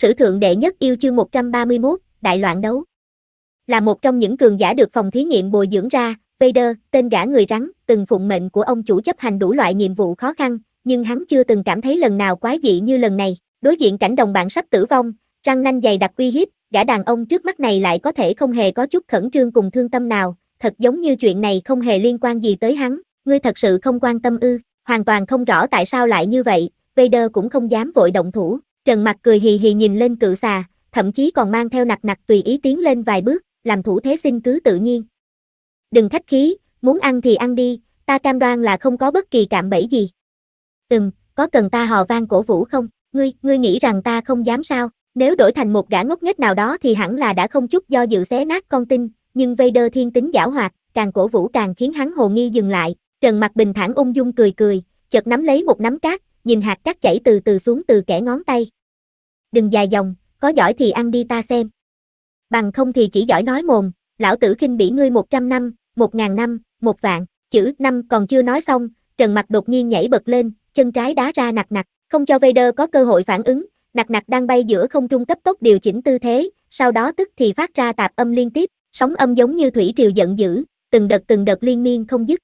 Sử thượng đệ nhất yêu chương 131, đại loạn đấu. Là một trong những cường giả được phòng thí nghiệm bồi dưỡng ra, Vader, tên gã người rắn, từng phụng mệnh của ông chủ chấp hành đủ loại nhiệm vụ khó khăn, nhưng hắn chưa từng cảm thấy lần nào quá dị như lần này. Đối diện cảnh đồng bạn sắp tử vong, răng nanh dày đặc uy hiếp, gã đàn ông trước mắt này lại có thể không hề có chút khẩn trương cùng thương tâm nào, thật giống như chuyện này không hề liên quan gì tới hắn, ngươi thật sự không quan tâm ư, hoàn toàn không rõ tại sao lại như vậy, Vader cũng không dám vội động thủ, Trần Mặc cười hì hì nhìn lên cự xà, thậm chí còn mang theo nặc nặc tùy ý tiến lên vài bước, làm thủ thế xin cứ tự nhiên. Đừng khách khí, muốn ăn thì ăn đi, ta cam đoan là không có bất kỳ cạm bẫy gì. Từng, có cần ta hò vang cổ vũ không? Ngươi, ngươi nghĩ rằng ta không dám sao? Nếu đổi thành một gã ngốc nghếch nào đó thì hẳn là đã không chút do dự xé nát con tin, nhưng Vader thiên tính giả hoạt, càng cổ vũ càng khiến hắn hồ nghi dừng lại. Trần Mặc bình thản ung dung cười cười, chợt nắm lấy một nắm cát, nhìn hạt cắt chảy từ từ xuống từ kẻ ngón tay. Đừng dài dòng, có giỏi thì ăn đi ta xem. Bằng không thì chỉ giỏi nói mồm, lão tử khinh bỉ ngươi 100 năm, 1000 năm, một vạn, chữ năm còn chưa nói xong, Trần mặt đột nhiên nhảy bật lên, chân trái đá ra nặc nặc, không cho Vader có cơ hội phản ứng, nặc nặc đang bay giữa không trung cấp tốc điều chỉnh tư thế, sau đó tức thì phát ra tạp âm liên tiếp, sóng âm giống như thủy triều giận dữ, từng đợt từng đợt liên miên không dứt.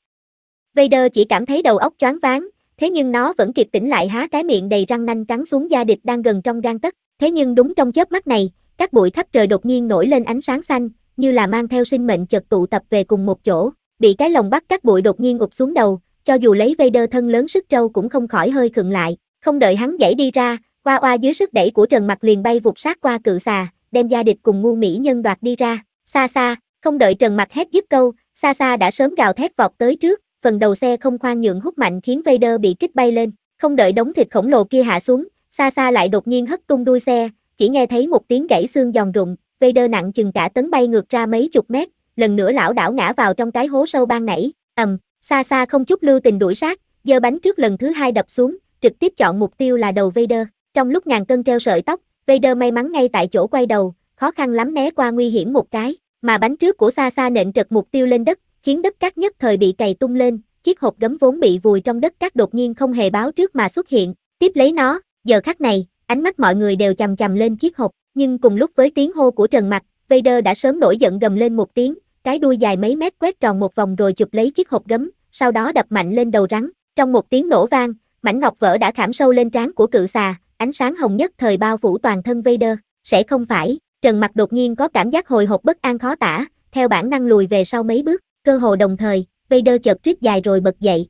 Vader chỉ cảm thấy đầu óc choáng váng, thế nhưng nó vẫn kịp tỉnh lại há cái miệng đầy răng nanh cắn xuống da địch đang gần trong gan tấc. Thế nhưng đúng trong chớp mắt này, các bụi thấp trời đột nhiên nổi lên ánh sáng xanh, như là mang theo sinh mệnh chật tụ tập về cùng một chỗ, bị cái lồng bắt các bụi đột nhiên ụp xuống đầu, cho dù lấy vây đơ thân lớn sức trâu cũng không khỏi hơi khựng lại, không đợi hắn dãy đi ra, qua oa dưới sức đẩy của Trần mặt liền bay vụt sát qua cự xà, đem gia địch cùng ngu mỹ nhân đoạt đi ra, xa xa, không đợi Trần mặt hét giúp câu, xa xa đã sớm gào thét vọt tới trước, phần đầu xe không khoan nhượng hút mạnh khiến Vader bị kích bay lên, không đợi đống thịt khổng lồ kia hạ xuống, xa xa lại đột nhiên hất tung đuôi xe, chỉ nghe thấy một tiếng gãy xương giòn rụng, Vader nặng chừng cả tấn bay ngược ra mấy chục mét, lần nữa lão đảo ngã vào trong cái hố sâu ban nãy, ầm, um, xa xa không chút lưu tình đuổi sát, giơ bánh trước lần thứ hai đập xuống, trực tiếp chọn mục tiêu là đầu Vader, trong lúc ngàn cân treo sợi tóc, Vader may mắn ngay tại chỗ quay đầu, khó khăn lắm né qua nguy hiểm một cái, mà bánh trước của xa xa nện trật mục tiêu lên đất, khiến đất cát nhất thời bị cày tung lên, chiếc hộp gấm vốn bị vùi trong đất cát đột nhiên không hề báo trước mà xuất hiện, tiếp lấy nó, giờ khắc này, ánh mắt mọi người đều chằm chằm lên chiếc hộp, nhưng cùng lúc với tiếng hô của Trần Mặc, Vader đã sớm nổi giận gầm lên một tiếng, cái đuôi dài mấy mét quét tròn một vòng rồi chụp lấy chiếc hộp gấm, sau đó đập mạnh lên đầu rắn, trong một tiếng nổ vang, mảnh ngọc vỡ đã khảm sâu lên trán của cự xà, ánh sáng hồng nhất thời bao phủ toàn thân Vader, sẽ không phải, Trần Mặc đột nhiên có cảm giác hồi hộp bất an khó tả, theo bản năng lùi về sau mấy bước, cơ hồ đồng thời, Vader chợt tuyết dài rồi bật dậy.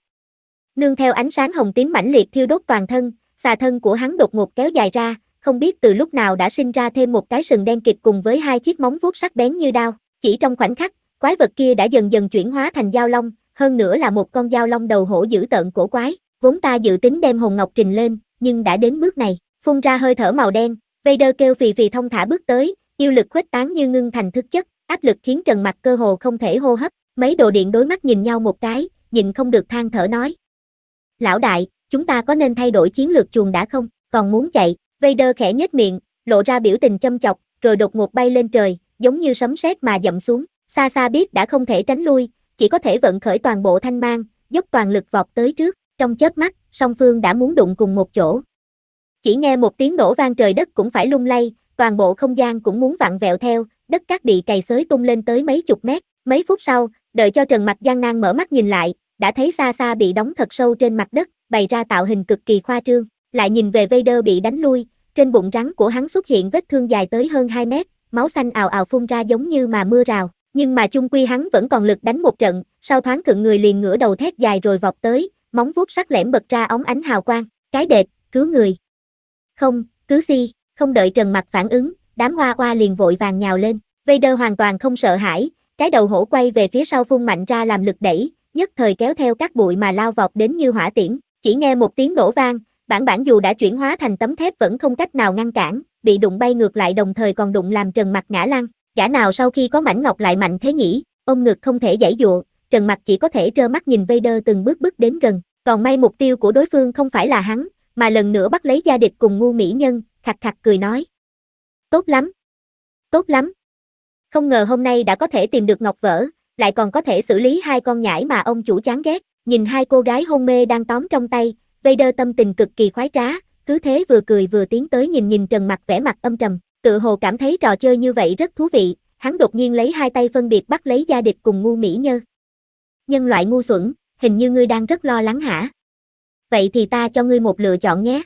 Nương theo ánh sáng hồng tím mãnh liệt thiêu đốt toàn thân, xà thân của hắn đột ngột kéo dài ra, không biết từ lúc nào đã sinh ra thêm một cái sừng đen kịch cùng với hai chiếc móng vuốt sắc bén như đao, chỉ trong khoảnh khắc, quái vật kia đã dần dần chuyển hóa thành dao long, hơn nữa là một con dao long đầu hổ dữ tợn cổ quái, vốn ta dự tính đem hồn ngọc trình lên, nhưng đã đến bước này, phun ra hơi thở màu đen, Vader kêu phì phì thông thả bước tới, yêu lực khuếch tán như ngưng thành thực chất, áp lực khiến Trần Mặc cơ hồ không thể hô hấp, Mấy đồ điện đối mắt nhìn nhau một cái, nhìn không được than thở nói. Lão đại, chúng ta có nên thay đổi chiến lược chuồng đã không, còn muốn chạy, Vader khẽ nhếch miệng, lộ ra biểu tình châm chọc, rồi đột ngột bay lên trời, giống như sấm sét mà dậm xuống, xa xa biết đã không thể tránh lui, chỉ có thể vận khởi toàn bộ thanh mang, dốc toàn lực vọt tới trước, trong chớp mắt, song phương đã muốn đụng cùng một chỗ. Chỉ nghe một tiếng nổ vang trời đất cũng phải lung lay, toàn bộ không gian cũng muốn vặn vẹo theo, đất cát bị cày xới tung lên tới mấy chục mét, mấy phút sau, đợi cho Trần mặt gian nan mở mắt nhìn lại, đã thấy xa xa bị đóng thật sâu trên mặt đất, bày ra tạo hình cực kỳ khoa trương, lại nhìn về Vader bị đánh lui, trên bụng rắn của hắn xuất hiện vết thương dài tới hơn 2 mét, máu xanh ào ào phun ra giống như mà mưa rào, nhưng mà chung quy hắn vẫn còn lực đánh một trận, sau thoáng thượng người liền ngửa đầu thét dài rồi vọt tới, móng vuốt sắc lẻm bật ra ống ánh hào quang, cái đệt, cứu người. Không, cứ si, không đợi Trần mặt phản ứng, đám hoa hoa liền vội vàng nhào lên, Vader hoàn toàn không sợ hãi, cái đầu hổ quay về phía sau phun mạnh ra làm lực đẩy, nhất thời kéo theo các bụi mà lao vọt đến như hỏa tiễn, chỉ nghe một tiếng nổ vang, bản bản dù đã chuyển hóa thành tấm thép vẫn không cách nào ngăn cản, bị đụng bay ngược lại đồng thời còn đụng làm Trần Mặc ngã lăn, gã nào sau khi có mảnh ngọc lại mạnh thế nhỉ, ôm ngực không thể giải dụa, Trần Mặc chỉ có thể trơ mắt nhìn Vader từng bước bước đến gần, còn may mục tiêu của đối phương không phải là hắn, mà lần nữa bắt lấy gia địch cùng ngu mỹ nhân, khặt khặt cười nói. Tốt lắm, tốt lắm, không ngờ hôm nay đã có thể tìm được ngọc vỡ, lại còn có thể xử lý hai con nhãi mà ông chủ chán ghét. Nhìn hai cô gái hôn mê đang tóm trong tay, Vader tâm tình cực kỳ khoái trá, cứ thế vừa cười vừa tiến tới nhìn nhìn Trần mặt vẻ mặt âm trầm, tự hồ cảm thấy trò chơi như vậy rất thú vị, hắn đột nhiên lấy hai tay phân biệt bắt lấy gia địch cùng ngu mỹ nhơ. Nhân loại ngu xuẩn, hình như ngươi đang rất lo lắng hả? Vậy thì ta cho ngươi một lựa chọn nhé.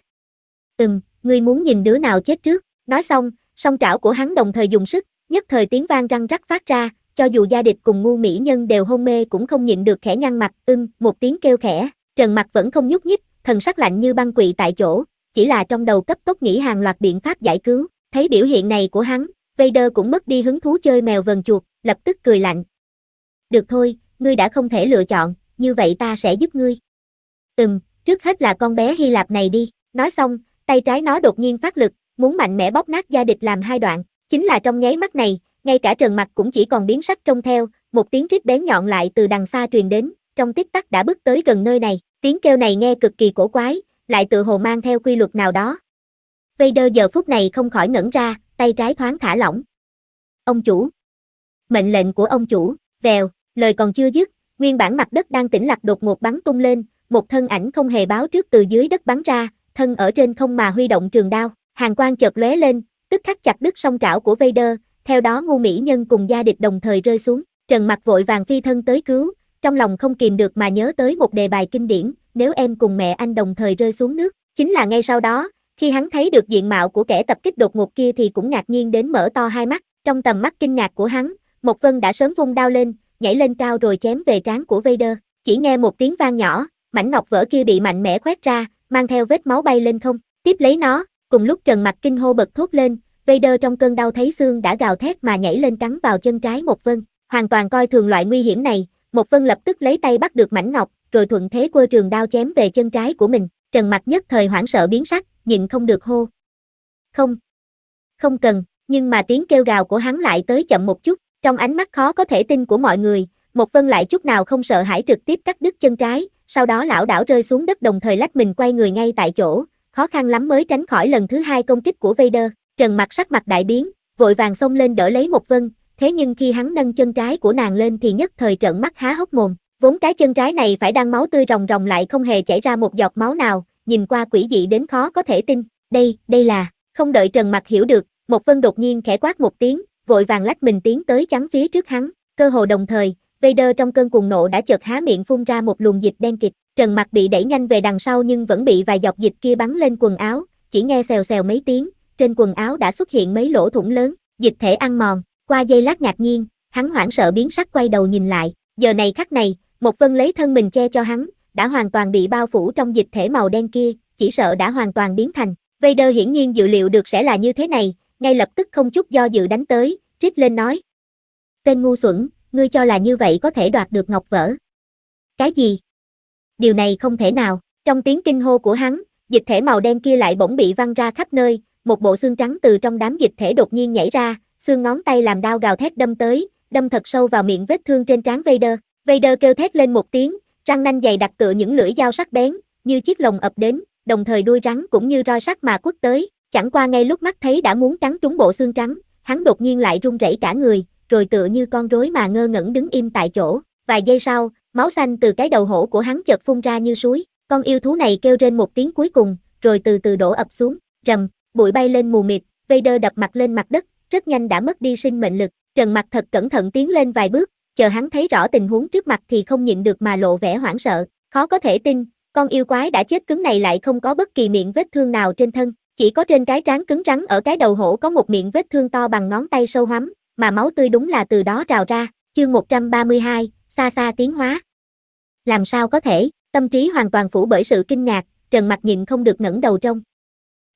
Ừm, ngươi muốn nhìn đứa nào chết trước, nói xong, song trảo của hắn đồng thời dùng sức, Nhất thời tiếng vang răng rắc phát ra, cho dù gia địch cùng ngu mỹ nhân đều hôn mê cũng không nhịn được khẽ nhăn mặt, ưng, một tiếng kêu khẽ, trần mặt vẫn không nhúc nhích, thần sắc lạnh như băng quỵ tại chỗ, chỉ là trong đầu cấp tốc nghĩ hàng loạt biện pháp giải cứu, thấy biểu hiện này của hắn, Vader cũng mất đi hứng thú chơi mèo vần chuột, lập tức cười lạnh. Được thôi, ngươi đã không thể lựa chọn, như vậy ta sẽ giúp ngươi. Ừm, trước hết là con bé Hy Lạp này đi, nói xong, tay trái nó đột nhiên phát lực, muốn mạnh mẽ bóp nát gia địch làm hai đoạn, Chính là trong nháy mắt này, ngay cả trần mặt cũng chỉ còn biến sắc trông theo, một tiếng rít bén nhọn lại từ đằng xa truyền đến, trong tích tắc đã bước tới gần nơi này, tiếng kêu này nghe cực kỳ cổ quái, lại tự hồ mang theo quy luật nào đó. Vader giờ phút này không khỏi ngẩn ra, tay trái thoáng thả lỏng. Ông chủ. Mệnh lệnh của ông chủ, vèo, lời còn chưa dứt, nguyên bản mặt đất đang tĩnh lặng đột ngột bắn tung lên, một thân ảnh không hề báo trước từ dưới đất bắn ra, thân ở trên không mà huy động trường đao, hàng quan chợt lóe lên, tức khắc chặt đứt song trảo của Vader, theo đó ngu mỹ nhân cùng gia địch đồng thời rơi xuống, Trần Mặc vội vàng phi thân tới cứu, trong lòng không kìm được mà nhớ tới một đề bài kinh điển, nếu em cùng mẹ anh đồng thời rơi xuống nước, chính là ngay sau đó, khi hắn thấy được diện mạo của kẻ tập kích đột ngột kia thì cũng ngạc nhiên đến mở to hai mắt, trong tầm mắt kinh ngạc của hắn, một Vân đã sớm vung đao lên, nhảy lên cao rồi chém về trán của Vader, chỉ nghe một tiếng vang nhỏ, mảnh ngọc vỡ kia bị mạnh mẽ khoét ra, mang theo vết máu bay lên không, tiếp lấy nó, Cùng lúc Trần mặt kinh hô bật thốt lên, Vader trong cơn đau thấy xương đã gào thét mà nhảy lên cắn vào chân trái Một Vân, hoàn toàn coi thường loại nguy hiểm này, Một Vân lập tức lấy tay bắt được mảnh ngọc, rồi thuận thế quơ trường đao chém về chân trái của mình, Trần mặt nhất thời hoảng sợ biến sắc, nhịn không được hô. Không, không cần, nhưng mà tiếng kêu gào của hắn lại tới chậm một chút, trong ánh mắt khó có thể tin của mọi người, Một Vân lại chút nào không sợ hãi trực tiếp cắt đứt chân trái, sau đó lão đảo rơi xuống đất đồng thời lách mình quay người ngay tại chỗ, khó khăn lắm mới tránh khỏi lần thứ hai công kích của Vader, trần mặt sắc mặt đại biến, vội vàng xông lên đỡ lấy một vân, thế nhưng khi hắn nâng chân trái của nàng lên thì nhất thời trợn mắt há hốc mồm, vốn cái chân trái này phải đang máu tươi ròng ròng lại không hề chảy ra một giọt máu nào, nhìn qua quỷ dị đến khó có thể tin, đây, đây là, không đợi trần mặt hiểu được, một vân đột nhiên khẽ quát một tiếng, vội vàng lách mình tiến tới chắn phía trước hắn, cơ hồ đồng thời, Vader trong cơn cuồng nộ đã chợt há miệng phun ra một luồng dịch đen kịt, Trần Mặc bị đẩy nhanh về đằng sau nhưng vẫn bị vài giọt dịch kia bắn lên quần áo, chỉ nghe xèo xèo mấy tiếng, trên quần áo đã xuất hiện mấy lỗ thủng lớn, dịch thể ăn mòn, qua dây lát ngạc nhiên, hắn hoảng sợ biến sắc quay đầu nhìn lại, giờ này khắc này, một vân lấy thân mình che cho hắn, đã hoàn toàn bị bao phủ trong dịch thể màu đen kia, chỉ sợ đã hoàn toàn biến thành. Vader hiển nhiên dự liệu được sẽ là như thế này, ngay lập tức không chút do dự đánh tới, trích lên nói. Tên ngu xuẩn, ngươi cho là như vậy có thể đoạt được ngọc vỡ. Cái gì? điều này không thể nào. Trong tiếng kinh hô của hắn, dịch thể màu đen kia lại bỗng bị văng ra khắp nơi, một bộ xương trắng từ trong đám dịch thể đột nhiên nhảy ra, xương ngón tay làm đau gào thét đâm tới, đâm thật sâu vào miệng vết thương trên trán Vader. Vader kêu thét lên một tiếng, răng nanh dày đặc tựa những lưỡi dao sắc bén, như chiếc lồng ập đến, đồng thời đuôi rắn cũng như roi sắt mà quất tới, chẳng qua ngay lúc mắt thấy đã muốn cắn trúng bộ xương trắng, hắn đột nhiên lại run rẩy cả người, rồi tựa như con rối mà ngơ ngẩn đứng im tại chỗ. Vài giây sau, Máu xanh từ cái đầu hổ của hắn chợt phun ra như suối, con yêu thú này kêu trên một tiếng cuối cùng, rồi từ từ đổ ập xuống, rầm, bụi bay lên mù mịt, Vader đập mặt lên mặt đất, rất nhanh đã mất đi sinh mệnh lực, Trần Mặc thật cẩn thận tiến lên vài bước, chờ hắn thấy rõ tình huống trước mặt thì không nhịn được mà lộ vẻ hoảng sợ, khó có thể tin, con yêu quái đã chết cứng này lại không có bất kỳ miệng vết thương nào trên thân, chỉ có trên cái trán cứng rắn ở cái đầu hổ có một miệng vết thương to bằng ngón tay sâu hoắm, mà máu tươi đúng là từ đó trào ra. Chương 132, xa xa tiến hóa. Làm sao có thể, tâm trí hoàn toàn phủ bởi sự kinh ngạc, trần mặt nhìn không được ngẩng đầu trong.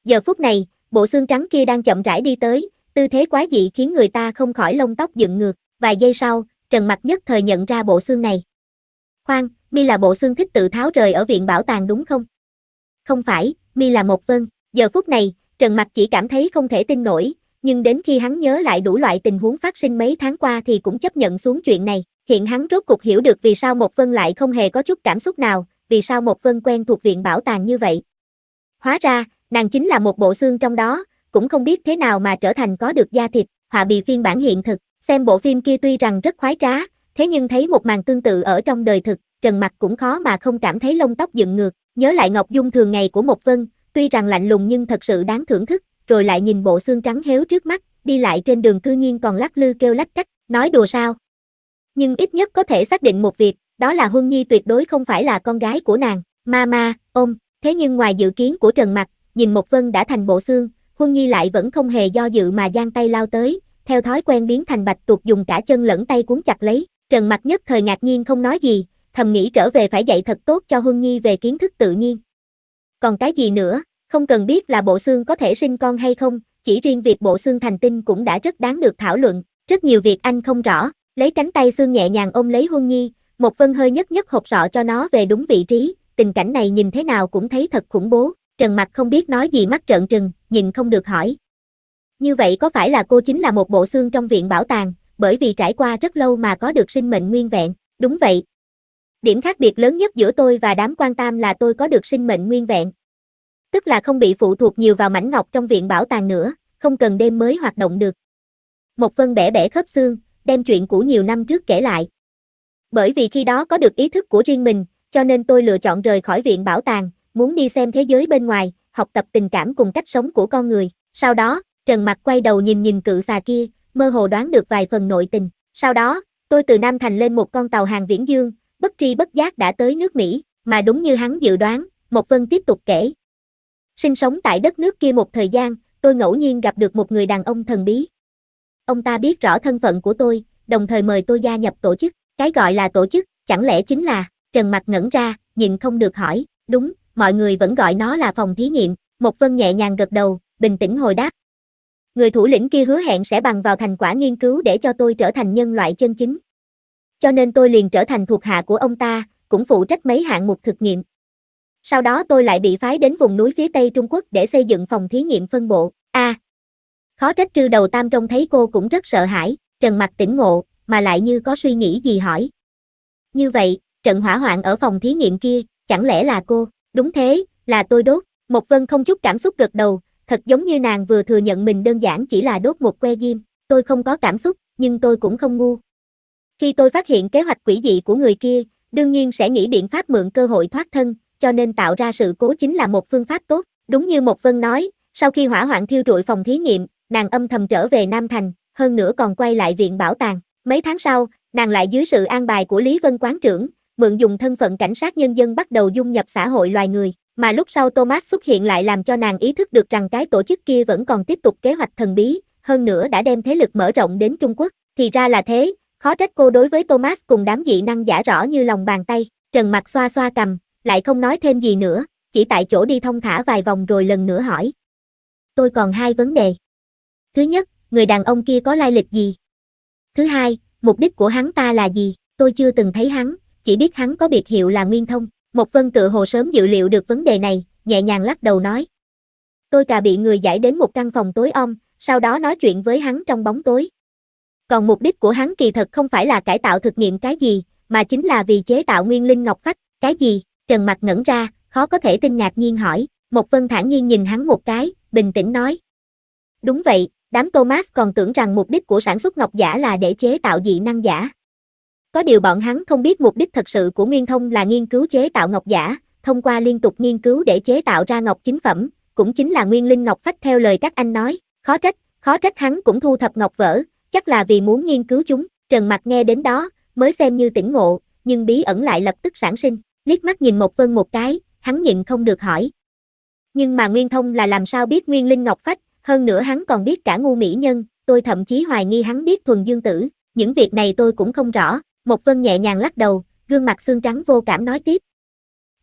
Giờ phút này, bộ xương trắng kia đang chậm rãi đi tới, tư thế quá dị khiến người ta không khỏi lông tóc dựng ngược, vài giây sau, trần mặt nhất thời nhận ra bộ xương này. Khoan, mi là bộ xương thích tự tháo rời ở viện bảo tàng đúng không? Không phải, mi là một vân, giờ phút này, trần mặt chỉ cảm thấy không thể tin nổi, nhưng đến khi hắn nhớ lại đủ loại tình huống phát sinh mấy tháng qua thì cũng chấp nhận xuống chuyện này. Hiện hắn rốt cuộc hiểu được vì sao Một Vân lại không hề có chút cảm xúc nào, vì sao Một Vân quen thuộc viện bảo tàng như vậy. Hóa ra, nàng chính là một bộ xương trong đó, cũng không biết thế nào mà trở thành có được da thịt, họa bị phiên bản hiện thực. Xem bộ phim kia tuy rằng rất khoái trá, thế nhưng thấy một màn tương tự ở trong đời thực, Trần mặt cũng khó mà không cảm thấy lông tóc dựng ngược, nhớ lại Ngọc Dung thường ngày của Một Vân, tuy rằng lạnh lùng nhưng thật sự đáng thưởng thức, rồi lại nhìn bộ xương trắng héo trước mắt, đi lại trên đường cư nhiên còn lắc lư kêu lách cách, nói đùa sao, nhưng ít nhất có thể xác định một việc, đó là Huân Nhi tuyệt đối không phải là con gái của nàng, Mama ôm, thế nhưng ngoài dự kiến của Trần Mặc, nhìn một vân đã thành bộ xương, Huân Nhi lại vẫn không hề do dự mà giang tay lao tới, theo thói quen biến thành bạch tuộc dùng cả chân lẫn tay cuốn chặt lấy, Trần Mặc nhất thời ngạc nhiên không nói gì, thầm nghĩ trở về phải dạy thật tốt cho Huân Nhi về kiến thức tự nhiên. Còn cái gì nữa, không cần biết là bộ xương có thể sinh con hay không, chỉ riêng việc bộ xương thành tinh cũng đã rất đáng được thảo luận, rất nhiều việc anh không rõ, Lấy cánh tay xương nhẹ nhàng ôm lấy Huân Nhi, một vân hơi nhất nhất hộp sọ cho nó về đúng vị trí, tình cảnh này nhìn thế nào cũng thấy thật khủng bố, Trần mặt không biết nói gì mắt trợn trừng, nhìn không được hỏi. Như vậy có phải là cô chính là một bộ xương trong viện bảo tàng, bởi vì trải qua rất lâu mà có được sinh mệnh nguyên vẹn, đúng vậy. Điểm khác biệt lớn nhất giữa tôi và đám quan tam là tôi có được sinh mệnh nguyên vẹn. Tức là không bị phụ thuộc nhiều vào mảnh ngọc trong viện bảo tàng nữa, không cần đêm mới hoạt động được. Một vân bẻ bẻ khớp xương, đem chuyện cũ nhiều năm trước kể lại. Bởi vì khi đó có được ý thức của riêng mình, cho nên tôi lựa chọn rời khỏi viện bảo tàng, muốn đi xem thế giới bên ngoài, học tập tình cảm cùng cách sống của con người. Sau đó, Trần Mặc quay đầu nhìn nhìn cự xà kia, mơ hồ đoán được vài phần nội tình. Sau đó, tôi từ Nam Thành lên một con tàu hàng viễn dương, bất tri bất giác đã tới nước Mỹ, mà đúng như hắn dự đoán, một Vân tiếp tục kể. Sinh sống tại đất nước kia một thời gian, tôi ngẫu nhiên gặp được một người đàn ông thần bí. Ông ta biết rõ thân phận của tôi, đồng thời mời tôi gia nhập tổ chức. Cái gọi là tổ chức, chẳng lẽ chính là, Trần Mặt ngẩn ra, nhìn không được hỏi, đúng, mọi người vẫn gọi nó là phòng thí nghiệm. Một Vân nhẹ nhàng gật đầu, bình tĩnh hồi đáp. Người thủ lĩnh kia hứa hẹn sẽ bằng vào thành quả nghiên cứu để cho tôi trở thành nhân loại chân chính. Cho nên tôi liền trở thành thuộc hạ của ông ta, cũng phụ trách mấy hạng mục thực nghiệm. Sau đó tôi lại bị phái đến vùng núi phía Tây Trung Quốc để xây dựng phòng thí nghiệm phân bộ. A, à, Khó trách trư đầu tam trông thấy cô cũng rất sợ hãi, trần mặt tỉnh ngộ, mà lại như có suy nghĩ gì hỏi. Như vậy, trận hỏa hoạn ở phòng thí nghiệm kia, chẳng lẽ là cô, đúng thế, là tôi đốt, một Vân không chút cảm xúc gật đầu, thật giống như nàng vừa thừa nhận mình đơn giản chỉ là đốt một que diêm, tôi không có cảm xúc, nhưng tôi cũng không ngu. Khi tôi phát hiện kế hoạch quỷ dị của người kia, đương nhiên sẽ nghĩ biện pháp mượn cơ hội thoát thân, cho nên tạo ra sự cố chính là một phương pháp tốt, đúng như một Vân nói, sau khi hỏa hoạn thiêu rụi phòng thí nghiệm, nàng âm thầm trở về Nam Thành, hơn nữa còn quay lại viện bảo tàng. Mấy tháng sau, nàng lại dưới sự an bài của Lý Vân Quán trưởng, mượn dùng thân phận cảnh sát nhân dân bắt đầu dung nhập xã hội loài người. Mà lúc sau Thomas xuất hiện lại làm cho nàng ý thức được rằng cái tổ chức kia vẫn còn tiếp tục kế hoạch thần bí, hơn nữa đã đem thế lực mở rộng đến Trung Quốc. Thì ra là thế, khó trách cô đối với Thomas cùng đám dị năng giả rõ như lòng bàn tay. Trần mặt xoa xoa cầm, lại không nói thêm gì nữa, chỉ tại chỗ đi thông thả vài vòng rồi lần nữa hỏi. Tôi còn hai vấn đề. Thứ nhất, người đàn ông kia có lai lịch gì? Thứ hai, mục đích của hắn ta là gì? Tôi chưa từng thấy hắn, chỉ biết hắn có biệt hiệu là Nguyên Thông. Một vân tự hồ sớm dự liệu được vấn đề này, nhẹ nhàng lắc đầu nói. Tôi cà bị người giải đến một căn phòng tối om, sau đó nói chuyện với hắn trong bóng tối. Còn mục đích của hắn kỳ thật không phải là cải tạo thực nghiệm cái gì, mà chính là vì chế tạo nguyên linh ngọc phách, cái gì? Trần Mặt ngẩn ra, khó có thể tin ngạc nhiên hỏi, một vân thản nhiên nhìn hắn một cái, bình tĩnh nói. Đúng vậy, đám Thomas còn tưởng rằng mục đích của sản xuất ngọc giả là để chế tạo dị năng giả. Có điều bọn hắn không biết mục đích thật sự của Nguyên Thông là nghiên cứu chế tạo ngọc giả, thông qua liên tục nghiên cứu để chế tạo ra ngọc chính phẩm, cũng chính là nguyên linh ngọc phách theo lời các anh nói, khó trách, khó trách hắn cũng thu thập ngọc vỡ, chắc là vì muốn nghiên cứu chúng, Trần Mặc nghe đến đó, mới xem như tỉnh ngộ, nhưng bí ẩn lại lập tức sản sinh, liếc mắt nhìn một vân một cái, hắn nhịn không được hỏi. Nhưng mà Nguyên Thông là làm sao biết nguyên linh ngọc phách, hơn nữa hắn còn biết cả ngu mỹ nhân, tôi thậm chí hoài nghi hắn biết thuần dương tử, những việc này tôi cũng không rõ, Một Vân nhẹ nhàng lắc đầu, gương mặt xương trắng vô cảm nói tiếp.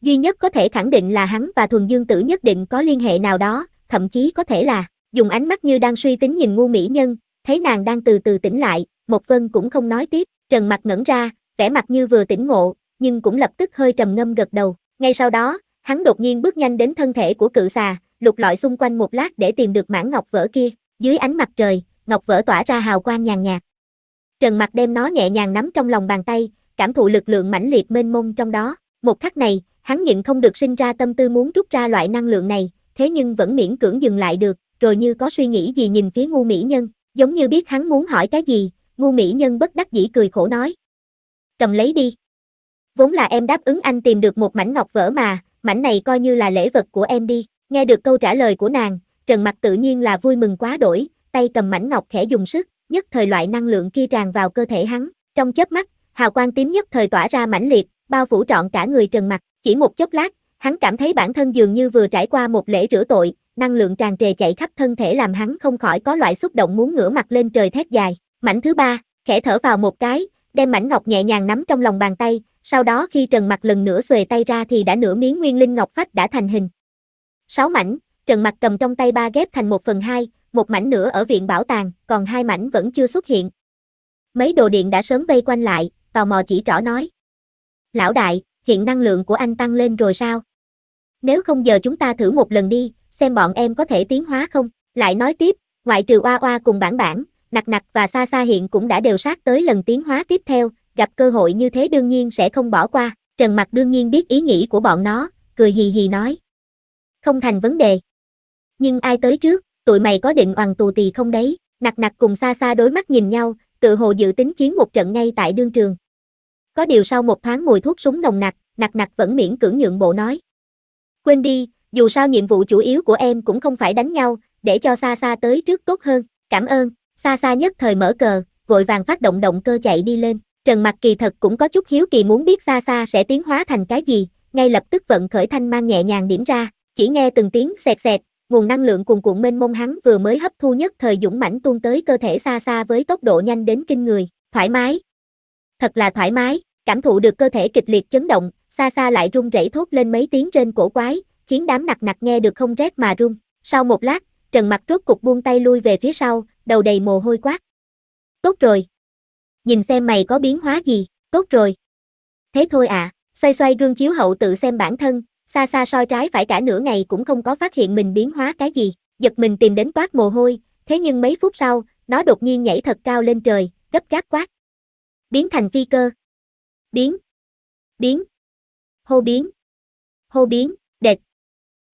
Duy nhất có thể khẳng định là hắn và thuần dương tử nhất định có liên hệ nào đó, thậm chí có thể là, dùng ánh mắt như đang suy tính nhìn ngu mỹ nhân, thấy nàng đang từ từ tỉnh lại, Một Vân cũng không nói tiếp, trần mặt ngẩn ra, vẻ mặt như vừa tỉnh ngộ, nhưng cũng lập tức hơi trầm ngâm gật đầu, ngay sau đó, hắn đột nhiên bước nhanh đến thân thể của cự xà, lục lọi xung quanh một lát để tìm được mảng ngọc vỡ kia, dưới ánh mặt trời, ngọc vỡ tỏa ra hào quang nhàn nhạt. Trần Mặc đem nó nhẹ nhàng nắm trong lòng bàn tay, cảm thụ lực lượng mãnh liệt mênh mông trong đó, một khắc này, hắn nhịn không được sinh ra tâm tư muốn rút ra loại năng lượng này, thế nhưng vẫn miễn cưỡng dừng lại được, rồi như có suy nghĩ gì nhìn phía ngu mỹ nhân, giống như biết hắn muốn hỏi cái gì, ngu mỹ nhân bất đắc dĩ cười khổ nói. Cầm lấy đi. Vốn là em đáp ứng anh tìm được một mảnh ngọc vỡ mà, mảnh này coi như là lễ vật của em đi, Nghe được câu trả lời của nàng, Trần Mặc tự nhiên là vui mừng quá đổi, tay cầm mảnh ngọc khẽ dùng sức, nhất thời loại năng lượng kia tràn vào cơ thể hắn, trong chớp mắt, hào quang tím nhất thời tỏa ra mãnh liệt, bao phủ trọn cả người Trần Mặc, chỉ một chốc lát, hắn cảm thấy bản thân dường như vừa trải qua một lễ rửa tội, năng lượng tràn trề chạy khắp thân thể làm hắn không khỏi có loại xúc động muốn ngửa mặt lên trời thét dài. Mảnh thứ ba, khẽ thở vào một cái, đem mảnh ngọc nhẹ nhàng nắm trong lòng bàn tay, sau đó khi Trần Mặc lần nữa xuề tay ra thì đã nửa miếng nguyên linh ngọc phách đã thành hình, 6 mảnh, Trần Mặc cầm trong tay ba ghép thành 1 phần 2, một mảnh nữa ở viện bảo tàng, còn hai mảnh vẫn chưa xuất hiện. Mấy đồ điện đã sớm vây quanh lại, tò mò chỉ rõ nói. Lão đại, hiện năng lượng của anh tăng lên rồi sao? Nếu không giờ chúng ta thử một lần đi, xem bọn em có thể tiến hóa không? Lại nói tiếp, ngoại trừ oa oa cùng bản bản, nặc nặc và xa xa hiện cũng đã đều sát tới lần tiến hóa tiếp theo, gặp cơ hội như thế đương nhiên sẽ không bỏ qua. Trần Mặc đương nhiên biết ý nghĩ của bọn nó, cười hì hì nói không thành vấn đề. Nhưng ai tới trước, tụi mày có định oằn tù tì không đấy, nặc nặc cùng xa xa đối mắt nhìn nhau, tự hồ dự tính chiến một trận ngay tại đương trường. Có điều sau một tháng mùi thuốc súng nồng nặc, nặc nặc vẫn miễn cưỡng nhượng bộ nói. Quên đi, dù sao nhiệm vụ chủ yếu của em cũng không phải đánh nhau, để cho xa xa tới trước tốt hơn, cảm ơn, xa xa nhất thời mở cờ, vội vàng phát động động cơ chạy đi lên. Trần Mặc kỳ thật cũng có chút hiếu kỳ muốn biết xa xa sẽ tiến hóa thành cái gì, ngay lập tức vận khởi thanh mang nhẹ nhàng điểm ra. Chỉ nghe từng tiếng xẹt xẹt, nguồn năng lượng cuồn cuộn mênh mông hắn vừa mới hấp thu nhất thời dũng mãnh tuôn tới cơ thể xa xa với tốc độ nhanh đến kinh người, thoải mái. Thật là thoải mái, cảm thụ được cơ thể kịch liệt chấn động, xa xa lại rung rẩy thốt lên mấy tiếng trên cổ quái, khiến đám nặc nặc nghe được không rét mà run. Sau một lát, Trần mặt rốt cục buông tay lui về phía sau, đầu đầy mồ hôi quát. Tốt rồi. Nhìn xem mày có biến hóa gì, tốt rồi. Thế thôi à, xoay xoay gương chiếu hậu tự xem bản thân, xa xa soi trái phải cả nửa ngày cũng không có phát hiện mình biến hóa cái gì, giật mình tìm đến toát mồ hôi, thế nhưng mấy phút sau, nó đột nhiên nhảy thật cao lên trời, gấp gáp quát. Biến thành phi cơ. Biến. Biến. Hô biến. Hô biến, đệt.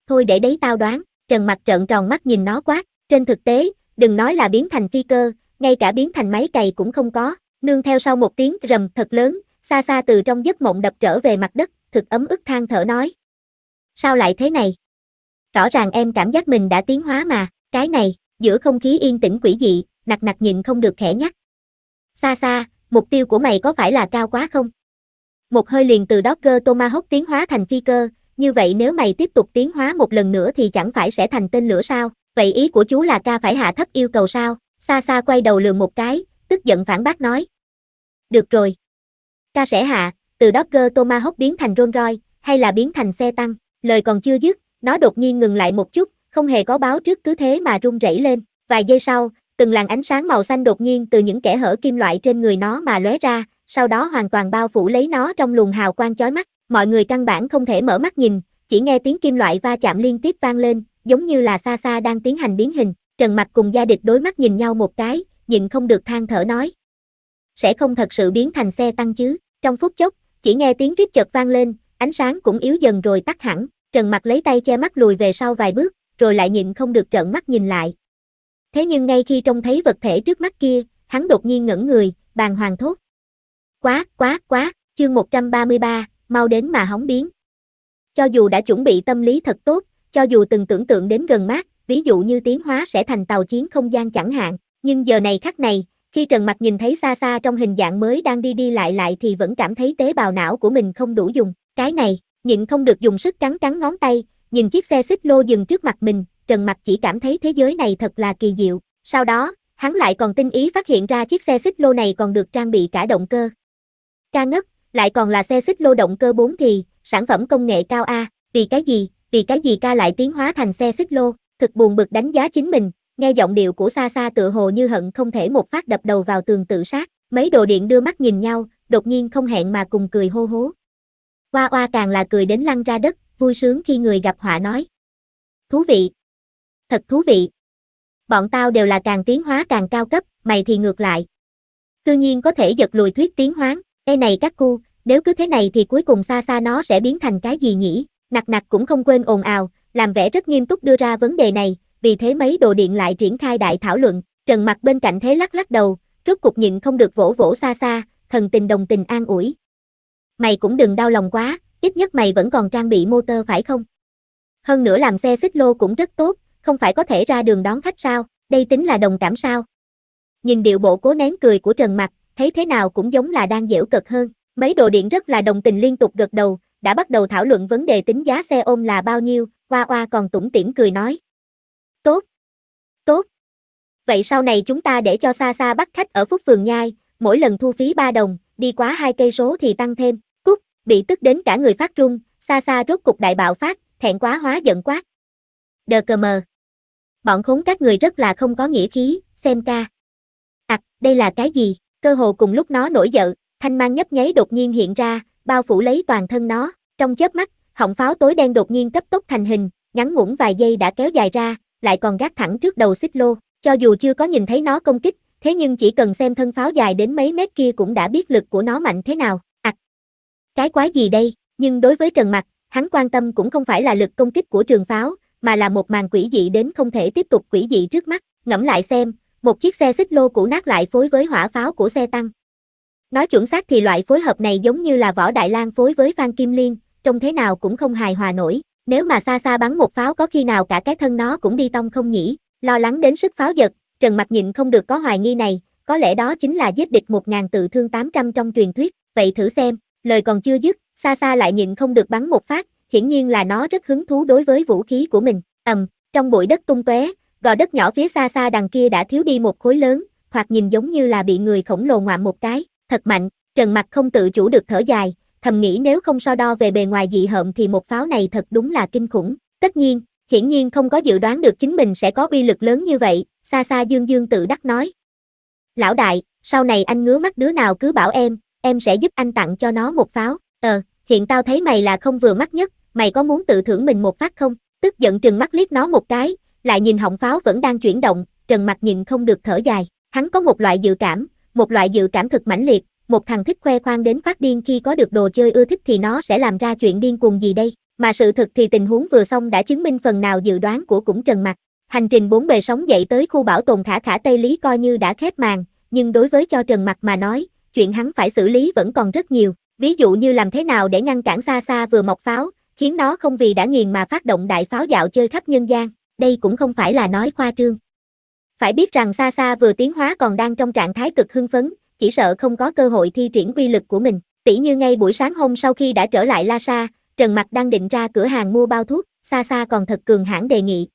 Thôi để đấy tao đoán, Trần Mặt trợn tròn mắt nhìn nó quát, trên thực tế, đừng nói là biến thành phi cơ, ngay cả biến thành máy cày cũng không có, nương theo sau một tiếng rầm thật lớn, xa xa từ trong giấc mộng đập trở về mặt đất, thực ấm ức than thở nói sao lại thế này? Rõ ràng em cảm giác mình đã tiến hóa mà, cái này, giữa không khí yên tĩnh quỷ dị, nặc nặc nhìn không được khẽ nhắc. Xa xa, mục tiêu của mày có phải là cao quá không? Một hơi liền từ Dogger Tomahawk tiến hóa thành phi cơ, như vậy nếu mày tiếp tục tiến hóa một lần nữa thì chẳng phải sẽ thành tên lửa sao? Vậy ý của chú là ca phải hạ thấp yêu cầu sao? Xa xa quay đầu lườm một cái, tức giận phản bác nói. Được rồi. Ca sẽ hạ, từ Dogger Tomahawk biến thành Rolls Royce, hay là biến thành xe tăng? Lời còn chưa dứt, nó đột nhiên ngừng lại một chút, không hề có báo trước cứ thế mà rung rẩy lên. Vài giây sau, từng làn ánh sáng màu xanh đột nhiên từ những kẽ hở kim loại trên người nó mà lóe ra, sau đó hoàn toàn bao phủ lấy nó trong luồng hào quang chói mắt. Mọi người căn bản không thể mở mắt nhìn, chỉ nghe tiếng kim loại va chạm liên tiếp vang lên, giống như là xa xa đang tiến hành biến hình. Trần Mặc cùng gia địch đối mắt nhìn nhau một cái, nhịn không được than thở nói. Sẽ không thật sự biến thành xe tăng chứ, trong phút chốc, chỉ nghe tiếng rít chợt vang lên, ánh sáng cũng yếu dần rồi tắt hẳn, Trần Mặc lấy tay che mắt lùi về sau vài bước, rồi lại nhịn không được trợn mắt nhìn lại. Thế nhưng ngay khi trông thấy vật thể trước mắt kia, hắn đột nhiên ngẩn người, bàng hoàng thốt. Quá, quá, quá, chương 133, mau đến mà hóng biến. Cho dù đã chuẩn bị tâm lý thật tốt, cho dù từng tưởng tượng đến gần mát, ví dụ như tiến hóa sẽ thành tàu chiến không gian chẳng hạn, nhưng giờ này khắc này, khi Trần Mặc nhìn thấy xa xa trong hình dạng mới đang đi đi lại lại thì vẫn cảm thấy tế bào não của mình không đủ dùng. Cái này, nhịn không được dùng sức cắn cắn ngón tay, nhìn chiếc xe xích lô dừng trước mặt mình, Trần Mặt chỉ cảm thấy thế giới này thật là kỳ diệu. Sau đó, hắn lại còn tinh ý phát hiện ra chiếc xe xích lô này còn được trang bị cả động cơ. Ca ngất, lại còn là xe xích lô động cơ 4 thì, sản phẩm công nghệ cao A, vì cái gì, vì cái gì ca lại tiến hóa thành xe xích lô, thực buồn bực đánh giá chính mình, nghe giọng điệu của xa xa tựa hồ như hận không thể một phát đập đầu vào tường tự sát, mấy đồ điện đưa mắt nhìn nhau, đột nhiên không hẹn mà cùng cười hô hố. Hoa hoa càng là cười đến lăn ra đất, vui sướng khi người gặp họa nói. Thú vị. Thật thú vị. Bọn tao đều là càng tiến hóa càng cao cấp, mày thì ngược lại. Tự nhiên có thể giật lùi thuyết tiến hóa. e này các cu, nếu cứ thế này thì cuối cùng xa xa nó sẽ biến thành cái gì nhỉ? Nặc nặc cũng không quên ồn ào, làm vẻ rất nghiêm túc đưa ra vấn đề này, vì thế mấy đồ điện lại triển khai đại thảo luận, trần mặt bên cạnh thế lắc lắc đầu, rốt cục nhịn không được vỗ vỗ xa xa, thần tình đồng tình an ủi, mày cũng đừng đau lòng quá, ít nhất mày vẫn còn trang bị motor phải không? Hơn nữa làm xe xích lô cũng rất tốt, không phải có thể ra đường đón khách sao, đây tính là đồng cảm sao? Nhìn điệu bộ cố nén cười của Trần Mặc, thấy thế nào cũng giống là đang dễu cực hơn, mấy đồ điện rất là đồng tình liên tục gật đầu, đã bắt đầu thảo luận vấn đề tính giá xe ôm là bao nhiêu, Qua qua còn tủm tỉm cười nói. Tốt, tốt. Vậy sau này chúng ta để cho xa xa bắt khách ở Phúc Phường Nhai, mỗi lần thu phí 3 đồng, đi quá hai cây số thì tăng thêm bị tức đến cả người phát run, xa xa rốt cục đại bạo phát, thẹn quá hóa giận quát. Đờ cơ mờ. Bọn khốn các người rất là không có nghĩa khí, xem ca. À, đây là cái gì? Cơ hồ cùng lúc nó nổi giận, thanh mang nhấp nháy đột nhiên hiện ra, bao phủ lấy toàn thân nó, trong chớp mắt, họng pháo tối đen đột nhiên cấp tốc thành hình, ngắn ngủn vài giây đã kéo dài ra, lại còn gác thẳng trước đầu xích lô, cho dù chưa có nhìn thấy nó công kích, thế nhưng chỉ cần xem thân pháo dài đến mấy mét kia cũng đã biết lực của nó mạnh thế nào. Cái quái gì đây? Nhưng đối với Trần Mặc, hắn quan tâm cũng không phải là lực công kích của trường pháo, mà là một màn quỷ dị đến không thể tiếp tục quỷ dị trước mắt. Ngẫm lại xem, một chiếc xe xích lô cũ nát lại phối với hỏa pháo của xe tăng. Nói chuẩn xác thì loại phối hợp này giống như là võ Đại Lang phối với Phan Kim Liên, trông thế nào cũng không hài hòa nổi. Nếu mà xa xa bắn một pháo có khi nào cả cái thân nó cũng đi tông không nhỉ? Lo lắng đến sức pháo giật, Trần Mặc nhịn không được có hoài nghi này, có lẽ đó chính là giết địch 1000 tự thương 800 trong truyền thuyết, vậy thử xem. Lời còn chưa dứt, xa xa lại nhịn không được bắn một phát, hiển nhiên là nó rất hứng thú đối với vũ khí của mình. Ầm, trong bụi đất tung tóe, gò đất nhỏ phía xa xa đằng kia đã thiếu đi một khối lớn, hoặc nhìn giống như là bị người khổng lồ ngoạm một cái, thật mạnh, Trần Mặc không tự chủ được thở dài, thầm nghĩ nếu không so đo về bề ngoài dị hợm thì một pháo này thật đúng là kinh khủng. Tất nhiên, hiển nhiên không có dự đoán được chính mình sẽ có uy lực lớn như vậy, xa xa Dương Dương tự đắc nói. Lão đại, sau này anh ngứa mắt đứa nào cứ bảo em, em sẽ giúp anh tặng cho nó một pháo. Ờ, hiện tao thấy mày là không vừa mắt nhất, mày có muốn tự thưởng mình một phát không? Tức giận trừng mắt liếc nó một cái, lại nhìn họng pháo vẫn đang chuyển động, trần mặt nhìn không được thở dài. Hắn có một loại dự cảm, một loại dự cảm thực mãnh liệt, một thằng thích khoe khoang đến phát điên khi có được đồ chơi ưa thích thì nó sẽ làm ra chuyện điên cuồng gì đây. Mà sự thật thì tình huống vừa xong đã chứng minh phần nào dự đoán của cũng trần mặt. Hành trình bốn bề sóng dậy tới khu bảo tồn khả khả Tây Lý coi như đã khép màn, nhưng đối với cho Trần Mặt mà nói, chuyện hắn phải xử lý vẫn còn rất nhiều, ví dụ như làm thế nào để ngăn cản xa xa vừa mọc pháo, khiến nó không vì đã nghiền mà phát động đại pháo dạo chơi khắp nhân gian, đây cũng không phải là nói khoa trương. Phải biết rằng xa xa vừa tiến hóa còn đang trong trạng thái cực hưng phấn, chỉ sợ không có cơ hội thi triển quy lực của mình, tỉ như ngay buổi sáng hôm sau khi đã trở lại La Sa, Trần Mặc đang định ra cửa hàng mua bao thuốc, xa xa còn thật cường hãn đề nghị.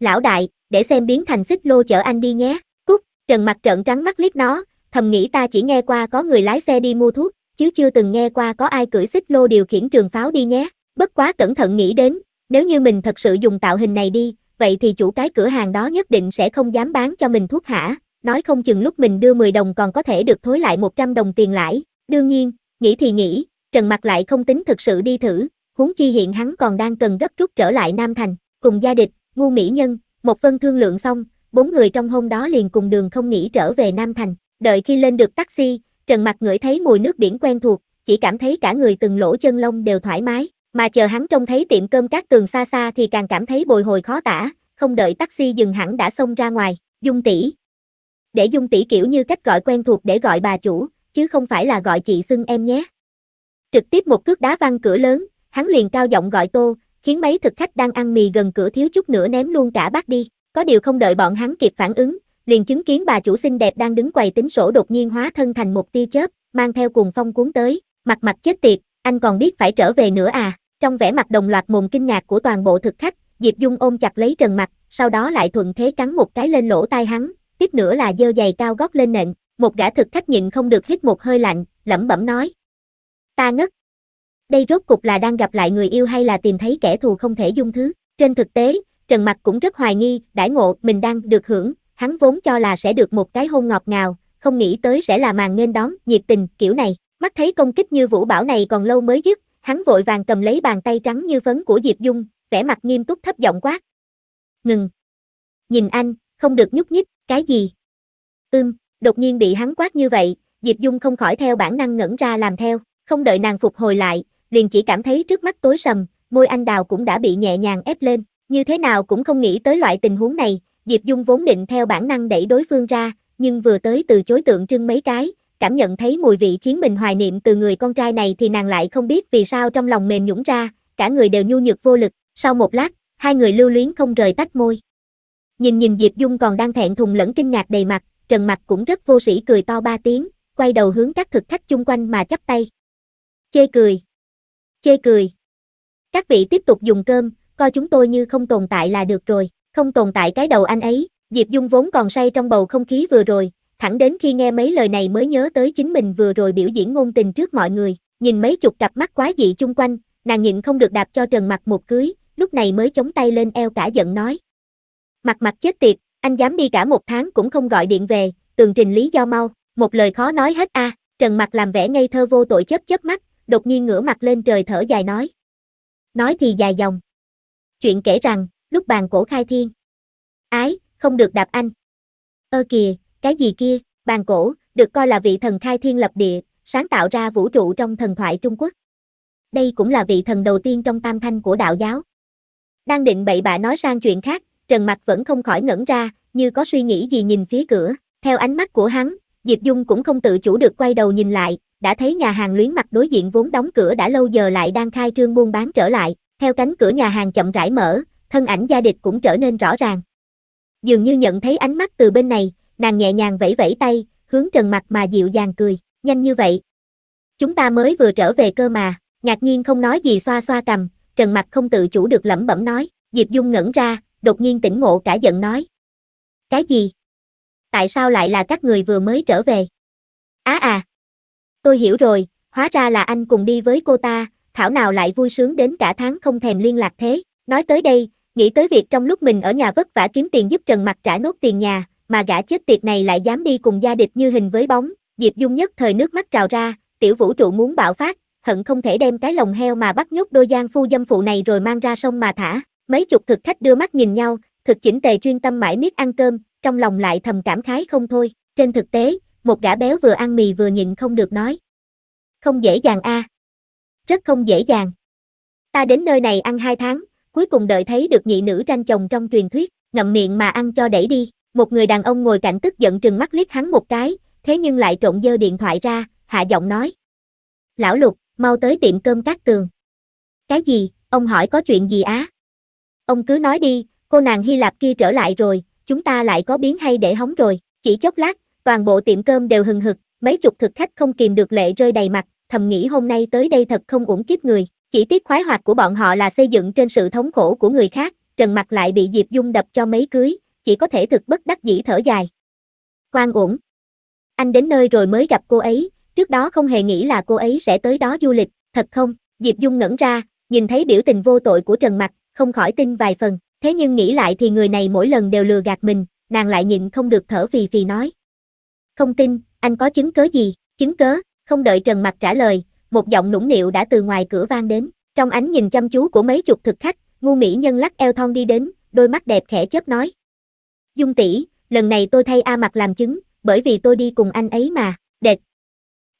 Lão đại, để xem biến thành xích lô chở anh đi nhé, cút, Trần Mặc trợn trắng mắt liếc nó, thầm nghĩ ta chỉ nghe qua có người lái xe đi mua thuốc, chứ chưa từng nghe qua có ai cưỡi xích lô điều khiển trường pháo đi nhé. Bất quá cẩn thận nghĩ đến, nếu như mình thật sự dùng tạo hình này đi, vậy thì chủ cái cửa hàng đó nhất định sẽ không dám bán cho mình thuốc hả? Nói không chừng lúc mình đưa 10 đồng còn có thể được thối lại 100 đồng tiền lãi. Đương nhiên, nghĩ thì nghĩ, Trần Mặc lại không tính thực sự đi thử, huống chi hiện hắn còn đang cần gấp rút trở lại Nam Thành, cùng gia địch, ngu mỹ nhân, một phân thương lượng xong, bốn người trong hôm đó liền cùng đường không nghĩ trở về Nam Thành. Đợi khi lên được taxi, Trần Mặc ngửi thấy mùi nước biển quen thuộc, chỉ cảm thấy cả người từng lỗ chân lông đều thoải mái, mà chờ hắn trông thấy tiệm cơm cát tường xa xa thì càng cảm thấy bồi hồi khó tả, không đợi taxi dừng hẳn đã xông ra ngoài, Dung tỷ. Để Dung tỷ kiểu như cách gọi quen thuộc để gọi bà chủ, chứ không phải là gọi chị xưng em nhé. Trực tiếp một cước đá văng cửa lớn, hắn liền cao giọng gọi Tô, khiến mấy thực khách đang ăn mì gần cửa thiếu chút nữa ném luôn cả bát đi, có điều không đợi bọn hắn kịp phản ứng, liền chứng kiến bà chủ xinh đẹp đang đứng quầy tính sổ đột nhiên hóa thân thành một tia chớp, mang theo cuồng phong cuốn tới, mặt mặt chết tiệt, anh còn biết phải trở về nữa à, trong vẻ mặt đồng loạt mồm kinh ngạc của toàn bộ thực khách, Diệp Dung ôm chặt lấy trần mặt, sau đó lại thuận thế cắn một cái lên lỗ tai hắn, tiếp nữa là dơ giày cao gót lên nện một gã thực khách nhịn không được hít một hơi lạnh, lẩm bẩm nói. Ta ngất. Đây rốt cục là đang gặp lại người yêu hay là tìm thấy kẻ thù không thể dung thứ. Trên thực tế, Trần Mặc cũng rất hoài nghi, đãi ngộ mình đang được hưởng, hắn vốn cho là sẽ được một cái hôn ngọt ngào, không nghĩ tới sẽ là màn nên đón, nhiệt tình, kiểu này. Mắt thấy công kích như vũ bảo này còn lâu mới dứt, hắn vội vàng cầm lấy bàn tay trắng như phấn của Diệp Dung, vẻ mặt nghiêm túc thấp giọng quát. Ngừng. Nhìn anh, không được nhúc nhích, cái gì? Ưm, đột nhiên bị hắn quát như vậy, Diệp Dung không khỏi theo bản năng ngẩn ra làm theo, không đợi nàng phục hồi lại, liền chỉ cảm thấy trước mắt tối sầm, môi anh đào cũng đã bị nhẹ nhàng ép lên, như thế nào cũng không nghĩ tới loại tình huống này, Diệp Dung vốn định theo bản năng đẩy đối phương ra, nhưng vừa tới từ chối tượng trưng mấy cái, cảm nhận thấy mùi vị khiến mình hoài niệm từ người con trai này thì nàng lại không biết vì sao trong lòng mềm nhũng ra, cả người đều nhu nhược vô lực, sau một lát, hai người lưu luyến không rời tách môi. Nhìn nhìn Diệp Dung còn đang thẹn thùng lẫn kinh ngạc đầy mặt, Trần Mặc cũng rất vô sĩ cười to ba tiếng, quay đầu hướng các thực khách chung quanh mà chắp tay. Chê cười. Chê cười. Các vị tiếp tục dùng cơm, coi chúng tôi như không tồn tại là được rồi không tồn tại cái đầu anh ấy, Diệp Dung vốn còn say trong bầu không khí vừa rồi, thẳng đến khi nghe mấy lời này mới nhớ tới chính mình vừa rồi biểu diễn ngôn tình trước mọi người, nhìn mấy chục cặp mắt quái dị chung quanh, nàng nhịn không được đạp cho trần Mặc một cưới, lúc này mới chống tay lên eo cả giận nói. Mặt mặt chết tiệt, anh dám đi cả một tháng cũng không gọi điện về, tường trình lý do mau, một lời khó nói hết a. À, trần Mặc làm vẻ ngây thơ vô tội chớp chớp mắt, đột nhiên ngửa mặt lên trời thở dài nói. Nói thì dài dòng. Chuyện kể rằng, lúc bàn cổ khai thiên. Ái, không được đạp anh. Ơ kìa, cái gì kia, bàn cổ, được coi là vị thần khai thiên lập địa, sáng tạo ra vũ trụ trong thần thoại Trung Quốc. Đây cũng là vị thần đầu tiên trong tam thanh của đạo giáo. Đang định bậy bạ nói sang chuyện khác, Trần mặt vẫn không khỏi ngẩn ra, như có suy nghĩ gì nhìn phía cửa. Theo ánh mắt của hắn, Diệp Dung cũng không tự chủ được quay đầu nhìn lại, đã thấy nhà hàng luyến mặt đối diện vốn đóng cửa đã lâu giờ lại đang khai trương buôn bán trở lại. Theo cánh cửa nhà hàng chậm rãi mở, thân ảnh gia địch cũng trở nên rõ ràng. Dường như nhận thấy ánh mắt từ bên này, nàng nhẹ nhàng vẫy vẫy tay, hướng trần mặt mà dịu dàng cười, nhanh như vậy. Chúng ta mới vừa trở về cơ mà, ngạc nhiên không nói gì xoa xoa cầm, trần mặt không tự chủ được lẩm bẩm nói, Diệp Dung ngẩn ra, đột nhiên tỉnh ngộ cả giận nói. Cái gì? Tại sao lại là các người vừa mới trở về? Á à, à! Tôi hiểu rồi, hóa ra là anh cùng đi với cô ta, thảo nào lại vui sướng đến cả tháng không thèm liên lạc thế. Nói tới đây, Nghĩ tới việc trong lúc mình ở nhà vất vả kiếm tiền giúp Trần Mặc trả nốt tiền nhà, mà gã chết tiệt này lại dám đi cùng gia địch như hình với bóng, Diệp Dung nhất thời nước mắt trào ra, tiểu vũ trụ muốn bạo phát, hận không thể đem cái lồng heo mà bắt nhốt đôi gian phu dâm phụ này rồi mang ra sông mà thả. Mấy chục thực khách đưa mắt nhìn nhau, thực chỉnh tề chuyên tâm mãi miết ăn cơm, trong lòng lại thầm cảm khái không thôi. Trên thực tế, một gã béo vừa ăn mì vừa nhịn không được nói. Không dễ dàng a. À. Rất không dễ dàng. Ta đến nơi này ăn hai tháng, cuối cùng đợi thấy được nhị nữ tranh chồng trong truyền thuyết, ngậm miệng mà ăn cho đẩy đi, một người đàn ông ngồi cạnh tức giận trừng mắt liếc hắn một cái, thế nhưng lại trộn dơ điện thoại ra, hạ giọng nói. Lão Lục, mau tới tiệm cơm cát tường. Cái gì, ông hỏi có chuyện gì á? Ông cứ nói đi, cô nàng Hy Lạp kia trở lại rồi, chúng ta lại có biến hay để hóng rồi, chỉ chốc lát, toàn bộ tiệm cơm đều hừng hực, mấy chục thực khách không kìm được lệ rơi đầy mặt, thầm nghĩ hôm nay tới đây thật không uổng kiếp người. Chỉ tiếc khoái hoạt của bọn họ là xây dựng trên sự thống khổ của người khác, Trần Mặc lại bị Diệp Dung đập cho mấy cưới, chỉ có thể thực bất đắc dĩ thở dài. quan uổng. Anh đến nơi rồi mới gặp cô ấy, trước đó không hề nghĩ là cô ấy sẽ tới đó du lịch, thật không? Diệp Dung ngẩn ra, nhìn thấy biểu tình vô tội của Trần Mặc, không khỏi tin vài phần, thế nhưng nghĩ lại thì người này mỗi lần đều lừa gạt mình, nàng lại nhịn không được thở phì phì nói. Không tin, anh có chứng cớ gì, chứng cớ, không đợi Trần Mặc trả lời, một giọng nũng nịu đã từ ngoài cửa vang đến, trong ánh nhìn chăm chú của mấy chục thực khách, ngu mỹ nhân lắc eo thon đi đến, đôi mắt đẹp khẽ chớp nói. Dung tỷ, lần này tôi thay A mặt làm chứng, bởi vì tôi đi cùng anh ấy mà, đệt.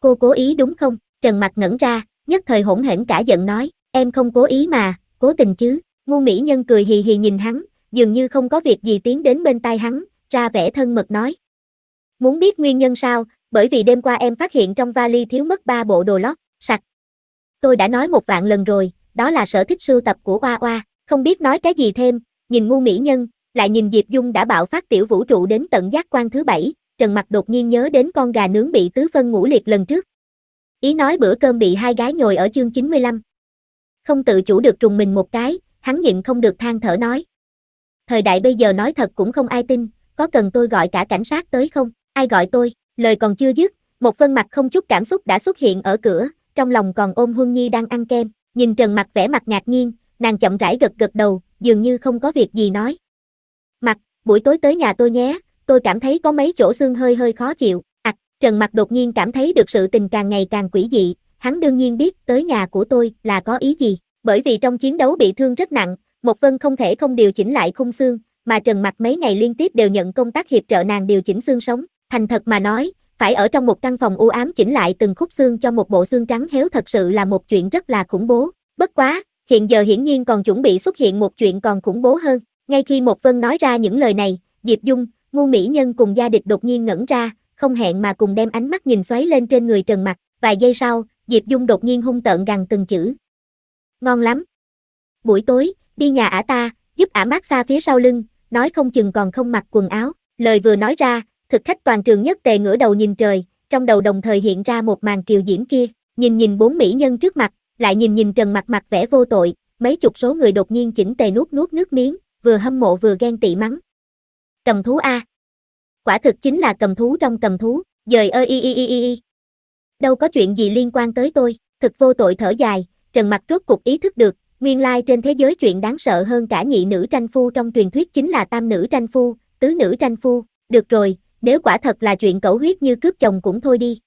Cô cố ý đúng không? Trần mặt ngẩn ra, nhất thời hỗn hển cả giận nói, em không cố ý mà, cố tình chứ. Ngu mỹ nhân cười hì hì nhìn hắn, dường như không có việc gì tiến đến bên tai hắn, ra vẻ thân mật nói. Muốn biết nguyên nhân sao, bởi vì đêm qua em phát hiện trong vali thiếu mất ba bộ đồ lót, sạch. Tôi đã nói một vạn lần rồi, đó là sở thích sưu tập của Hoa Hoa, không biết nói cái gì thêm, nhìn ngu mỹ nhân, lại nhìn Diệp Dung đã bạo phát tiểu vũ trụ đến tận giác quan thứ bảy, Trần Mặc đột nhiên nhớ đến con gà nướng bị tứ phân ngủ liệt lần trước. Ý nói bữa cơm bị hai gái nhồi ở chương 95. Không tự chủ được trùng mình một cái, hắn nhịn không được than thở nói. Thời đại bây giờ nói thật cũng không ai tin, có cần tôi gọi cả cảnh sát tới không? Ai gọi tôi? Lời còn chưa dứt, một phân mặt không chút cảm xúc đã xuất hiện ở cửa, trong lòng còn ôm Huân Nhi đang ăn kem, nhìn Trần Mặc vẻ mặt ngạc nhiên, nàng chậm rãi gật gật đầu, dường như không có việc gì nói. Mặc, buổi tối tới nhà tôi nhé, tôi cảm thấy có mấy chỗ xương hơi hơi khó chịu, ạc, à, Trần Mặc đột nhiên cảm thấy được sự tình càng ngày càng quỷ dị, hắn đương nhiên biết tới nhà của tôi là có ý gì, bởi vì trong chiến đấu bị thương rất nặng, một vân không thể không điều chỉnh lại khung xương, mà Trần Mặc mấy ngày liên tiếp đều nhận công tác hiệp trợ nàng điều chỉnh xương sống, thành thật mà nói, phải ở trong một căn phòng u ám chỉnh lại từng khúc xương cho một bộ xương trắng héo thật sự là một chuyện rất là khủng bố. Bất quá, hiện giờ hiển nhiên còn chuẩn bị xuất hiện một chuyện còn khủng bố hơn. Ngay khi một vân nói ra những lời này, Diệp Dung, ngu mỹ nhân cùng gia địch đột nhiên ngẩn ra, không hẹn mà cùng đem ánh mắt nhìn xoáy lên trên người trần mặt. Vài giây sau, Diệp Dung đột nhiên hung tợn gằn từng chữ. Ngon lắm. Buổi tối, đi nhà ả ta, giúp ả mát xa phía sau lưng, nói không chừng còn không mặc quần áo. Lời vừa nói ra, thực khách toàn trường nhất tề ngửa đầu nhìn trời, trong đầu đồng thời hiện ra một màn kiều diễm kia, nhìn nhìn bốn mỹ nhân trước mặt, lại nhìn nhìn trần mặt mặt vẻ vô tội, mấy chục số người đột nhiên chỉnh tề nuốt nuốt nước miếng, vừa hâm mộ vừa ghen tị mắng. Cầm thú A. Quả thực chính là cầm thú trong cầm thú, dời ơi y y y y y. Đâu có chuyện gì liên quan tới tôi, thực vô tội thở dài, trần mặt rốt cục ý thức được, nguyên lai trên thế giới chuyện đáng sợ hơn cả nhị nữ tranh phu trong truyền thuyết chính là tam nữ tranh phu, tứ nữ tranh phu, được rồi, nếu quả thật là chuyện cẩu huyết như cướp chồng cũng thôi đi.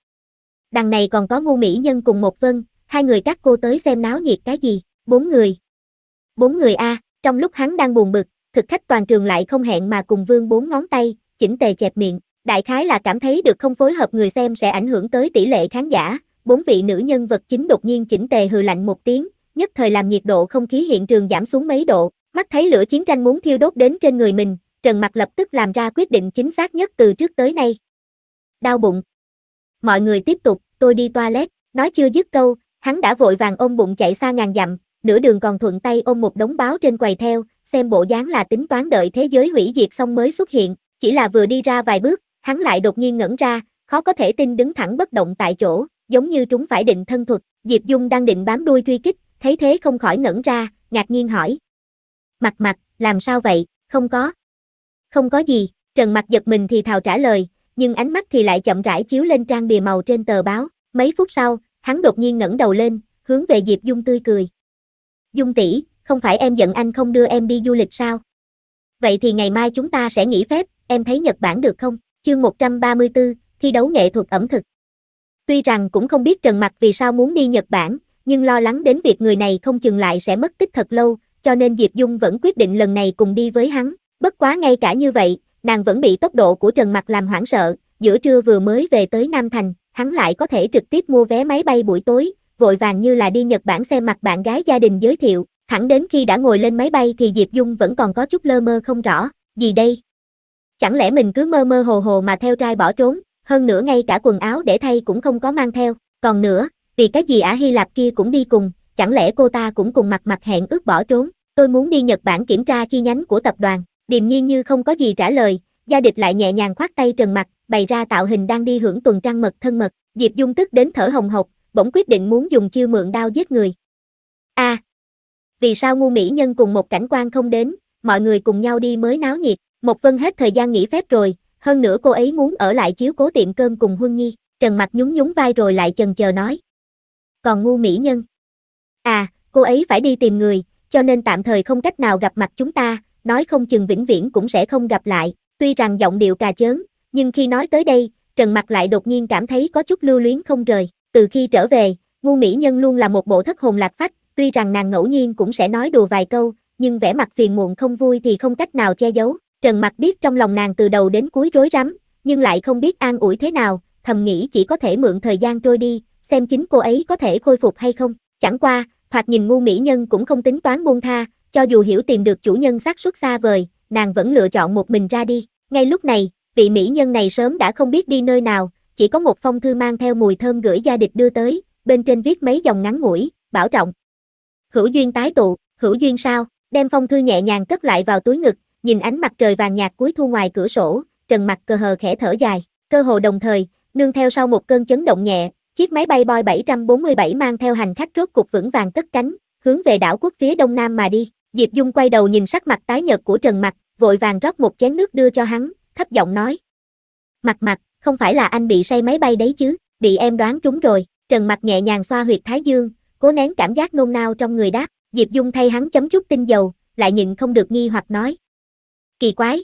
Đằng này còn có ngu mỹ nhân cùng một vân, hai người các cô tới xem náo nhiệt cái gì, bốn người. Bốn người a, trong lúc hắn đang buồn bực, thực khách toàn trường lại không hẹn mà cùng vương bốn ngón tay, chỉnh tề chẹp miệng, đại khái là cảm thấy được không phối hợp người xem sẽ ảnh hưởng tới tỷ lệ khán giả, bốn vị nữ nhân vật chính đột nhiên chỉnh tề hừ lạnh một tiếng, nhất thời làm nhiệt độ không khí hiện trường giảm xuống mấy độ, mắt thấy lửa chiến tranh muốn thiêu đốt đến trên người mình, Trần Mặc lập tức làm ra quyết định chính xác nhất từ trước tới nay. Đau bụng. Mọi người tiếp tục, tôi đi toilet, nói chưa dứt câu, hắn đã vội vàng ôm bụng chạy xa ngàn dặm, nửa đường còn thuận tay ôm một đống báo trên quầy theo, xem bộ dáng là tính toán đợi thế giới hủy diệt xong mới xuất hiện, chỉ là vừa đi ra vài bước, hắn lại đột nhiên ngẩn ra, khó có thể tin đứng thẳng bất động tại chỗ, giống như chúng phải định thân thuật, Diệp Dung đang định bám đuôi truy kích, thấy thế không khỏi ngẩn ra, ngạc nhiên hỏi. Mặt mặt, làm sao vậy, không có, không có gì, Trần Mặc giật mình thì thào trả lời, nhưng ánh mắt thì lại chậm rãi chiếu lên trang bìa màu trên tờ báo. Mấy phút sau, hắn đột nhiên ngẩng đầu lên, hướng về Diệp Dung tươi cười. Dung tỷ, không phải em giận anh không đưa em đi du lịch sao? Vậy thì ngày mai chúng ta sẽ nghỉ phép, em thấy Nhật Bản được không? Chương 134, thi đấu nghệ thuật ẩm thực. Tuy rằng cũng không biết Trần Mặc vì sao muốn đi Nhật Bản, nhưng lo lắng đến việc người này không chừng lại sẽ mất tích thật lâu, cho nên Diệp Dung vẫn quyết định lần này cùng đi với hắn. Bất quá ngay cả như vậy, nàng vẫn bị tốc độ của Trần Mặc làm hoảng sợ, giữa trưa vừa mới về tới Nam Thành, hắn lại có thể trực tiếp mua vé máy bay buổi tối, vội vàng như là đi Nhật Bản xem mặt bạn gái gia đình giới thiệu, thẳng đến khi đã ngồi lên máy bay thì Diệp Dung vẫn còn có chút lơ mơ không rõ, gì đây? Chẳng lẽ mình cứ mơ mơ hồ hồ mà theo trai bỏ trốn, hơn nữa ngay cả quần áo để thay cũng không có mang theo, còn nữa, vì cái gì ả Hy Lạp kia cũng đi cùng, chẳng lẽ cô ta cũng cùng mặt mặt hẹn ước bỏ trốn, tôi muốn đi Nhật Bản kiểm tra chi nhánh của tập đoàn, điềm nhiên như không có gì trả lời, gia địch lại nhẹ nhàng khoát tay trần mặt, bày ra tạo hình đang đi hưởng tuần trăng mật thân mật, Diệp Dung tức đến thở hồng hộc, bỗng quyết định muốn dùng chiêu mượn đao giết người. A, à, vì sao ngu mỹ nhân cùng một cảnh quan không đến, mọi người cùng nhau đi mới náo nhiệt, một vân hết thời gian nghỉ phép rồi, hơn nữa cô ấy muốn ở lại chiếu cố tiệm cơm cùng Huân Nhi, Trần Mặt nhún nhún vai rồi lại chần chờ nói. Còn ngu mỹ nhân. À, cô ấy phải đi tìm người, cho nên tạm thời không cách nào gặp mặt chúng ta, nói không chừng vĩnh viễn cũng sẽ không gặp lại, tuy rằng giọng điệu cà chớn, nhưng khi nói tới đây, Trần Mặc lại đột nhiên cảm thấy có chút lưu luyến không rời, từ khi trở về, ngu mỹ nhân luôn là một bộ thất hồn lạc phách, tuy rằng nàng ngẫu nhiên cũng sẽ nói đùa vài câu, nhưng vẻ mặt phiền muộn không vui thì không cách nào che giấu, Trần Mặc biết trong lòng nàng từ đầu đến cuối rối rắm, nhưng lại không biết an ủi thế nào, thầm nghĩ chỉ có thể mượn thời gian trôi đi, xem chính cô ấy có thể khôi phục hay không, chẳng qua, thoạt nhìn ngu mỹ nhân cũng không tính toán buông tha, cho dù hiểu tìm được chủ nhân xác suất xa vời, nàng vẫn lựa chọn một mình ra đi. Ngay lúc này, vị mỹ nhân này sớm đã không biết đi nơi nào, chỉ có một phong thư mang theo mùi thơm gửi gia địch đưa tới, bên trên viết mấy dòng ngắn ngủi, bảo trọng. Hữu duyên tái tụ, hữu duyên sao, đem phong thư nhẹ nhàng cất lại vào túi ngực, nhìn ánh mặt trời vàng nhạt cuối thu ngoài cửa sổ, trần mặt cờ hờ khẽ thở dài, cơ hồ đồng thời, nương theo sau một cơn chấn động nhẹ, chiếc máy bay Boeing 747 mang theo hành khách rốt cục vững vàng cất cánh, hướng về đảo quốc phía đông nam mà đi. Diệp Dung quay đầu nhìn sắc mặt tái nhợt của Trần Mặc, vội vàng rót một chén nước đưa cho hắn, thấp giọng nói. Mặt mặt, không phải là anh bị say máy bay đấy chứ, bị em đoán trúng rồi, Trần Mặc nhẹ nhàng xoa huyệt thái dương, cố nén cảm giác nôn nao trong người đáp, Diệp Dung thay hắn chấm chút tinh dầu, lại nhịn không được nghi hoặc nói. Kỳ quái!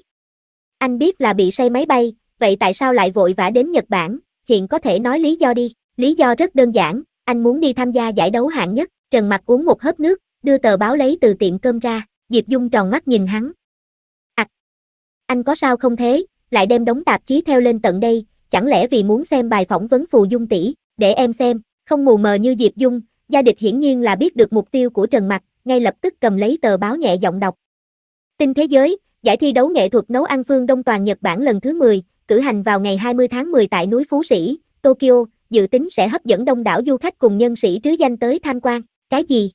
Anh biết là bị say máy bay, vậy tại sao lại vội vã đến Nhật Bản, hiện có thể nói lý do đi, lý do rất đơn giản, anh muốn đi tham gia giải đấu hạng nhất, Trần Mặc uống một hớp nước, đưa tờ báo lấy từ tiệm cơm ra, Diệp Dung tròn mắt nhìn hắn. À, anh có sao không thế, lại đem đống tạp chí theo lên tận đây, chẳng lẽ vì muốn xem bài phỏng vấn Phù Dung tỷ, để em xem, không mù mờ như Diệp Dung, gia địch hiển nhiên là biết được mục tiêu của Trần Mặc, ngay lập tức cầm lấy tờ báo nhẹ giọng đọc. Tin thế giới, giải thi đấu nghệ thuật nấu ăn phương Đông toàn Nhật Bản lần thứ 10, cử hành vào ngày 20 tháng 10 tại núi Phú Sĩ, Tokyo, dự tính sẽ hấp dẫn đông đảo du khách cùng nhân sĩ trứ danh tới tham quan. Cái gì?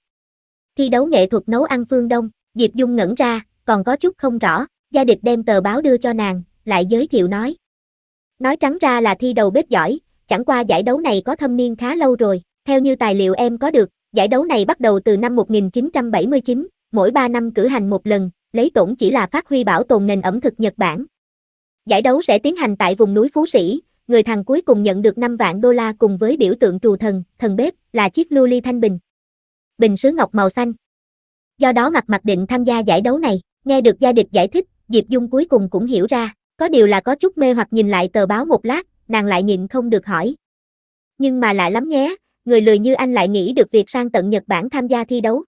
Thi đấu nghệ thuật nấu ăn phương Đông, Diệp Dung ngẩn ra, còn có chút không rõ, gia địch đem tờ báo đưa cho nàng, lại giới thiệu nói. Nói trắng ra là thi đầu bếp giỏi, chẳng qua giải đấu này có thâm niên khá lâu rồi, theo như tài liệu em có được, giải đấu này bắt đầu từ năm 1979, mỗi 3 năm cử hành một lần, lấy tổng chỉ là phát huy bảo tồn nền ẩm thực Nhật Bản. Giải đấu sẽ tiến hành tại vùng núi Phú Sĩ, người thằng cuối cùng nhận được 5 vạn đô la cùng với biểu tượng trù thần, thần bếp, là chiếc lưu ly thanh bình bình sứ ngọc màu xanh. Do đó mặt mặt định tham gia giải đấu này, nghe được gia địch giải thích, Diệp Dung cuối cùng cũng hiểu ra, có điều là có chút mê hoặc nhìn lại tờ báo một lát, nàng lại nhịn không được hỏi. Nhưng mà lạ lắm nhé, người lười như anh lại nghĩ được việc sang tận Nhật Bản tham gia thi đấu.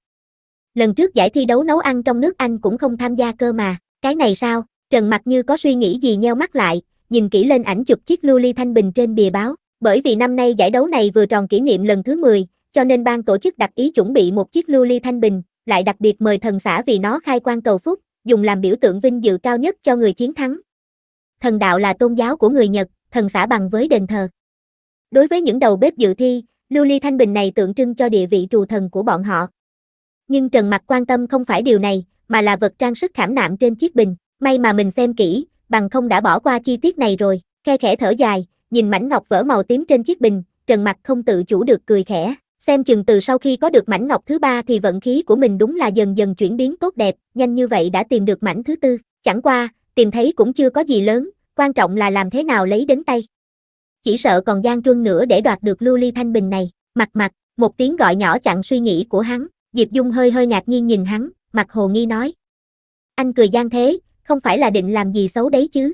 Lần trước giải thi đấu nấu ăn trong nước Anh cũng không tham gia cơ mà, cái này sao? Trần Mặc như có suy nghĩ gì nheo mắt lại, nhìn kỹ lên ảnh chụp chiếc lưu ly thanh bình trên bìa báo, bởi vì năm nay giải đấu này vừa tròn kỷ niệm lần thứ 10, cho nên ban tổ chức đặt ý chuẩn bị một chiếc lưu ly thanh bình, lại đặc biệt mời thần xã vì nó khai quan cầu phúc, dùng làm biểu tượng vinh dự cao nhất cho người chiến thắng. Thần đạo là tôn giáo của người Nhật, thần xã bằng với đền thờ. Đối với những đầu bếp dự thi, lưu ly thanh bình này tượng trưng cho địa vị trù thần của bọn họ. Nhưng Trần Mặc quan tâm không phải điều này, mà là vật trang sức khảm nạm trên chiếc bình, may mà mình xem kỹ, bằng không đã bỏ qua chi tiết này rồi, khe khẽ thở dài, nhìn mảnh ngọc vỡ màu tím trên chiếc bình, Trần Mặc không tự chủ được cười khẽ. Xem chừng từ sau khi có được mảnh ngọc thứ ba thì vận khí của mình đúng là dần dần chuyển biến tốt đẹp, nhanh như vậy đã tìm được mảnh thứ tư. Chẳng qua, tìm thấy cũng chưa có gì lớn, quan trọng là làm thế nào lấy đến tay. Chỉ sợ còn gian truân nữa để đoạt được lưu ly thanh bình này, mặt mặt, một tiếng gọi nhỏ chặn suy nghĩ của hắn, Diệp Dung hơi hơi ngạc nhiên nhìn hắn, mặt hồ nghi nói. Anh cười gian thế, không phải là định làm gì xấu đấy chứ.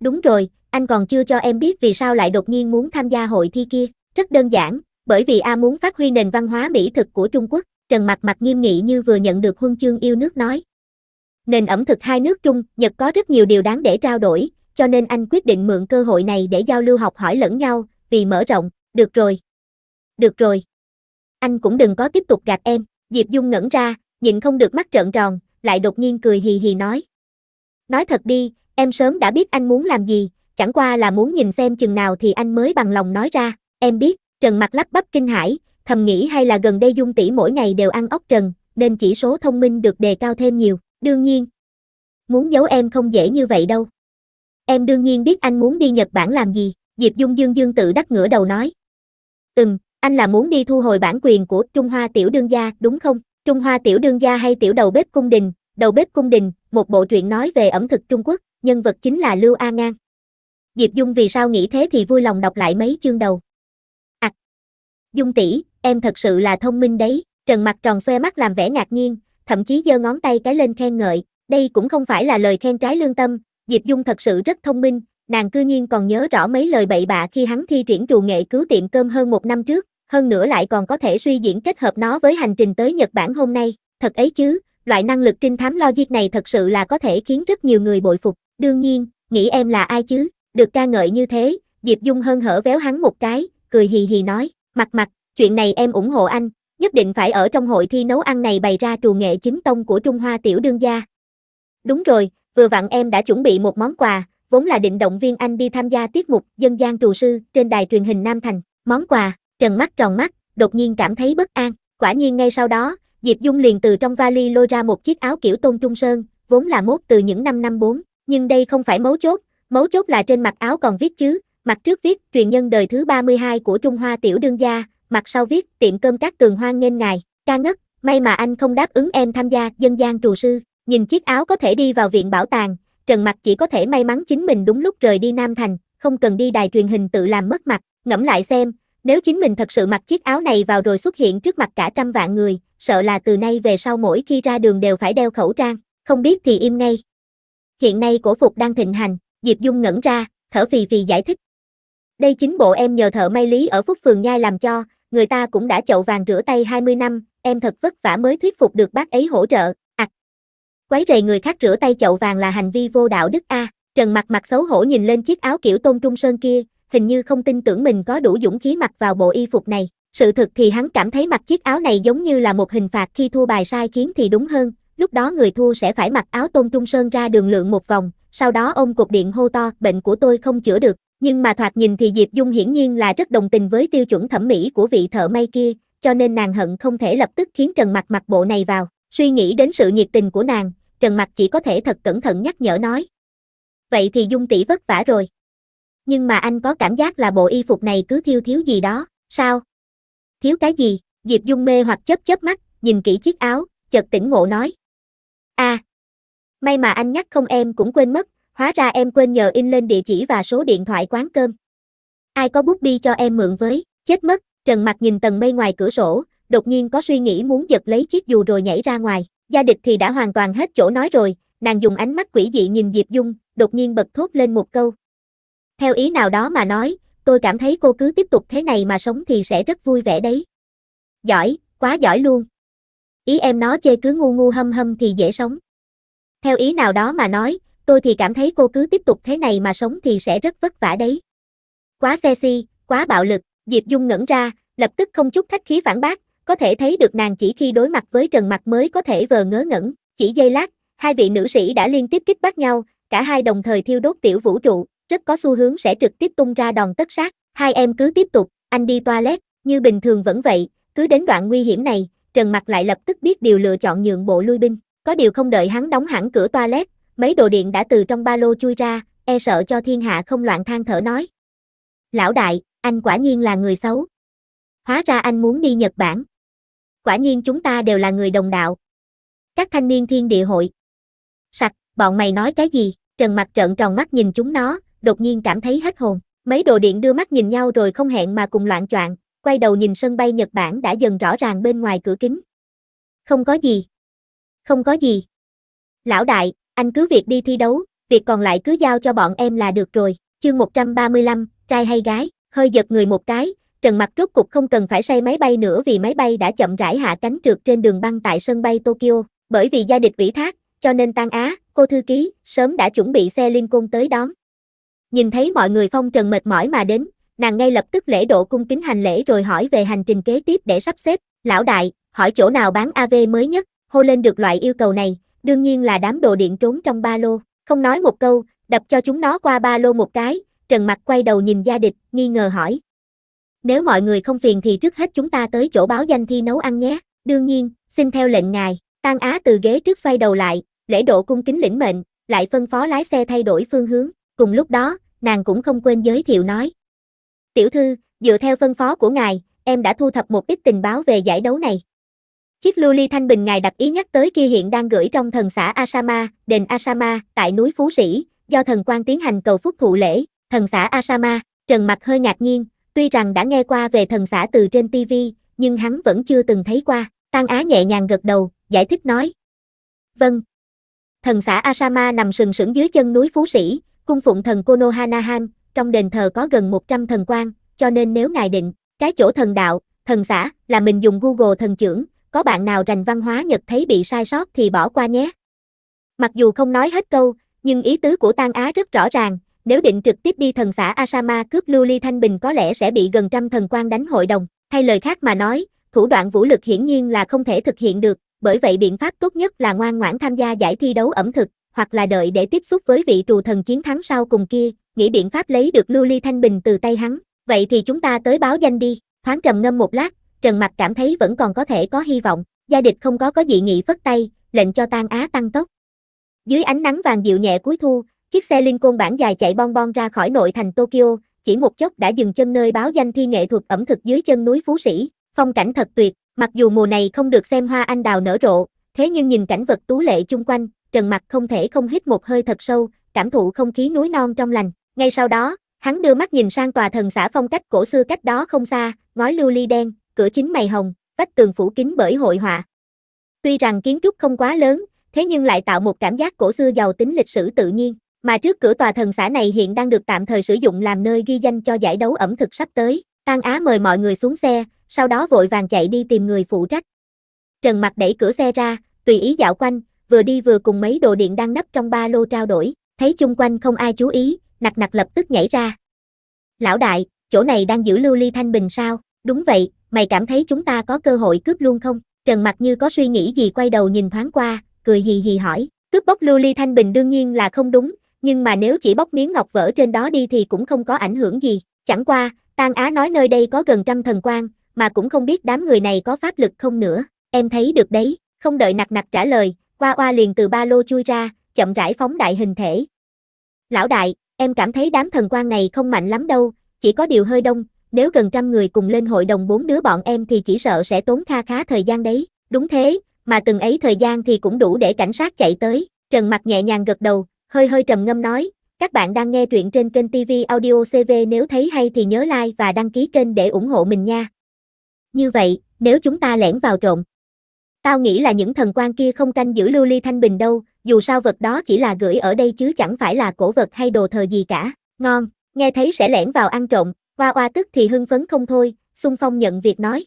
Đúng rồi, anh còn chưa cho em biết vì sao lại đột nhiên muốn tham gia hội thi kia, rất đơn giản, bởi vì A muốn phát huy nền văn hóa mỹ thực của Trung Quốc, Trần Mạc mặt nghiêm nghị như vừa nhận được huân chương yêu nước nói. Nền ẩm thực hai nước Trung, Nhật có rất nhiều điều đáng để trao đổi, cho nên anh quyết định mượn cơ hội này để giao lưu học hỏi lẫn nhau, vì mở rộng, được rồi. Được rồi. Anh cũng đừng có tiếp tục gạt em, Diệp Dung ngẩn ra, nhìn không được mắt trợn tròn, lại đột nhiên cười hì hì nói. Nói thật đi, em sớm đã biết anh muốn làm gì, chẳng qua là muốn nhìn xem chừng nào thì anh mới bằng lòng nói ra, em biết, Trần mặt lắp bắp kinh hãi, thầm nghĩ hay là gần đây dung tỷ mỗi ngày đều ăn ốc trần, nên chỉ số thông minh được đề cao thêm nhiều, đương nhiên. Muốn giấu em không dễ như vậy đâu. Em đương nhiên biết anh muốn đi Nhật Bản làm gì, Diệp Dung Dương Dương tự đắc ngửa đầu nói. Ừm, anh là muốn đi thu hồi bản quyền của Trung Hoa Tiểu Đương Gia, đúng không? Trung Hoa Tiểu Đương Gia hay Tiểu Đầu Bếp Cung Đình, Đầu Bếp Cung Đình, một bộ truyện nói về ẩm thực Trung Quốc, nhân vật chính là Lưu A Ngang. Diệp Dung vì sao nghĩ thế thì vui lòng đọc lại mấy chương đầu. Dung tỷ, em thật sự là thông minh đấy, Trần Mặt tròn xoe mắt làm vẻ ngạc nhiên, thậm chí giơ ngón tay cái lên khen ngợi, đây cũng không phải là lời khen trái lương tâm, Diệp Dung thật sự rất thông minh, nàng cư nhiên còn nhớ rõ mấy lời bậy bạ khi hắn thi triển trù nghệ cứu tiệm cơm hơn một năm trước, hơn nữa lại còn có thể suy diễn kết hợp nó với hành trình tới Nhật Bản hôm nay, thật ấy chứ, loại năng lực trinh thám logic này thật sự là có thể khiến rất nhiều người bội phục, đương nhiên, nghĩ em là ai chứ, được ca ngợi như thế, Diệp Dung hơn hở véo hắn một cái, cười hì hì nói, Mặt mặt, chuyện này em ủng hộ anh, nhất định phải ở trong hội thi nấu ăn này bày ra trù nghệ chính tông của Trung Hoa tiểu đương gia. Đúng rồi, vừa vặn em đã chuẩn bị một món quà, vốn là định động viên anh đi tham gia tiết mục dân gian trù sư trên đài truyền hình Nam Thành. Món quà, trần mắt tròn mắt, đột nhiên cảm thấy bất an. Quả nhiên ngay sau đó, Diệp Dung liền từ trong vali lôi ra một chiếc áo kiểu tôn trung sơn, vốn là mốt từ những năm năm bốn, nhưng đây không phải mấu chốt, mấu chốt là trên mặt áo còn viết chứ, Mặt trước viết truyền nhân đời thứ 32 của Trung Hoa Tiểu Đương Gia, mặt sau viết tiệm cơm các tường hoan nghênh ngài, ca ngất, may mà anh không đáp ứng em tham gia dân gian trù sư, nhìn chiếc áo có thể đi vào viện bảo tàng, Trần Mặc chỉ có thể may mắn chính mình đúng lúc rời đi Nam Thành, không cần đi đài truyền hình tự làm mất mặt, ngẫm lại xem, nếu chính mình thật sự mặc chiếc áo này vào rồi xuất hiện trước mặt cả trăm vạn người, sợ là từ nay về sau mỗi khi ra đường đều phải đeo khẩu trang, không biết thì im ngay. Hiện nay cổ phục đang thịnh hành, Diệp Dung ngẩn ra, thở phì phì giải thích, đây chính bộ em nhờ thợ may lý ở Phúc Phường Nhai làm cho, người ta cũng đã chậu vàng rửa tay 20 năm, em thật vất vả mới thuyết phục được bác ấy hỗ trợ, ặc. Quấy rầy người khác rửa tay chậu vàng là hành vi vô đạo đức a. Trần Mặc mặt xấu hổ nhìn lên chiếc áo kiểu tôn trung sơn kia, hình như không tin tưởng mình có đủ dũng khí mặc vào bộ y phục này. Sự thực thì hắn cảm thấy mặc chiếc áo này giống như là một hình phạt khi thua bài sai khiến thì đúng hơn, lúc đó người thua sẽ phải mặc áo tôn trung sơn ra đường lượng một vòng, sau đó ông cục điện hô to, bệnh của tôi không chữa được. Nhưng mà thoạt nhìn thì Diệp Dung hiển nhiên là rất đồng tình với tiêu chuẩn thẩm mỹ của vị thợ may kia, cho nên nàng hận không thể lập tức khiến Trần Mặc mặc bộ này vào. Suy nghĩ đến sự nhiệt tình của nàng, Trần Mặc chỉ có thể thật cẩn thận nhắc nhở nói. Vậy thì Dung tỷ vất vả rồi. Nhưng mà anh có cảm giác là bộ y phục này cứ thiêu thiếu gì đó, sao? Thiếu cái gì? Diệp Dung mê hoặc chớp chớp mắt, nhìn kỹ chiếc áo, chợt tỉnh ngộ nói. a à, may mà anh nhắc không em cũng quên mất, Hóa ra em quên nhờ in lên địa chỉ và số điện thoại quán cơm. Ai có bút bi cho em mượn với, chết mất, Trần Mặt nhìn tầng mây ngoài cửa sổ, đột nhiên có suy nghĩ muốn giật lấy chiếc dù rồi nhảy ra ngoài. Gia địch thì đã hoàn toàn hết chỗ nói rồi, nàng dùng ánh mắt quỷ dị nhìn Diệp Dung, đột nhiên bật thốt lên một câu. Theo ý nào đó mà nói, tôi cảm thấy cô cứ tiếp tục thế này mà sống thì sẽ rất vui vẻ đấy. Giỏi, quá giỏi luôn. Ý em nó chê cứ ngu ngu hâm hâm thì dễ sống. Theo ý nào đó mà nói, tôi thì cảm thấy cô cứ tiếp tục thế này mà sống thì sẽ rất vất vả đấy. Quá sexy, quá bạo lực, Diệp Dung ngẩn ra, lập tức không chút khách khí phản bác, có thể thấy được nàng chỉ khi đối mặt với Trần Mặc mới có thể vờ ngớ ngẩn, chỉ giây lát, hai vị nữ sĩ đã liên tiếp kích bắt nhau, cả hai đồng thời thiêu đốt tiểu vũ trụ, rất có xu hướng sẽ trực tiếp tung ra đòn tất sát, hai em cứ tiếp tục, anh đi toilet, như bình thường vẫn vậy, cứ đến đoạn nguy hiểm này, Trần Mặc lại lập tức biết điều lựa chọn nhượng bộ lui binh, có điều không đợi hắn đóng hẳn cửa toilet, mấy đồ điện đã từ trong ba lô chui ra, e sợ cho thiên hạ không loạn than thở nói. Lão đại, anh quả nhiên là người xấu. Hóa ra anh muốn đi Nhật Bản. Quả nhiên chúng ta đều là người đồng đạo. Các thanh niên thiên địa hội. Sặc, bọn mày nói cái gì? Trần mặt trợn tròn mắt nhìn chúng nó, đột nhiên cảm thấy hết hồn. Mấy đồ điện đưa mắt nhìn nhau rồi không hẹn mà cùng loạn choạng, quay đầu nhìn sân bay Nhật Bản đã dần rõ ràng bên ngoài cửa kính. Không có gì. Không có gì. Lão đại, anh cứ việc đi thi đấu, việc còn lại cứ giao cho bọn em là được rồi. Chương 135, trai hay gái, hơi giật người một cái, Trần Mặc rốt cục không cần phải say máy bay nữa vì máy bay đã chậm rãi hạ cánh trượt trên đường băng tại sân bay Tokyo, bởi vì gia đình vĩ thác, cho nên tăng Á, cô thư ký, sớm đã chuẩn bị xe Lincoln tới đón. Nhìn thấy mọi người phong trần mệt mỏi mà đến, nàng ngay lập tức lễ độ cung kính hành lễ rồi hỏi về hành trình kế tiếp để sắp xếp, lão đại, hỏi chỗ nào bán AV mới nhất, hô lên được loại yêu cầu này, đương nhiên là đám đồ điện trốn trong ba lô, không nói một câu, đập cho chúng nó qua ba lô một cái, Trần Mặc quay đầu nhìn gia địch, nghi ngờ hỏi. Nếu mọi người không phiền thì trước hết chúng ta tới chỗ báo danh thi nấu ăn nhé, đương nhiên, xin theo lệnh ngài, Tan Á từ ghế trước xoay đầu lại, lễ độ cung kính lĩnh mệnh, lại phân phó lái xe thay đổi phương hướng, cùng lúc đó, nàng cũng không quên giới thiệu nói. Tiểu thư, dựa theo phân phó của ngài, em đã thu thập một ít tình báo về giải đấu này, Chiếc lưu ly thanh bình ngài đặc ý nhắc tới kia hiện đang gửi trong thần xã Asama, đền Asama, tại núi Phú Sĩ, do thần quan tiến hành cầu phúc thụ lễ, thần xã Asama, Trần mặt hơi ngạc nhiên, tuy rằng đã nghe qua về thần xã từ trên TV, nhưng hắn vẫn chưa từng thấy qua, Tăng Á nhẹ nhàng gật đầu, giải thích nói. Vâng. Thần xã Asama nằm sừng sững dưới chân núi Phú Sĩ, cung phụng thần Konohanaham, trong đền thờ có gần 100 thần quan, cho nên nếu ngài định, cái chỗ thần đạo, thần xã, là mình dùng Google thần trưởng, có bạn nào rành văn hóa Nhật thấy bị sai sót thì bỏ qua nhé. Mặc dù không nói hết câu, nhưng ý tứ của Tang Á rất rõ ràng, nếu định trực tiếp đi thần xã Asama cướp lưu ly Thanh Bình có lẽ sẽ bị gần trăm thần quan đánh hội đồng. Thay lời khác mà nói, thủ đoạn vũ lực hiển nhiên là không thể thực hiện được, bởi vậy biện pháp tốt nhất là ngoan ngoãn tham gia giải thi đấu ẩm thực, hoặc là đợi để tiếp xúc với vị trù thần chiến thắng sau cùng kia, nghĩ biện pháp lấy được lưu ly Thanh Bình từ tay hắn. Vậy thì chúng ta tới báo danh đi, thoáng trầm ngâm một lát, Trần Mặc cảm thấy vẫn còn có thể có hy vọng, gia địch không có có dị nghị phất tay, lệnh cho tan á tăng tốc. Dưới ánh nắng vàng dịu nhẹ cuối thu, chiếc xe Lincoln bản dài chạy bon bon ra khỏi nội thành Tokyo, chỉ một chốc đã dừng chân nơi báo danh thi nghệ thuật ẩm thực dưới chân núi Phú Sĩ, phong cảnh thật tuyệt, mặc dù mùa này không được xem hoa anh đào nở rộ, thế nhưng nhìn cảnh vật tú lệ chung quanh, Trần Mặc không thể không hít một hơi thật sâu, cảm thụ không khí núi non trong lành. Ngay sau đó, hắn đưa mắt nhìn sang tòa thần xã phong cách cổ xưa cách đó không xa, ngói lưu ly đen, cửa chính mày hồng, vách tường phủ kín bởi hội họa. Tuy rằng kiến trúc không quá lớn, thế nhưng lại tạo một cảm giác cổ xưa giàu tính lịch sử tự nhiên, mà trước cửa tòa thần xã này hiện đang được tạm thời sử dụng làm nơi ghi danh cho giải đấu ẩm thực sắp tới. An Á mời mọi người xuống xe, sau đó vội vàng chạy đi tìm người phụ trách. Trần Mặc đẩy cửa xe ra, tùy ý dạo quanh, vừa đi vừa cùng mấy đồ điện đang nấp trong ba lô trao đổi, thấy chung quanh không ai chú ý, Nặc Nặc lập tức nhảy ra. "Lão đại, chỗ này đang giữ lưu ly thanh bình sao?" "Đúng vậy, mày cảm thấy chúng ta có cơ hội cướp luôn không? Trần Mặc như có suy nghĩ gì quay đầu nhìn thoáng qua, cười hì hì hỏi, cướp bóc lưu ly thanh bình đương nhiên là không đúng, nhưng mà nếu chỉ bóc miếng ngọc vỡ trên đó đi thì cũng không có ảnh hưởng gì, chẳng qua, Tang Á nói nơi đây có gần trăm thần quan, mà cũng không biết đám người này có pháp lực không nữa, em thấy được đấy, không đợi nặc nặc trả lời, qua oa liền từ ba lô chui ra, chậm rãi phóng đại hình thể. Lão đại, em cảm thấy đám thần quan này không mạnh lắm đâu, chỉ có điều hơi đông, nếu gần trăm người cùng lên hội đồng bốn đứa bọn em thì chỉ sợ sẽ tốn kha khá thời gian đấy, đúng thế, mà từng ấy thời gian thì cũng đủ để cảnh sát chạy tới, Trần Mặt nhẹ nhàng gật đầu, hơi hơi trầm ngâm nói, các bạn đang nghe truyện trên kênh TV Audio CV nếu thấy hay thì nhớ like và đăng ký kênh để ủng hộ mình nha. Như vậy, nếu chúng ta lẻn vào trộn, tao nghĩ là những thần quan kia không canh giữ lưu ly thanh bình đâu, dù sao vật đó chỉ là gửi ở đây chứ chẳng phải là cổ vật hay đồ thờ gì cả, ngon, nghe thấy sẽ lẻn vào ăn trộm, Hoa hoa tức thì hưng phấn không thôi, xung phong nhận việc nói.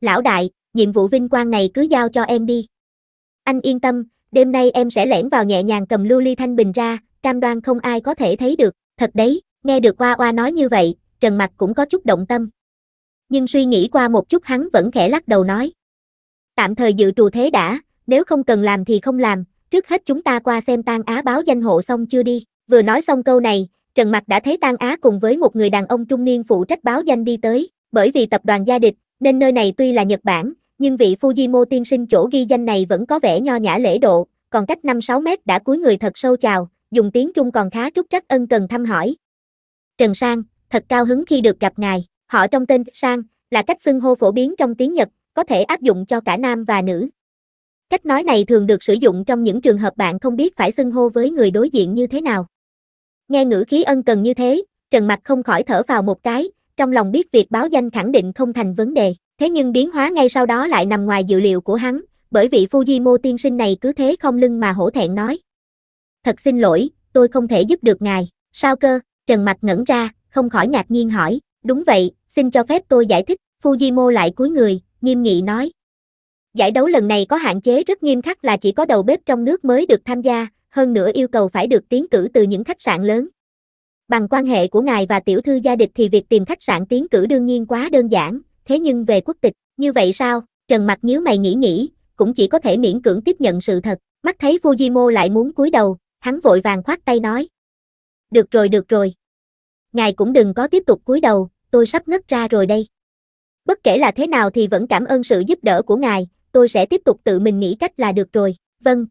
Lão đại, nhiệm vụ vinh quang này cứ giao cho em đi. Anh yên tâm, đêm nay em sẽ lẻn vào nhẹ nhàng cầm lưu ly thanh bình ra, cam đoan không ai có thể thấy được, thật đấy, nghe được Hoa Hoa nói như vậy, Trần Mặc cũng có chút động tâm. Nhưng suy nghĩ qua một chút hắn vẫn khẽ lắc đầu nói. Tạm thời dự trù thế đã, nếu không cần làm thì không làm, trước hết chúng ta qua xem tan á báo danh hộ xong chưa đi. Vừa nói xong câu này, Trần Mặc đã thấy Tang Á cùng với một người đàn ông trung niên phụ trách báo danh đi tới, bởi vì tập đoàn gia địch, nên nơi này tuy là Nhật Bản, nhưng vị Fujimo tiên sinh chỗ ghi danh này vẫn có vẻ nho nhã lễ độ, còn cách 5-6 mét đã cúi người thật sâu chào, dùng tiếng Trung còn khá trúc trách ân cần thăm hỏi. Trần Sang, thật cao hứng khi được gặp ngài, họ trong tên Sang, là cách xưng hô phổ biến trong tiếng Nhật, có thể áp dụng cho cả nam và nữ. Cách nói này thường được sử dụng trong những trường hợp bạn không biết phải xưng hô với người đối diện như thế nào. Nghe ngữ khí ân cần như thế, Trần Mặc không khỏi thở vào một cái, trong lòng biết việc báo danh khẳng định không thành vấn đề, thế nhưng biến hóa ngay sau đó lại nằm ngoài dự liệu của hắn, bởi vì Fujimo tiên sinh này cứ thế không lưng mà hổ thẹn nói. Thật xin lỗi, tôi không thể giúp được ngài, sao cơ, Trần Mặc ngẩn ra, không khỏi ngạc nhiên hỏi, đúng vậy, xin cho phép tôi giải thích, phu di Fujimo lại cúi người, nghiêm nghị nói. Giải đấu lần này có hạn chế rất nghiêm khắc là chỉ có đầu bếp trong nước mới được tham gia, hơn nữa yêu cầu phải được tiến cử từ những khách sạn lớn. Bằng quan hệ của ngài và tiểu thư gia địch thì việc tìm khách sạn tiến cử đương nhiên quá đơn giản, thế nhưng về quốc tịch, như vậy sao? Trần mặt nhíu mày nghĩ nghĩ, cũng chỉ có thể miễn cưỡng tiếp nhận sự thật. Mắt thấy Fujimo lại muốn cúi đầu, hắn vội vàng khoát tay nói: "Được rồi, được rồi. Ngài cũng đừng có tiếp tục cúi đầu, tôi sắp ngất ra rồi đây. Bất kể là thế nào thì vẫn cảm ơn sự giúp đỡ của ngài, tôi sẽ tiếp tục tự mình nghĩ cách là được rồi." Vâng,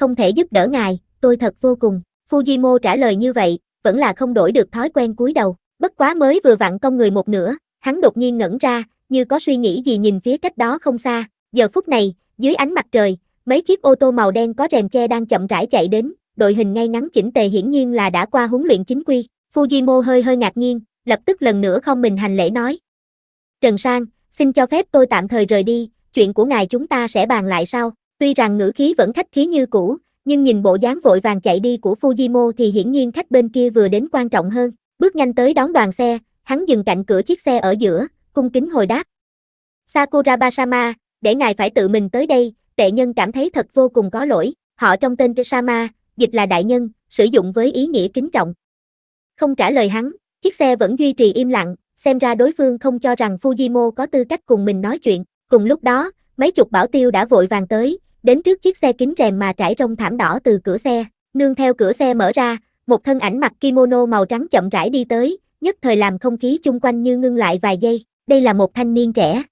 không thể giúp đỡ ngài, tôi thật vô cùng. Fujimo trả lời như vậy, vẫn là không đổi được thói quen cúi đầu. Bất quá mới vừa vặn công người một nửa, hắn đột nhiên ngẩn ra, như có suy nghĩ gì nhìn phía cách đó không xa. Giờ phút này, dưới ánh mặt trời, mấy chiếc ô tô màu đen có rèm che đang chậm rãi chạy đến, đội hình ngay ngắn chỉnh tề hiển nhiên là đã qua huấn luyện chính quy. Fujimo hơi hơi ngạc nhiên, lập tức lần nữa không mình hành lễ nói. Trần Sang, xin cho phép tôi tạm thời rời đi, chuyện của ngài chúng ta sẽ bàn lại sau. Tuy rằng ngữ khí vẫn khách khí như cũ, nhưng nhìn bộ dáng vội vàng chạy đi của Fujimo thì hiển nhiên khách bên kia vừa đến quan trọng hơn. Bước nhanh tới đón đoàn xe, hắn dừng cạnh cửa chiếc xe ở giữa, cung kính hồi đáp. sakurabasama để ngài phải tự mình tới đây, tệ nhân cảm thấy thật vô cùng có lỗi, họ trong tên Kisama, dịch là đại nhân, sử dụng với ý nghĩa kính trọng. Không trả lời hắn, chiếc xe vẫn duy trì im lặng, xem ra đối phương không cho rằng Fujimo có tư cách cùng mình nói chuyện. Cùng lúc đó, mấy chục bảo tiêu đã vội vàng tới, đến trước chiếc xe kính rèm mà trải rông thảm đỏ từ cửa xe, nương theo cửa xe mở ra, một thân ảnh mặc kimono màu trắng chậm rãi đi tới, nhất thời làm không khí chung quanh như ngưng lại vài giây, đây là một thanh niên trẻ,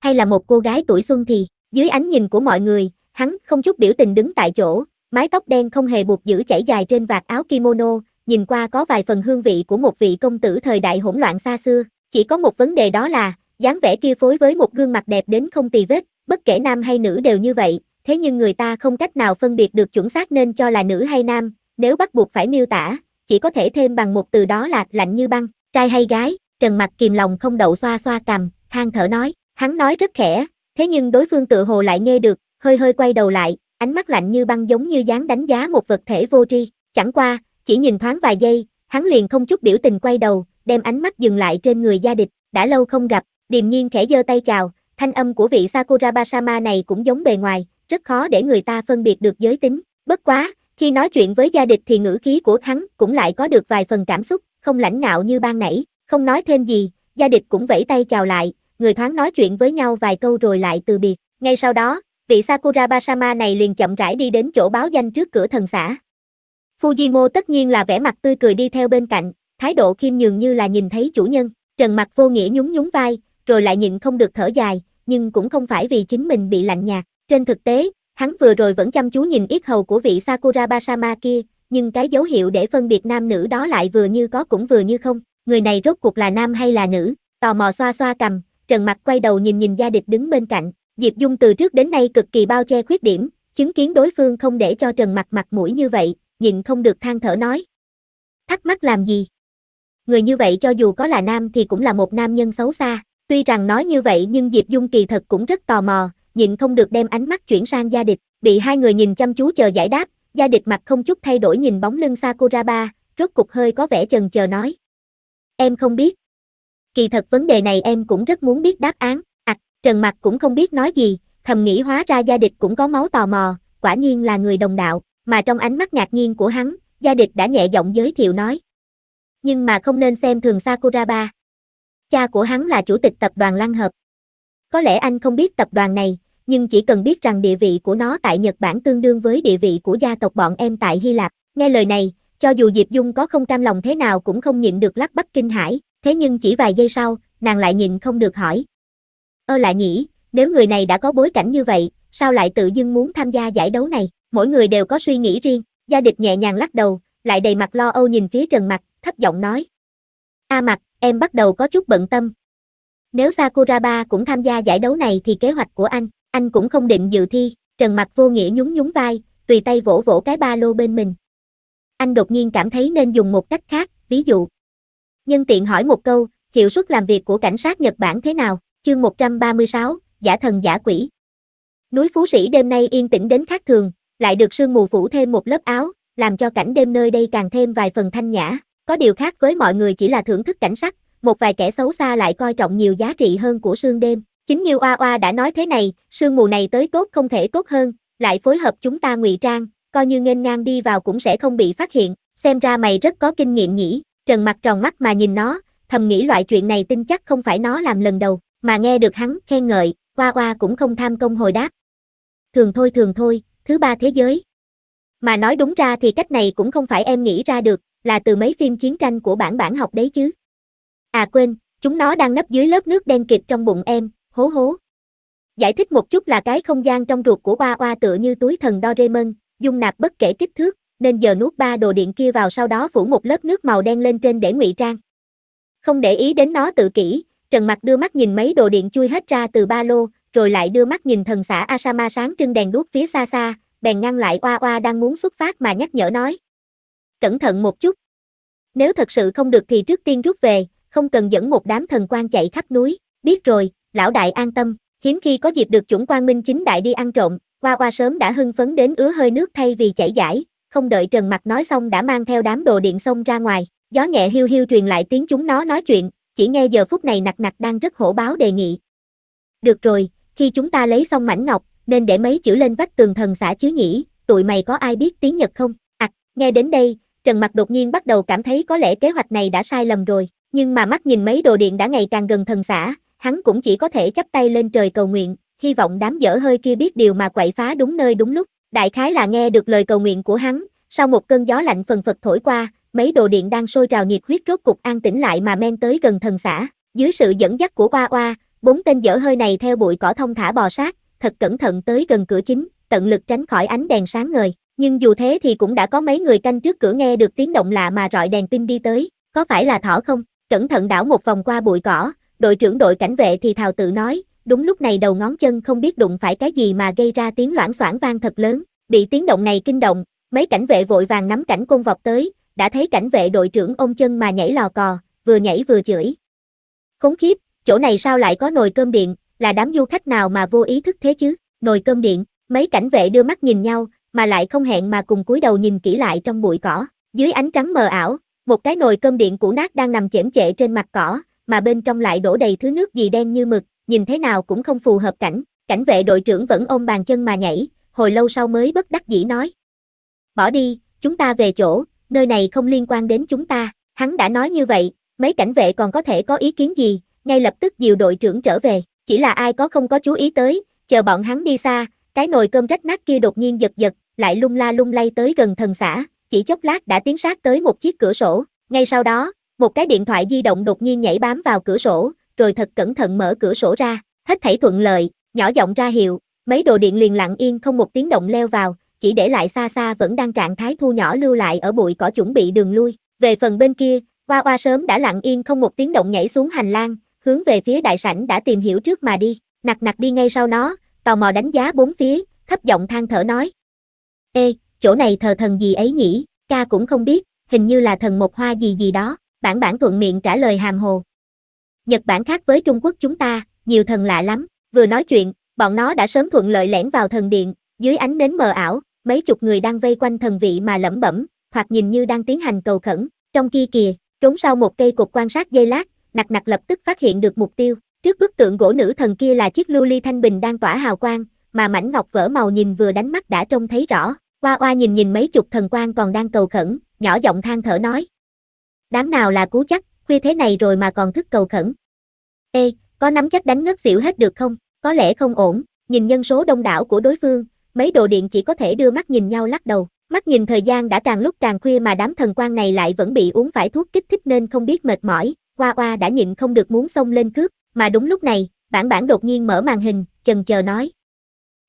hay là một cô gái tuổi xuân thì, dưới ánh nhìn của mọi người, hắn không chút biểu tình đứng tại chỗ, mái tóc đen không hề buộc giữ chảy dài trên vạt áo kimono, nhìn qua có vài phần hương vị của một vị công tử thời đại hỗn loạn xa xưa, chỉ có một vấn đề đó là, dáng vẻ kia phối với một gương mặt đẹp đến không tì vết, bất kể nam hay nữ đều như vậy, thế nhưng người ta không cách nào phân biệt được chuẩn xác nên cho là nữ hay nam, nếu bắt buộc phải miêu tả, chỉ có thể thêm bằng một từ đó là lạnh như băng, trai hay gái, Trần mặt kìm lòng không đậu xoa xoa cằm, than thở nói, hắn nói rất khẽ, thế nhưng đối phương tự hồ lại nghe được, hơi hơi quay đầu lại, ánh mắt lạnh như băng giống như dáng đánh giá một vật thể vô tri, chẳng qua, chỉ nhìn thoáng vài giây, hắn liền không chút biểu tình quay đầu, đem ánh mắt dừng lại trên người gia địch, đã lâu không gặp, điềm nhiên khẽ giơ tay chào, Thanh âm của vị Sakura Basama này cũng giống bề ngoài, rất khó để người ta phân biệt được giới tính. Bất quá, khi nói chuyện với gia địch thì ngữ khí của hắn cũng lại có được vài phần cảm xúc, không lãnh nạo như ban nãy, không nói thêm gì, gia địch cũng vẫy tay chào lại, người thoáng nói chuyện với nhau vài câu rồi lại từ biệt. Ngay sau đó, vị Sakura Basama này liền chậm rãi đi đến chỗ báo danh trước cửa thần xã. Fujimo tất nhiên là vẻ mặt tươi cười đi theo bên cạnh, thái độ khiêm nhường như là nhìn thấy chủ nhân, Trần mặt vô nghĩa nhún nhún vai, rồi lại nhịn không được thở dài, nhưng cũng không phải vì chính mình bị lạnh nhạt. Trên thực tế, hắn vừa rồi vẫn chăm chú nhìn yết hầu của vị Sakura Basama kia, nhưng cái dấu hiệu để phân biệt nam nữ đó lại vừa như có cũng vừa như không. Người này rốt cuộc là nam hay là nữ? Tò mò xoa xoa cầm, Trần Mặc quay đầu nhìn nhìn gia địch đứng bên cạnh. Diệp Dung từ trước đến nay cực kỳ bao che khuyết điểm, chứng kiến đối phương không để cho Trần Mặc mặt mũi như vậy, nhịn không được than thở nói. Thắc mắc làm gì? Người như vậy cho dù có là nam thì cũng là một nam nhân xấu xa. Tuy rằng nói như vậy nhưng Diệp Dung kỳ thật cũng rất tò mò, nhịn không được đem ánh mắt chuyển sang gia địch, bị hai người nhìn chăm chú chờ giải đáp, gia địch mặt không chút thay đổi nhìn bóng lưng Sakuraba, rốt cục hơi có vẻ chần chờ nói. Em không biết. Kỳ thật vấn đề này em cũng rất muốn biết đáp án, ạc, trần mặt cũng không biết nói gì, thầm nghĩ hóa ra gia địch cũng có máu tò mò, quả nhiên là người đồng đạo, mà trong ánh mắt ngạc nhiên của hắn, gia địch đã nhẹ giọng giới thiệu nói. Nhưng mà không nên xem thường Sakuraba. Cha của hắn là chủ tịch tập đoàn Lăng Hợp. Có lẽ anh không biết tập đoàn này, nhưng chỉ cần biết rằng địa vị của nó tại Nhật Bản tương đương với địa vị của gia tộc bọn em tại Hy Lạp. Nghe lời này, cho dù Diệp Dung có không cam lòng thế nào cũng không nhịn được lắp bắp kinh hãi, thế nhưng chỉ vài giây sau, nàng lại nhịn không được hỏi. Ơ lại nhỉ, nếu người này đã có bối cảnh như vậy, sao lại tự dưng muốn tham gia giải đấu này? Mỗi người đều có suy nghĩ riêng, gia địch nhẹ nhàng lắc đầu, lại đầy mặt lo âu nhìn phía Trần Mặc, thấp giọng nói. A à Mặc, em bắt đầu có chút bận tâm. Nếu Sakuraba cũng tham gia giải đấu này thì kế hoạch của anh, anh cũng không định dự thi, Trần Mặc vô nghĩa nhún nhún vai, tùy tay vỗ vỗ cái ba lô bên mình. Anh đột nhiên cảm thấy nên dùng một cách khác, ví dụ. Nhân tiện hỏi một câu, hiệu suất làm việc của cảnh sát Nhật Bản thế nào? Chương 136, giả thần giả quỷ. Núi Phú Sĩ đêm nay yên tĩnh đến khác thường, lại được sương mù phủ thêm một lớp áo, làm cho cảnh đêm nơi đây càng thêm vài phần thanh nhã. Có điều khác với mọi người chỉ là thưởng thức cảnh sắc, một vài kẻ xấu xa lại coi trọng nhiều giá trị hơn của sương đêm. Chính như Oa Oa đã nói thế này, sương mù này tới tốt không thể tốt hơn, lại phối hợp chúng ta ngụy trang, coi như nghênh ngang đi vào cũng sẽ không bị phát hiện, xem ra mày rất có kinh nghiệm nhỉ, trần mặt tròn mắt mà nhìn nó, thầm nghĩ loại chuyện này tin chắc không phải nó làm lần đầu, mà nghe được hắn khen ngợi, Hoa Hoa cũng không tham công hồi đáp. Thường thôi thường thôi, thứ ba thế giới. Mà nói đúng ra thì cách này cũng không phải em nghĩ ra được, là từ mấy phim chiến tranh của bản bản học đấy chứ. À quên, chúng nó đang nấp dưới lớp nước đen kịt trong bụng em, hố hố. Giải thích một chút là cái không gian trong ruột của ba oa tựa như túi thần Doraemon, dung nạp bất kể kích thước, nên giờ nuốt ba đồ điện kia vào sau đó phủ một lớp nước màu đen lên trên để ngụy trang. Không để ý đến nó tự kỷ, Trần Mặc đưa mắt nhìn mấy đồ điện chui hết ra từ ba lô, rồi lại đưa mắt nhìn thần xã Asama sáng trưng đèn đuốc phía xa xa, bèn ngăn lại Oa Oa đang muốn xuất phát mà nhắc nhở nói cẩn thận một chút. Nếu thật sự không được thì trước tiên rút về, không cần dẫn một đám thần quan chạy khắp núi, biết rồi, lão đại an tâm, hiếm khi có dịp được chuẩn quan minh chính đại đi ăn trộm, qua qua sớm đã hưng phấn đến ứa hơi nước thay vì chảy giải, không đợi Trần Mặt nói xong đã mang theo đám đồ điện xông ra ngoài, gió nhẹ hiu hiu truyền lại tiếng chúng nó nói chuyện, chỉ nghe giờ phút này nặc nặc đang rất hổ báo đề nghị. Được rồi, khi chúng ta lấy xong mảnh ngọc, nên để mấy chữ lên vách tường thần xã chứ nhỉ, tụi mày có ai biết tiếng Nhật không? À, nghe đến đây, Trần Mặc đột nhiên bắt đầu cảm thấy có lẽ kế hoạch này đã sai lầm rồi, nhưng mà mắt nhìn mấy đồ điện đã ngày càng gần thần xã, hắn cũng chỉ có thể chắp tay lên trời cầu nguyện, hy vọng đám dở hơi kia biết điều mà quậy phá đúng nơi đúng lúc. Đại khái là nghe được lời cầu nguyện của hắn, sau một cơn gió lạnh phần phật thổi qua, mấy đồ điện đang sôi trào nhiệt huyết rốt cục an tĩnh lại mà men tới gần thần xã. Dưới sự dẫn dắt của Qua Oa, bốn tên dở hơi này theo bụi cỏ thông thả bò sát, thật cẩn thận tới gần cửa chính, tận lực tránh khỏi ánh đèn sáng ngời. Nhưng dù thế thì cũng đã có mấy người canh trước cửa nghe được tiếng động lạ mà rọi đèn pin đi tới, có phải là thỏ không? Cẩn thận đảo một vòng qua bụi cỏ, đội trưởng đội cảnh vệ thì thào tự nói, đúng lúc này đầu ngón chân không biết đụng phải cái gì mà gây ra tiếng loảng xoảng vang thật lớn, bị tiếng động này kinh động, mấy cảnh vệ vội vàng nắm cảnh côn vọt tới, đã thấy cảnh vệ đội trưởng ôm chân mà nhảy lò cò, vừa nhảy vừa chửi. Khốn khiếp, chỗ này sao lại có nồi cơm điện, là đám du khách nào mà vô ý thức thế chứ, nồi cơm điện, mấy cảnh vệ đưa mắt nhìn nhau, mà lại không hẹn mà cùng cúi đầu nhìn kỹ lại trong bụi cỏ. Dưới ánh trắng mờ ảo, một cái nồi cơm điện cũ nát đang nằm chễm chệ trên mặt cỏ, mà bên trong lại đổ đầy thứ nước gì đen như mực, nhìn thế nào cũng không phù hợp cảnh. Cảnh vệ đội trưởng vẫn ôm bàn chân mà nhảy, hồi lâu sau mới bất đắc dĩ nói. Bỏ đi, chúng ta về chỗ, nơi này không liên quan đến chúng ta. Hắn đã nói như vậy, mấy cảnh vệ còn có thể có ý kiến gì, ngay lập tức dìu đội trưởng trở về. Chỉ là ai có không có chú ý tới, chờ bọn hắn đi xa, cái nồi cơm rách nát kia đột nhiên giật giật, lại lung la lung lay tới gần thần xã, chỉ chốc lát đã tiến sát tới một chiếc cửa sổ. Ngay sau đó, một cái điện thoại di động đột nhiên nhảy bám vào cửa sổ, rồi thật cẩn thận mở cửa sổ ra, hết thảy thuận lợi, nhỏ giọng ra hiệu, mấy đồ điện liền lặng yên không một tiếng động leo vào, chỉ để lại xa xa vẫn đang trạng thái thu nhỏ lưu lại ở bụi cỏ chuẩn bị đường lui. Về phần bên kia, Hoa Hoa sớm đã lặng yên không một tiếng động nhảy xuống hành lang, hướng về phía đại sảnh đã tìm hiểu trước mà đi, nặc nặc đi ngay sau nó, tò mò đánh giá bốn phía, thấp giọng than thở nói, Ê, chỗ này thờ thần gì ấy nhỉ, ca cũng không biết, hình như là thần một hoa gì gì đó, bản bản thuận miệng trả lời hàm hồ. Nhật Bản khác với Trung Quốc chúng ta, nhiều thần lạ lắm, vừa nói chuyện, bọn nó đã sớm thuận lợi lẻn vào thần điện, dưới ánh nến mờ ảo, mấy chục người đang vây quanh thần vị mà lẩm bẩm, hoặc nhìn như đang tiến hành cầu khẩn, trong kia kìa, trốn sau một cây cột quan sát dây lát, nặc nặc lập tức phát hiện được mục tiêu, trước bức tượng gỗ nữ thần kia là chiếc lưu ly thanh bình đang tỏa hào quang, mà mảnh ngọc vỡ màu nhìn vừa đánh mắt đã trông thấy rõ, Hoa hoa nhìn nhìn mấy chục thần quan còn đang cầu khẩn, nhỏ giọng than thở nói. Đám nào là cú chắc, khuya thế này rồi mà còn thức cầu khẩn. Ê, có nắm chắc đánh ngất xỉu hết được không? Có lẽ không ổn, nhìn nhân số đông đảo của đối phương, mấy đồ điện chỉ có thể đưa mắt nhìn nhau lắc đầu. Mắt nhìn thời gian đã càng lúc càng khuya mà đám thần quan này lại vẫn bị uống phải thuốc kích thích nên không biết mệt mỏi, Hoa Hoa đã nhịn không được muốn xông lên cướp, mà đúng lúc này, bản bản đột nhiên mở màn hình, chần chờ nói.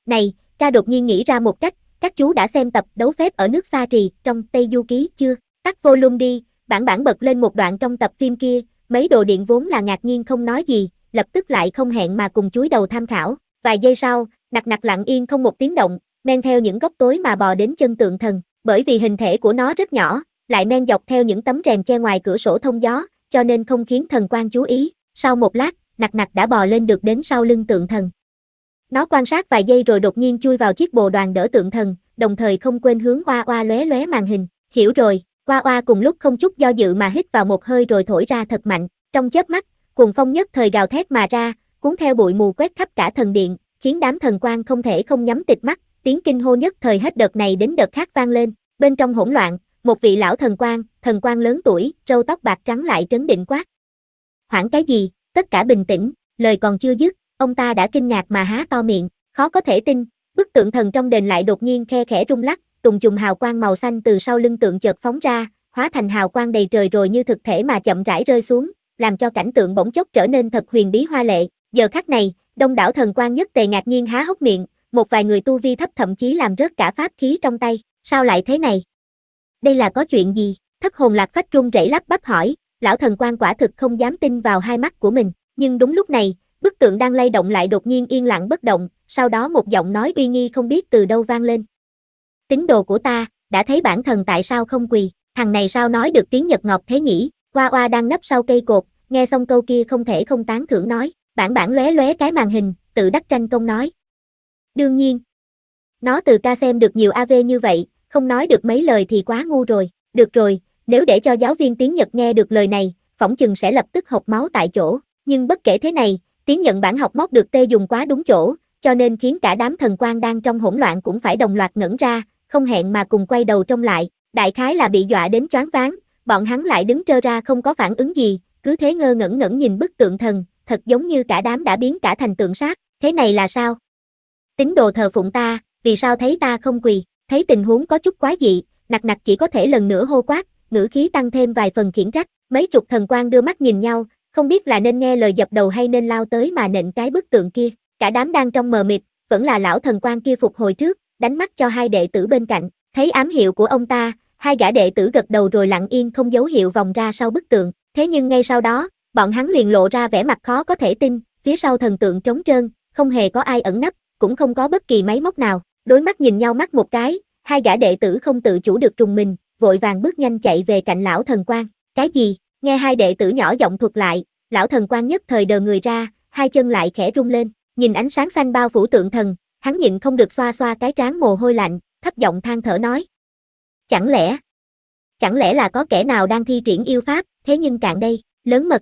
Này, ca đột nhiên nghĩ ra một cách, các chú đã xem tập đấu phép ở nước xa trì trong Tây Du Ký chưa? Tắt volume đi, bản bản bật lên một đoạn trong tập phim kia, mấy đồ điện vốn là ngạc nhiên không nói gì, lập tức lại không hẹn mà cùng chuối đầu tham khảo. Vài giây sau, nặc nặc lặng yên không một tiếng động, men theo những góc tối mà bò đến chân tượng thần, bởi vì hình thể của nó rất nhỏ, lại men dọc theo những tấm rèm che ngoài cửa sổ thông gió, cho nên không khiến thần quan chú ý. Sau một lát, nặc nặc đã bò lên được đến sau lưng tượng thần. Nó quan sát vài giây rồi đột nhiên chui vào chiếc bồ đoàn đỡ tượng thần, đồng thời không quên hướng oa oa lóe lóe màn hình. Hiểu rồi, oa oa cùng lúc không chút do dự mà hít vào một hơi rồi thổi ra thật mạnh, trong chớp mắt, cuồng phong nhất thời gào thét mà ra, cuốn theo bụi mù quét khắp cả thần điện, khiến đám thần quan không thể không nhắm tịt mắt, tiếng kinh hô nhất thời hết đợt này đến đợt khác vang lên. Bên trong hỗn loạn, một vị lão thần quan, thần quan lớn tuổi, râu tóc bạc trắng lại trấn định quát. Hoảng cái gì, tất cả bình tĩnh, lời còn chưa dứt, ông ta đã kinh ngạc mà há to miệng, khó có thể tin, bức tượng thần trong đền lại đột nhiên khe khẽ rung lắc, tùng trùng hào quang màu xanh từ sau lưng tượng chợt phóng ra, hóa thành hào quang đầy trời rồi như thực thể mà chậm rãi rơi xuống, làm cho cảnh tượng bỗng chốc trở nên thật huyền bí hoa lệ. Giờ khắc này, đông đảo thần quan nhất tề ngạc nhiên há hốc miệng, một vài người tu vi thấp thậm chí làm rớt cả pháp khí trong tay, sao lại thế này? Đây là có chuyện gì? Thất hồn lạc phách run rẩy lắp bắp hỏi, lão thần quan quả thực không dám tin vào hai mắt của mình, nhưng đúng lúc này, bức tượng đang lay động lại đột nhiên yên lặng bất động, sau đó một giọng nói uy nghi không biết từ đâu vang lên. tính đồ của ta, đã thấy bản thần tại sao không quỳ, thằng này sao nói được tiếng Nhật Ngọc thế nhỉ, Hoa Hoa đang nấp sau cây cột, nghe xong câu kia không thể không tán thưởng nói, bản bản lóe lóe cái màn hình, tự đắc tranh công nói. Đương nhiên, nó từ ca xem được nhiều AV như vậy, không nói được mấy lời thì quá ngu rồi, được rồi, nếu để cho giáo viên tiếng Nhật nghe được lời này, phỏng chừng sẽ lập tức hộc máu tại chỗ, nhưng bất kể thế này, Tiếng nhận bản học móc được tê dùng quá đúng chỗ, cho nên khiến cả đám thần quan đang trong hỗn loạn cũng phải đồng loạt ngẩn ra, không hẹn mà cùng quay đầu trông lại, đại khái là bị dọa đến choáng váng, bọn hắn lại đứng trơ ra không có phản ứng gì, cứ thế ngơ ngẩn ngẩn nhìn bức tượng thần, thật giống như cả đám đã biến cả thành tượng sát, thế này là sao? Tín đồ thờ phụng ta, vì sao thấy ta không quỳ, thấy tình huống có chút quá dị, nặc nặc chỉ có thể lần nữa hô quát, ngữ khí tăng thêm vài phần khiển trách, mấy chục thần quan đưa mắt nhìn nhau, không biết là nên nghe lời dập đầu hay nên lao tới mà nện cái bức tượng kia. Cả đám đang trong mờ mịt, vẫn là lão thần quan kia phục hồi trước, đánh mắt cho hai đệ tử bên cạnh, thấy ám hiệu của ông ta, hai gã đệ tử gật đầu rồi lặng yên không dấu hiệu vòng ra sau bức tượng. Thế nhưng ngay sau đó, bọn hắn liền lộ ra vẻ mặt khó có thể tin, phía sau thần tượng trống trơn, không hề có ai ẩn nấp, cũng không có bất kỳ máy móc nào. Đối mắt nhìn nhau mắt một cái, hai gã đệ tử không tự chủ được trùng mình, vội vàng bước nhanh chạy về cạnh lão thần quan. Cái gì? Nghe hai đệ tử nhỏ giọng thuật lại, lão thần quan nhất thời đờ người ra, hai chân lại khẽ rung lên, nhìn ánh sáng xanh bao phủ tượng thần, hắn nhịn không được xoa xoa cái trán mồ hôi lạnh, thấp giọng than thở nói. Chẳng lẽ, chẳng lẽ là có kẻ nào đang thi triển yêu pháp, thế nhưng cạn đây, lớn mật.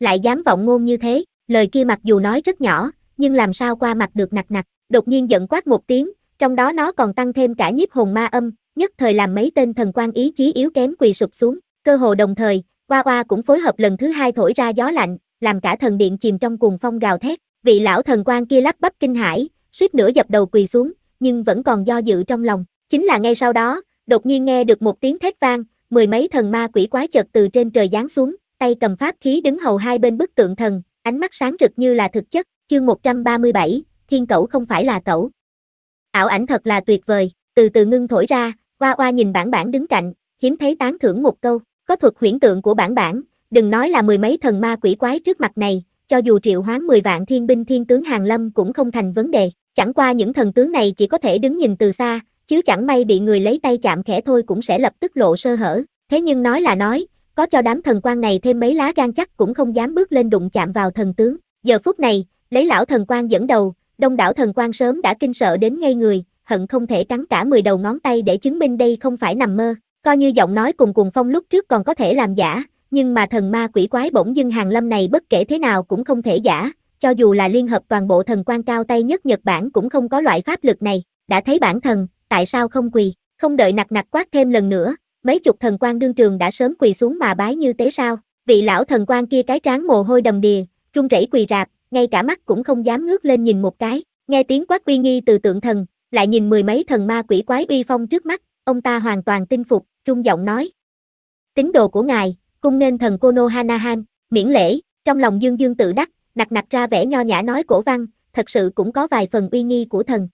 Lại dám vọng ngôn như thế, lời kia mặc dù nói rất nhỏ, nhưng làm sao qua mặt được nặc nặc, đột nhiên giận quát một tiếng, trong đó nó còn tăng thêm cả nhiếp hồn ma âm, nhất thời làm mấy tên thần quan ý chí yếu kém quỳ sụp xuống, cơ hồ đồng thời, qua qua cũng phối hợp lần thứ hai thổi ra gió lạnh, làm cả thần điện chìm trong cuồng phong gào thét. Vị lão thần quan kia lắp bắp kinh hãi, suýt nữa dập đầu quỳ xuống, nhưng vẫn còn do dự trong lòng. Chính là ngay sau đó, đột nhiên nghe được một tiếng thét vang, mười mấy thần ma quỷ quái chợt từ trên trời giáng xuống, tay cầm pháp khí đứng hầu hai bên bức tượng thần, ánh mắt sáng rực như là thực chất. Chương 137, Thiên Cẩu không phải là cẩu. Ảo ảnh thật là tuyệt vời, từ từ ngưng thổi ra, qua qua nhìn bản bản đứng cạnh, hiếm thấy tán thưởng một câu có thuật huyễn tượng của bản bản, đừng nói là mười mấy thần ma quỷ quái trước mặt này, cho dù triệu hoán mười vạn thiên binh thiên tướng hàng lâm cũng không thành vấn đề, chẳng qua những thần tướng này chỉ có thể đứng nhìn từ xa, chứ chẳng may bị người lấy tay chạm khẽ thôi cũng sẽ lập tức lộ sơ hở, thế nhưng nói là nói, có cho đám thần quan này thêm mấy lá gan chắc cũng không dám bước lên đụng chạm vào thần tướng, giờ phút này, lấy lão thần quan dẫn đầu, đông đảo thần quan sớm đã kinh sợ đến ngây người, hận không thể cắn cả 10 đầu ngón tay để chứng minh đây không phải nằm mơ, Coi như giọng nói cùng cuồng phong lúc trước còn có thể làm giả, nhưng mà thần ma quỷ quái bỗng dưng hàng lâm này bất kể thế nào cũng không thể giả, cho dù là liên hợp toàn bộ thần quan cao tay nhất Nhật Bản cũng không có loại pháp lực này, đã thấy bản thần, tại sao không quỳ, không đợi nặc nặc quát thêm lần nữa, mấy chục thần quan đương trường đã sớm quỳ xuống mà bái như tế sao, vị lão thần quan kia cái trán mồ hôi đầm đìa, trung rẩy quỳ rạp, ngay cả mắt cũng không dám ngước lên nhìn một cái, nghe tiếng quát uy nghi từ tượng thần, lại nhìn mười mấy thần ma quỷ quái uy phong trước mắt, ông ta hoàn toàn tin phục, trung giọng nói. tính đồ của ngài, cung nên thần Konohanahan, miễn lễ, trong lòng dương dương tự đắc, nặc nặc ra vẻ nho nhã nói cổ văn, thật sự cũng có vài phần uy nghi của thần.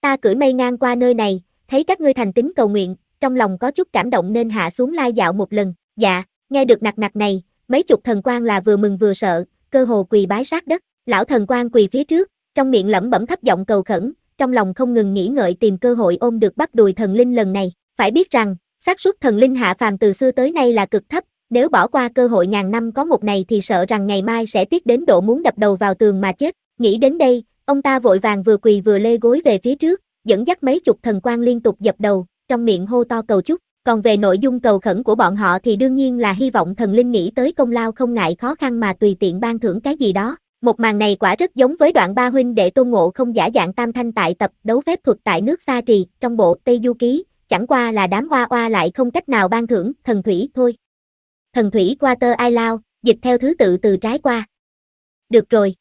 Ta cưỡi mây ngang qua nơi này, thấy các ngươi thành tín cầu nguyện, trong lòng có chút cảm động nên hạ xuống lai dạo một lần, dạ, nghe được nặc nặc này, mấy chục thần quan là vừa mừng vừa sợ, cơ hồ quỳ bái sát đất, lão thần quan quỳ phía trước, trong miệng lẩm bẩm thấp giọng cầu khẩn, trong lòng không ngừng nghĩ ngợi tìm cơ hội ôm được bắp đùi thần linh lần này, phải biết rằng, xác suất thần linh hạ phàm từ xưa tới nay là cực thấp, nếu bỏ qua cơ hội ngàn năm có một này thì sợ rằng ngày mai sẽ tiếc đến độ muốn đập đầu vào tường mà chết. Nghĩ đến đây, ông ta vội vàng vừa quỳ vừa lê gối về phía trước, dẫn dắt mấy chục thần quan liên tục dập đầu, trong miệng hô to cầu chúc. Còn về nội dung cầu khẩn của bọn họ thì đương nhiên là hy vọng thần linh nghĩ tới công lao không ngại khó khăn mà tùy tiện ban thưởng cái gì đó. Một màn này quả rất giống với đoạn ba huynh đệ tôn ngộ không giả dạng tam thanh tại tập đấu phép thuật tại nước Sa Trì trong bộ Tây Du Ký, chẳng qua là đám hoa hoa lại không cách nào ban thưởng thần thủy thôi. Thần thủy qua tơ ai lao, dịch theo thứ tự từ trái qua. Được rồi.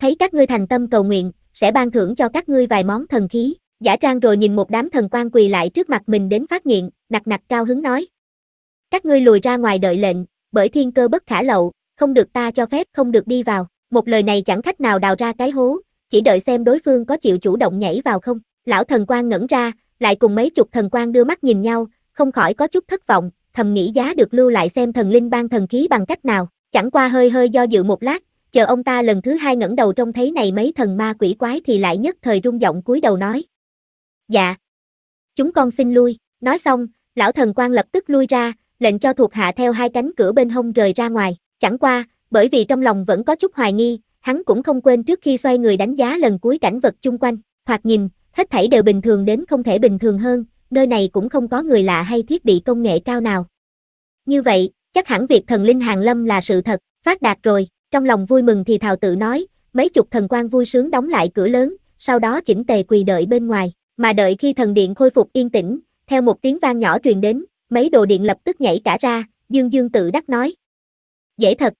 Thấy các ngươi thành tâm cầu nguyện, sẽ ban thưởng cho các ngươi vài món thần khí. Giả trang rồi nhìn một đám thần quan quỳ lại trước mặt mình đến phát nghiện, nặc nặc cao hứng nói. Các ngươi lùi ra ngoài đợi lệnh, bởi thiên cơ bất khả lậu, không được ta cho phép không được đi vào. Một lời này chẳng khách nào đào ra cái hố, chỉ đợi xem đối phương có chịu chủ động nhảy vào không. Lão thần quan ngẩn ra, lại cùng mấy chục thần quan đưa mắt nhìn nhau, không khỏi có chút thất vọng, thầm nghĩ giá được lưu lại xem thần linh ban thần khí bằng cách nào, chẳng qua hơi hơi do dự một lát, chờ ông ta lần thứ hai ngẩng đầu trông thấy này mấy thần ma quỷ quái thì lại nhất thời rung giọng cúi đầu nói. Dạ. Chúng con xin lui, nói xong, lão thần quan lập tức lui ra, lệnh cho thuộc hạ theo hai cánh cửa bên hông rời ra ngoài, chẳng qua, bởi vì trong lòng vẫn có chút hoài nghi, hắn cũng không quên trước khi xoay người đánh giá lần cuối cảnh vật chung quanh, thoạt nhìn, hết thảy đều bình thường đến không thể bình thường hơn, nơi này cũng không có người lạ hay thiết bị công nghệ cao nào. Như vậy, chắc hẳn việc thần linh hàng lâm là sự thật, phát đạt rồi, trong lòng vui mừng thì thào tự nói, mấy chục thần quan vui sướng đóng lại cửa lớn, sau đó chỉnh tề quỳ đợi bên ngoài, mà đợi khi thần điện khôi phục yên tĩnh, theo một tiếng vang nhỏ truyền đến, mấy đồ điện lập tức nhảy cả ra, Dương Dương tự đắc nói. Dễ thật.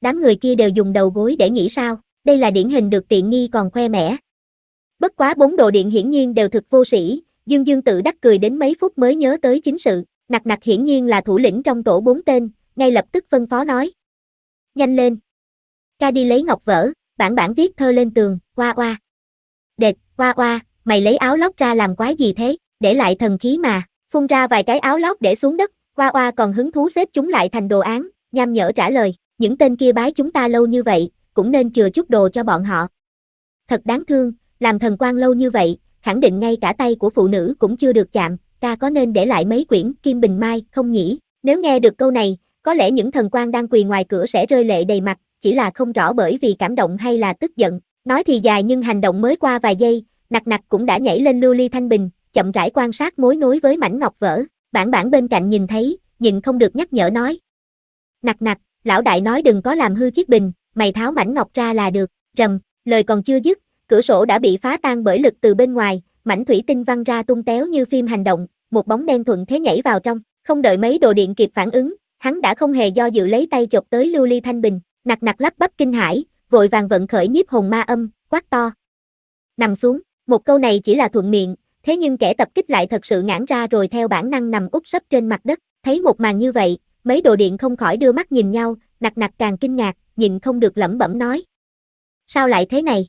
Đám người kia đều dùng đầu gối để nghĩ sao, đây là điển hình được tiện nghi còn khoe mẽ. Bất quá bốn đồ điện hiển nhiên đều thực vô sĩ, Dương Dương tự đắc cười đến mấy phút mới nhớ tới chính sự, nặc nặc hiển nhiên là thủ lĩnh trong tổ bốn tên, ngay lập tức phân phó nói. Nhanh lên! Ca đi lấy ngọc vỡ, bản bản viết thơ lên tường, qua qua. Đệt, qua qua, mày lấy áo lót ra làm quái gì thế, để lại thần khí mà, phun ra vài cái áo lót để xuống đất, qua qua còn hứng thú xếp chúng lại thành đồ án, nham nhở trả lời, những tên kia bái chúng ta lâu như vậy, cũng nên chừa chút đồ cho bọn họ. Thật đáng thương, làm thần quan lâu như vậy, khẳng định ngay cả tay của phụ nữ cũng chưa được chạm, ta có nên để lại mấy quyển Kim Bình Mai không nhỉ? Nếu nghe được câu này, có lẽ những thần quan đang quỳ ngoài cửa sẽ rơi lệ đầy mặt, chỉ là không rõ bởi vì cảm động hay là tức giận. Nói thì dài nhưng hành động mới qua vài giây, nặc nặc cũng đã nhảy lên lưu ly thanh bình, chậm rãi quan sát mối nối với mảnh ngọc vỡ. Bản bản bên cạnh nhìn thấy, nhìn không được nhắc nhở nói. Nặc nặc, lão đại nói đừng có làm hư chiếc bình, mày tháo mảnh ngọc ra là được, rầm, lời còn chưa dứt, cửa sổ đã bị phá tan bởi lực từ bên ngoài, mảnh thủy tinh văng ra tung téo như phim hành động, một bóng đen thuận thế nhảy vào trong, không đợi mấy đồ điện kịp phản ứng, hắn đã không hề do dự lấy tay chộp tới lưu ly thanh bình, nặc nặc lắp bắp kinh hãi, vội vàng vận khởi nhiếp hồn ma âm, quát to. Nằm xuống, một câu này chỉ là thuận miệng, thế nhưng kẻ tập kích lại thật sự ngãn ra rồi theo bản năng nằm úp sấp trên mặt đất, thấy một màn như vậy, mấy đồ điện không khỏi đưa mắt nhìn nhau, nặc nặc càng kinh ngạc, nhìn không được lẩm bẩm nói. Sao lại thế này?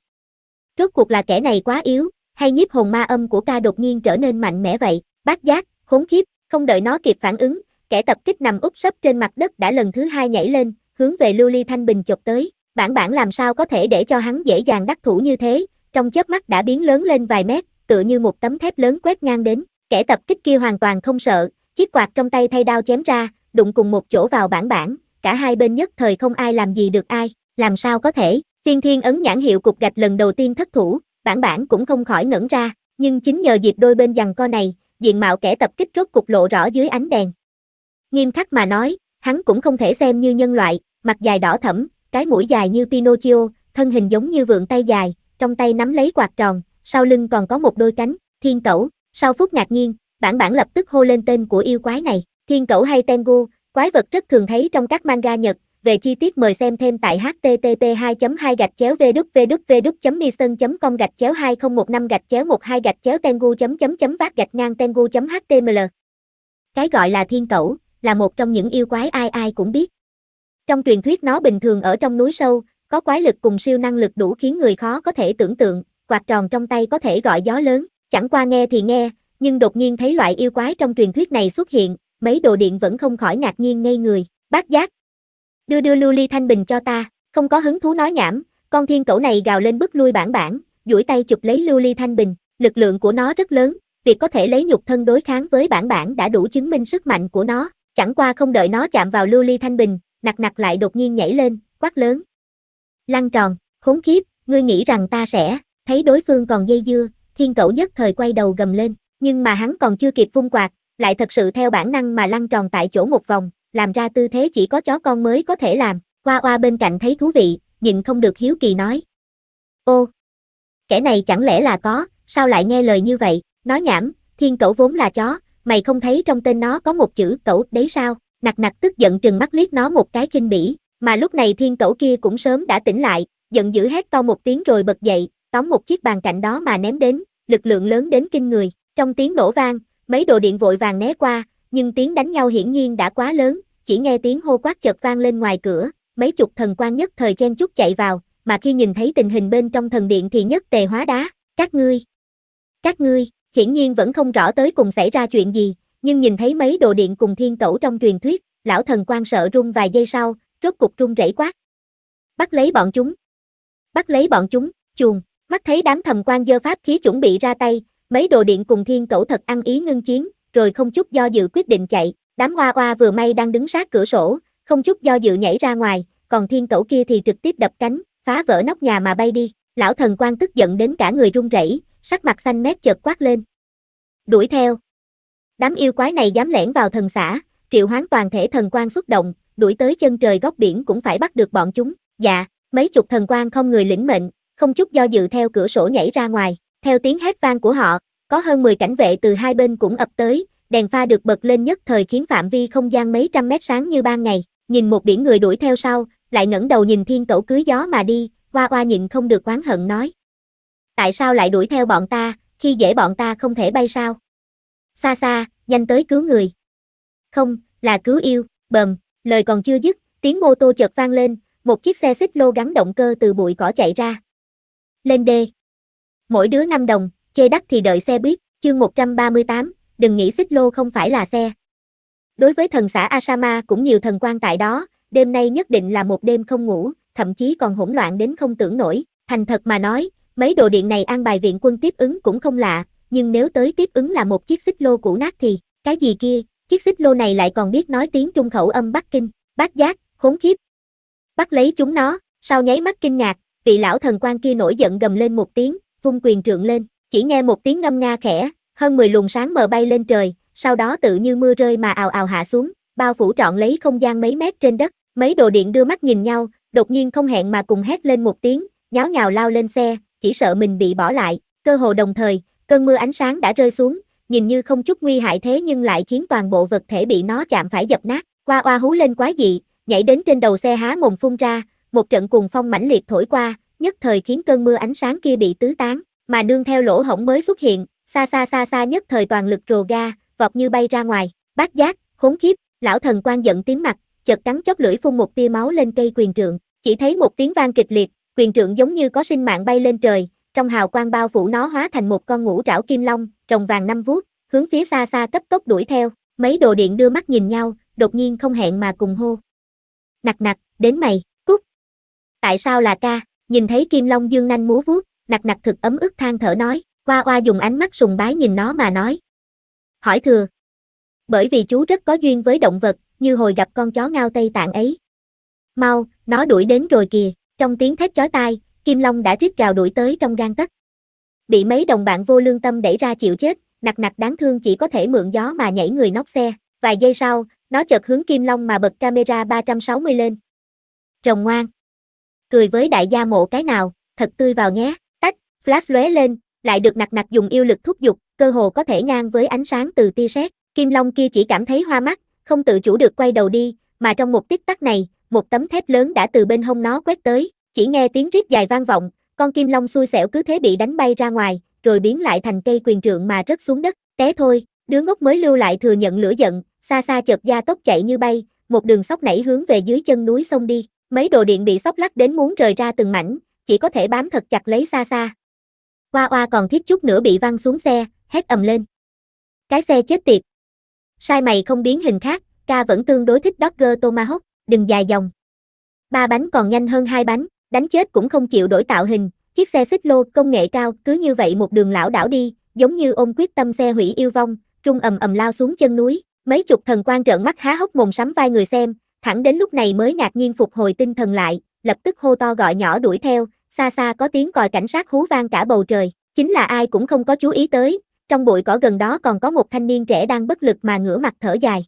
Rốt cuộc là kẻ này quá yếu, hay nhiếp hồn ma âm của ca đột nhiên trở nên mạnh mẽ vậy, bát giác, khốn khiếp, không đợi nó kịp phản ứng, kẻ tập kích nằm úp sấp trên mặt đất đã lần thứ hai nhảy lên, hướng về lưu ly thanh bình chụp tới, bản bản làm sao có thể để cho hắn dễ dàng đắc thủ như thế, trong chớp mắt đã biến lớn lên vài mét, tựa như một tấm thép lớn quét ngang đến, kẻ tập kích kia hoàn toàn không sợ, chiếc quạt trong tay thay đao chém ra, đụng cùng một chỗ vào bản bản, cả hai bên nhất thời không ai làm gì được ai, làm sao có thể, Tiên thiên ấn nhãn hiệu cục gạch lần đầu tiên thất thủ, bản bản cũng không khỏi ngẩn ra, nhưng chính nhờ dịp đôi bên giằng co này, diện mạo kẻ tập kích rốt cục lộ rõ dưới ánh đèn. Nghiêm khắc mà nói, hắn cũng không thể xem như nhân loại, mặt dài đỏ thẫm, cái mũi dài như Pinocchio, thân hình giống như vượng tay dài, trong tay nắm lấy quạt tròn, sau lưng còn có một đôi cánh, thiên cẩu. Sau phút ngạc nhiên, bản bản lập tức hô lên tên của yêu quái này, thiên cẩu hay tengu, quái vật rất thường thấy trong các manga Nhật, về chi tiết mời xem thêm tại http 2 2 gạch chéo www mison com gạch chéo 2015 gạch chéo 12 gạch chéo tengu chấm chấm chấm gạch ngang tengu html cái gọi là thiên cẩu là một trong những yêu quái ai ai cũng biết trong truyền thuyết nó bình thường ở trong núi sâu có quái lực cùng siêu năng lực đủ khiến người khó có thể tưởng tượng quạt tròn trong tay có thể gọi gió lớn chẳng qua nghe thì nghe nhưng đột nhiên thấy loại yêu quái trong truyền thuyết này xuất hiện mấy đồ điện vẫn không khỏi ngạc nhiên ngây người bác giác đưa đưa lưu ly thanh bình cho ta, không có hứng thú nói nhảm, con thiên cẩu này gào lên bức lui bản bản, duỗi tay chụp lấy lưu ly thanh bình, lực lượng của nó rất lớn, việc có thể lấy nhục thân đối kháng với bản bản đã đủ chứng minh sức mạnh của nó, chẳng qua không đợi nó chạm vào lưu ly thanh bình, nặc nặc lại đột nhiên nhảy lên, quát lớn. Lăn tròn, khốn kiếp ngươi nghĩ rằng ta sẽ, thấy đối phương còn dây dưa, thiên cẩu nhất thời quay đầu gầm lên, nhưng mà hắn còn chưa kịp vung quạt, lại thật sự theo bản năng mà lăn tròn tại chỗ một vòng, làm ra tư thế chỉ có chó con mới có thể làm, qua qua bên cạnh thấy thú vị, nhìn không được hiếu kỳ nói. Ô, kẻ này chẳng lẽ là có, sao lại nghe lời như vậy, Nó nhảm, thiên cẩu vốn là chó, mày không thấy trong tên nó có một chữ cẩu đấy sao, nặc nặc tức giận trừng mắt liếc nó một cái khinh bỉ, mà lúc này thiên cẩu kia cũng sớm đã tỉnh lại, giận dữ hét to một tiếng rồi bật dậy, tóm một chiếc bàn cạnh đó mà ném đến, lực lượng lớn đến kinh người, trong tiếng nổ vang, mấy đồ điện vội vàng né qua, nhưng tiếng đánh nhau hiển nhiên đã quá lớn, chỉ nghe tiếng hô quát chợt vang lên ngoài cửa, mấy chục thần quan nhất thời chen chút chạy vào, mà khi nhìn thấy tình hình bên trong thần điện thì nhất tề hóa đá, các ngươi, các ngươi, hiển nhiên vẫn không rõ tới cùng xảy ra chuyện gì, nhưng nhìn thấy mấy đồ điện cùng thiên tổ trong truyền thuyết, lão thần quan sợ run vài giây sau, rốt cục run rẩy quát. Bắt lấy bọn chúng. Bắt lấy bọn chúng, chuồng, mắt thấy đám thần quan dơ pháp khí chuẩn bị ra tay, mấy đồ điện cùng thiên tổ thật ăn ý ngưng chiến, rồi không chút do dự quyết định chạy, đám hoa hoa vừa may đang đứng sát cửa sổ, không chút do dự nhảy ra ngoài, còn thiên cẩu kia thì trực tiếp đập cánh, phá vỡ nóc nhà mà bay đi, lão thần quan tức giận đến cả người run rẩy, sắc mặt xanh mét chợt quát lên. Đuổi theo. Đám yêu quái này dám lẻn vào thần xã, triệu hoán toàn thể thần quan xuất động, đuổi tới chân trời góc biển cũng phải bắt được bọn chúng, dạ, mấy chục thần quan không người lĩnh mệnh, không chút do dự theo cửa sổ nhảy ra ngoài, theo tiếng hét vang của họ, có hơn 10 cảnh vệ từ hai bên cũng ập tới, đèn pha được bật lên nhất thời khiến phạm vi không gian mấy trăm mét sáng như ban ngày, nhìn một biển người đuổi theo sau, lại ngẩng đầu nhìn thiên cẩu cưới gió mà đi, hoa hoa nhịn không được oán hận nói. Tại sao lại đuổi theo bọn ta, khi dễ bọn ta không thể bay sao? Xa xa, nhanh tới cứu người. Không, là cứu yêu, bầm, lời còn chưa dứt, tiếng mô tô chợt vang lên, một chiếc xe xích lô gắn động cơ từ bụi cỏ chạy ra. Lên đê. Mỗi đứa 5 đồng, chê đắt thì đợi xe buýt, chương 138, đừng nghĩ xích lô không phải là xe. Đối với thần xã Asama cũng nhiều thần quan tại đó, đêm nay nhất định là một đêm không ngủ, thậm chí còn hỗn loạn đến không tưởng nổi, thành thật mà nói, mấy đồ điện này an bài viện quân tiếp ứng cũng không lạ, nhưng nếu tới tiếp ứng là một chiếc xích lô cũ nát thì, cái gì kia, chiếc xích lô này lại còn biết nói tiếng trung khẩu âm Bắc Kinh, bát giác, khốn khiếp. Bắt lấy chúng nó, sau nháy mắt kinh ngạc, vị lão thần quan kia nổi giận gầm lên một tiếng, vung quyền trượng lên, chỉ nghe một tiếng ngâm nga khẽ, hơn 10 luồng sáng mờ bay lên trời, sau đó tự như mưa rơi mà ào ào hạ xuống, bao phủ trọn lấy không gian mấy mét trên đất. Mấy đồ điện đưa mắt nhìn nhau, đột nhiên không hẹn mà cùng hét lên một tiếng, nháo nhào lao lên xe, chỉ sợ mình bị bỏ lại. Cơ hồ đồng thời, cơn mưa ánh sáng đã rơi xuống, nhìn như không chút nguy hại thế nhưng lại khiến toàn bộ vật thể bị nó chạm phải dập nát. Qua oa hú lên quá dị, nhảy đến trên đầu xe há mồm phun ra, một trận cuồng phong mãnh liệt thổi qua, nhất thời khiến cơn mưa ánh sáng kia bị tứ tán mà nương theo lỗ hổng mới xuất hiện, xa xa xa xa nhất thời toàn lực rồ ga, vọt như bay ra ngoài, bát giác, khốn kiếp, lão thần quan giận tím mặt, chợt cắn chóp lưỡi phun một tia máu lên cây quyền trượng, chỉ thấy một tiếng vang kịch liệt, quyền trượng giống như có sinh mạng bay lên trời, trong hào quang bao phủ nó hóa thành một con ngũ trảo kim long, trồng vàng năm vuốt, hướng phía xa xa cấp tốc đuổi theo, mấy đồ điện đưa mắt nhìn nhau, đột nhiên không hẹn mà cùng hô. Nặc nặc, đến mày, cút. Tại sao là ca, nhìn thấy kim long dương nanh múa vuốt, nặc nặc thực ấm ức than thở nói, qua hoa dùng ánh mắt sùng bái nhìn nó mà nói. Hỏi thừa. Bởi vì chú rất có duyên với động vật, như hồi gặp con chó ngao Tây Tạng ấy. Mau, nó đuổi đến rồi kìa, trong tiếng thét chói tai, Kim Long đã rít gào đuổi tới trong gan tất, Bị mấy đồng bạn vô lương tâm đẩy ra chịu chết, nặc nặc đáng thương chỉ có thể mượn gió mà nhảy người nóc xe. Vài giây sau, nó chợt hướng Kim Long mà bật camera 360 lên. Rồng ngoan. Cười với đại gia mộ cái nào, thật tươi vào nhé. Flash lóe lên, lại được nặc nặc dùng yêu lực thúc giục, cơ hồ có thể ngang với ánh sáng từ tia sét. Kim Long kia chỉ cảm thấy hoa mắt, không tự chủ được quay đầu đi, mà trong một tích tắc này, một tấm thép lớn đã từ bên hông nó quét tới, chỉ nghe tiếng rít dài vang vọng, con Kim Long xui xẻo cứ thế bị đánh bay ra ngoài, rồi biến lại thành cây quyền trượng mà rớt xuống đất, té thôi, đứa ngốc mới lưu lại thừa nhận lửa giận, xa xa chợt gia tốc chạy như bay, một đường sóc nảy hướng về dưới chân núi sông đi, mấy đồ điện bị sóc lắc đến muốn rời ra từng mảnh, chỉ có thể bám thật chặt lấy xa xa, Oa oa còn thiết chút nữa bị văng xuống xe, hét ầm lên. Cái xe chết tiệt. Sai mày không biến hình khác, ca vẫn tương đối thích Dodger Tomahawk, đừng dài dòng. Ba bánh còn nhanh hơn hai bánh, đánh chết cũng không chịu đổi tạo hình, chiếc xe xích lô công nghệ cao cứ như vậy một đường lão đảo đi, giống như ôm quyết tâm xe hủy yêu vong, trung ầm ầm lao xuống chân núi, mấy chục thần quan trợn mắt há hốc mồm sắm vai người xem, thẳng đến lúc này mới ngạc nhiên phục hồi tinh thần lại, lập tức hô to gọi nhỏ đuổi theo, xa xa có tiếng còi cảnh sát hú vang cả bầu trời, chính là ai cũng không có chú ý tới, trong bụi cỏ gần đó còn có một thanh niên trẻ đang bất lực mà ngửa mặt thở dài.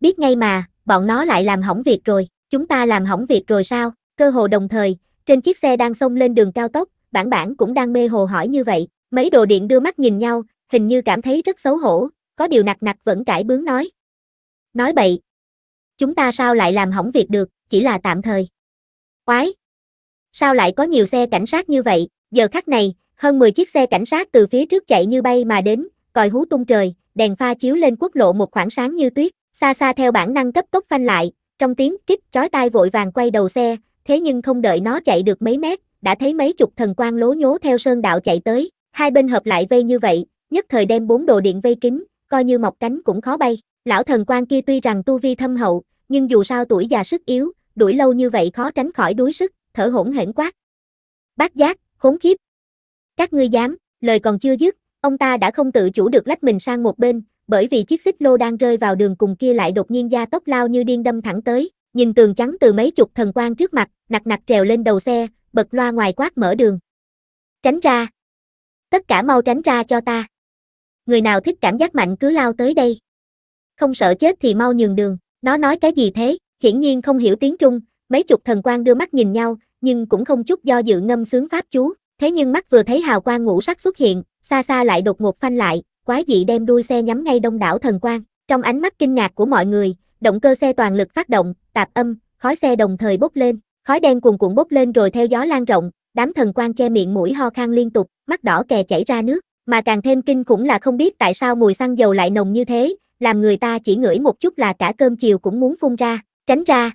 Biết ngay mà, bọn nó lại làm hỏng việc rồi, chúng ta làm hỏng việc rồi sao, cơ hồ đồng thời, trên chiếc xe đang xông lên đường cao tốc, bản bản cũng đang mê hồ hỏi như vậy, mấy đồ điện đưa mắt nhìn nhau, hình như cảm thấy rất xấu hổ, có điều nặc nặc vẫn cãi bướng nói. Nói bậy, chúng ta sao lại làm hỏng việc được, chỉ là tạm thời. quái sao lại có nhiều xe cảnh sát như vậy, giờ khắc này, hơn 10 chiếc xe cảnh sát từ phía trước chạy như bay mà đến, còi hú tung trời, đèn pha chiếu lên quốc lộ một khoảng sáng như tuyết, xa xa theo bản năng cấp tốc phanh lại, trong tiếng kíp chói tai vội vàng quay đầu xe, thế nhưng không đợi nó chạy được mấy mét, đã thấy mấy chục thần quan lố nhố theo sơn đạo chạy tới, hai bên hợp lại vây như vậy, nhất thời đem bốn đồ điện vây kín, coi như mọc cánh cũng khó bay. Lão thần quan kia tuy rằng tu vi thâm hậu, nhưng dù sao tuổi già sức yếu, đuổi lâu như vậy khó tránh khỏi đuối sức, thở hổn hển quát. Bác giác, khốn kiếp. Các ngươi dám, lời còn chưa dứt, ông ta đã không tự chủ được lách mình sang một bên, bởi vì chiếc xích lô đang rơi vào đường cùng kia lại đột nhiên gia tốc lao như điên đâm thẳng tới, nhìn tường trắng từ mấy chục thần quan trước mặt, nặc nặc trèo lên đầu xe, bật loa ngoài quát mở đường. Tránh ra. Tất cả mau tránh ra cho ta. Người nào thích cảm giác mạnh cứ lao tới đây. Không sợ chết thì mau nhường đường, nó nói cái gì thế, hiển nhiên không hiểu tiếng Trung, Mấy chục thần quan đưa mắt nhìn nhau, nhưng cũng không chút do dự ngâm sướng pháp chú, thế nhưng mắt vừa thấy hào quang ngũ sắc xuất hiện, xa xa lại đột ngột phanh lại, quái dị đem đuôi xe nhắm ngay đông đảo thần quan. Trong ánh mắt kinh ngạc của mọi người, động cơ xe toàn lực phát động, tạp âm, khói xe đồng thời bốc lên, khói đen cuồn cuộn bốc lên rồi theo gió lan rộng, đám thần quan che miệng mũi ho khan liên tục, mắt đỏ kè chảy ra nước, mà càng thêm kinh khủng là không biết tại sao mùi xăng dầu lại nồng như thế, làm người ta chỉ ngửi một chút là cả cơm chiều cũng muốn phun ra, tránh ra,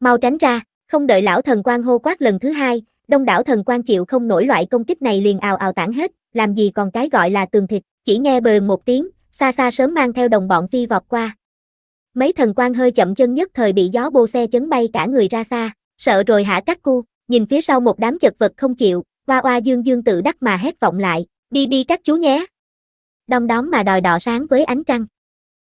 Mau tránh ra, không đợi lão thần quan hô quát lần thứ hai, đông đảo thần quan chịu không nổi loại công kích này liền ào ào tản hết, làm gì còn cái gọi là tường thịt, chỉ nghe bờ một tiếng, xa xa sớm mang theo đồng bọn phi vọt qua. Mấy thần quan hơi chậm chân nhất thời bị gió bô xe chấn bay cả người ra xa, sợ rồi hả các cu, nhìn phía sau một đám chật vật không chịu, oa oa dương dương tự đắc mà hét vọng lại, bi bi các chú nhé. Đông đóm mà đòi đỏ sáng với ánh trăng.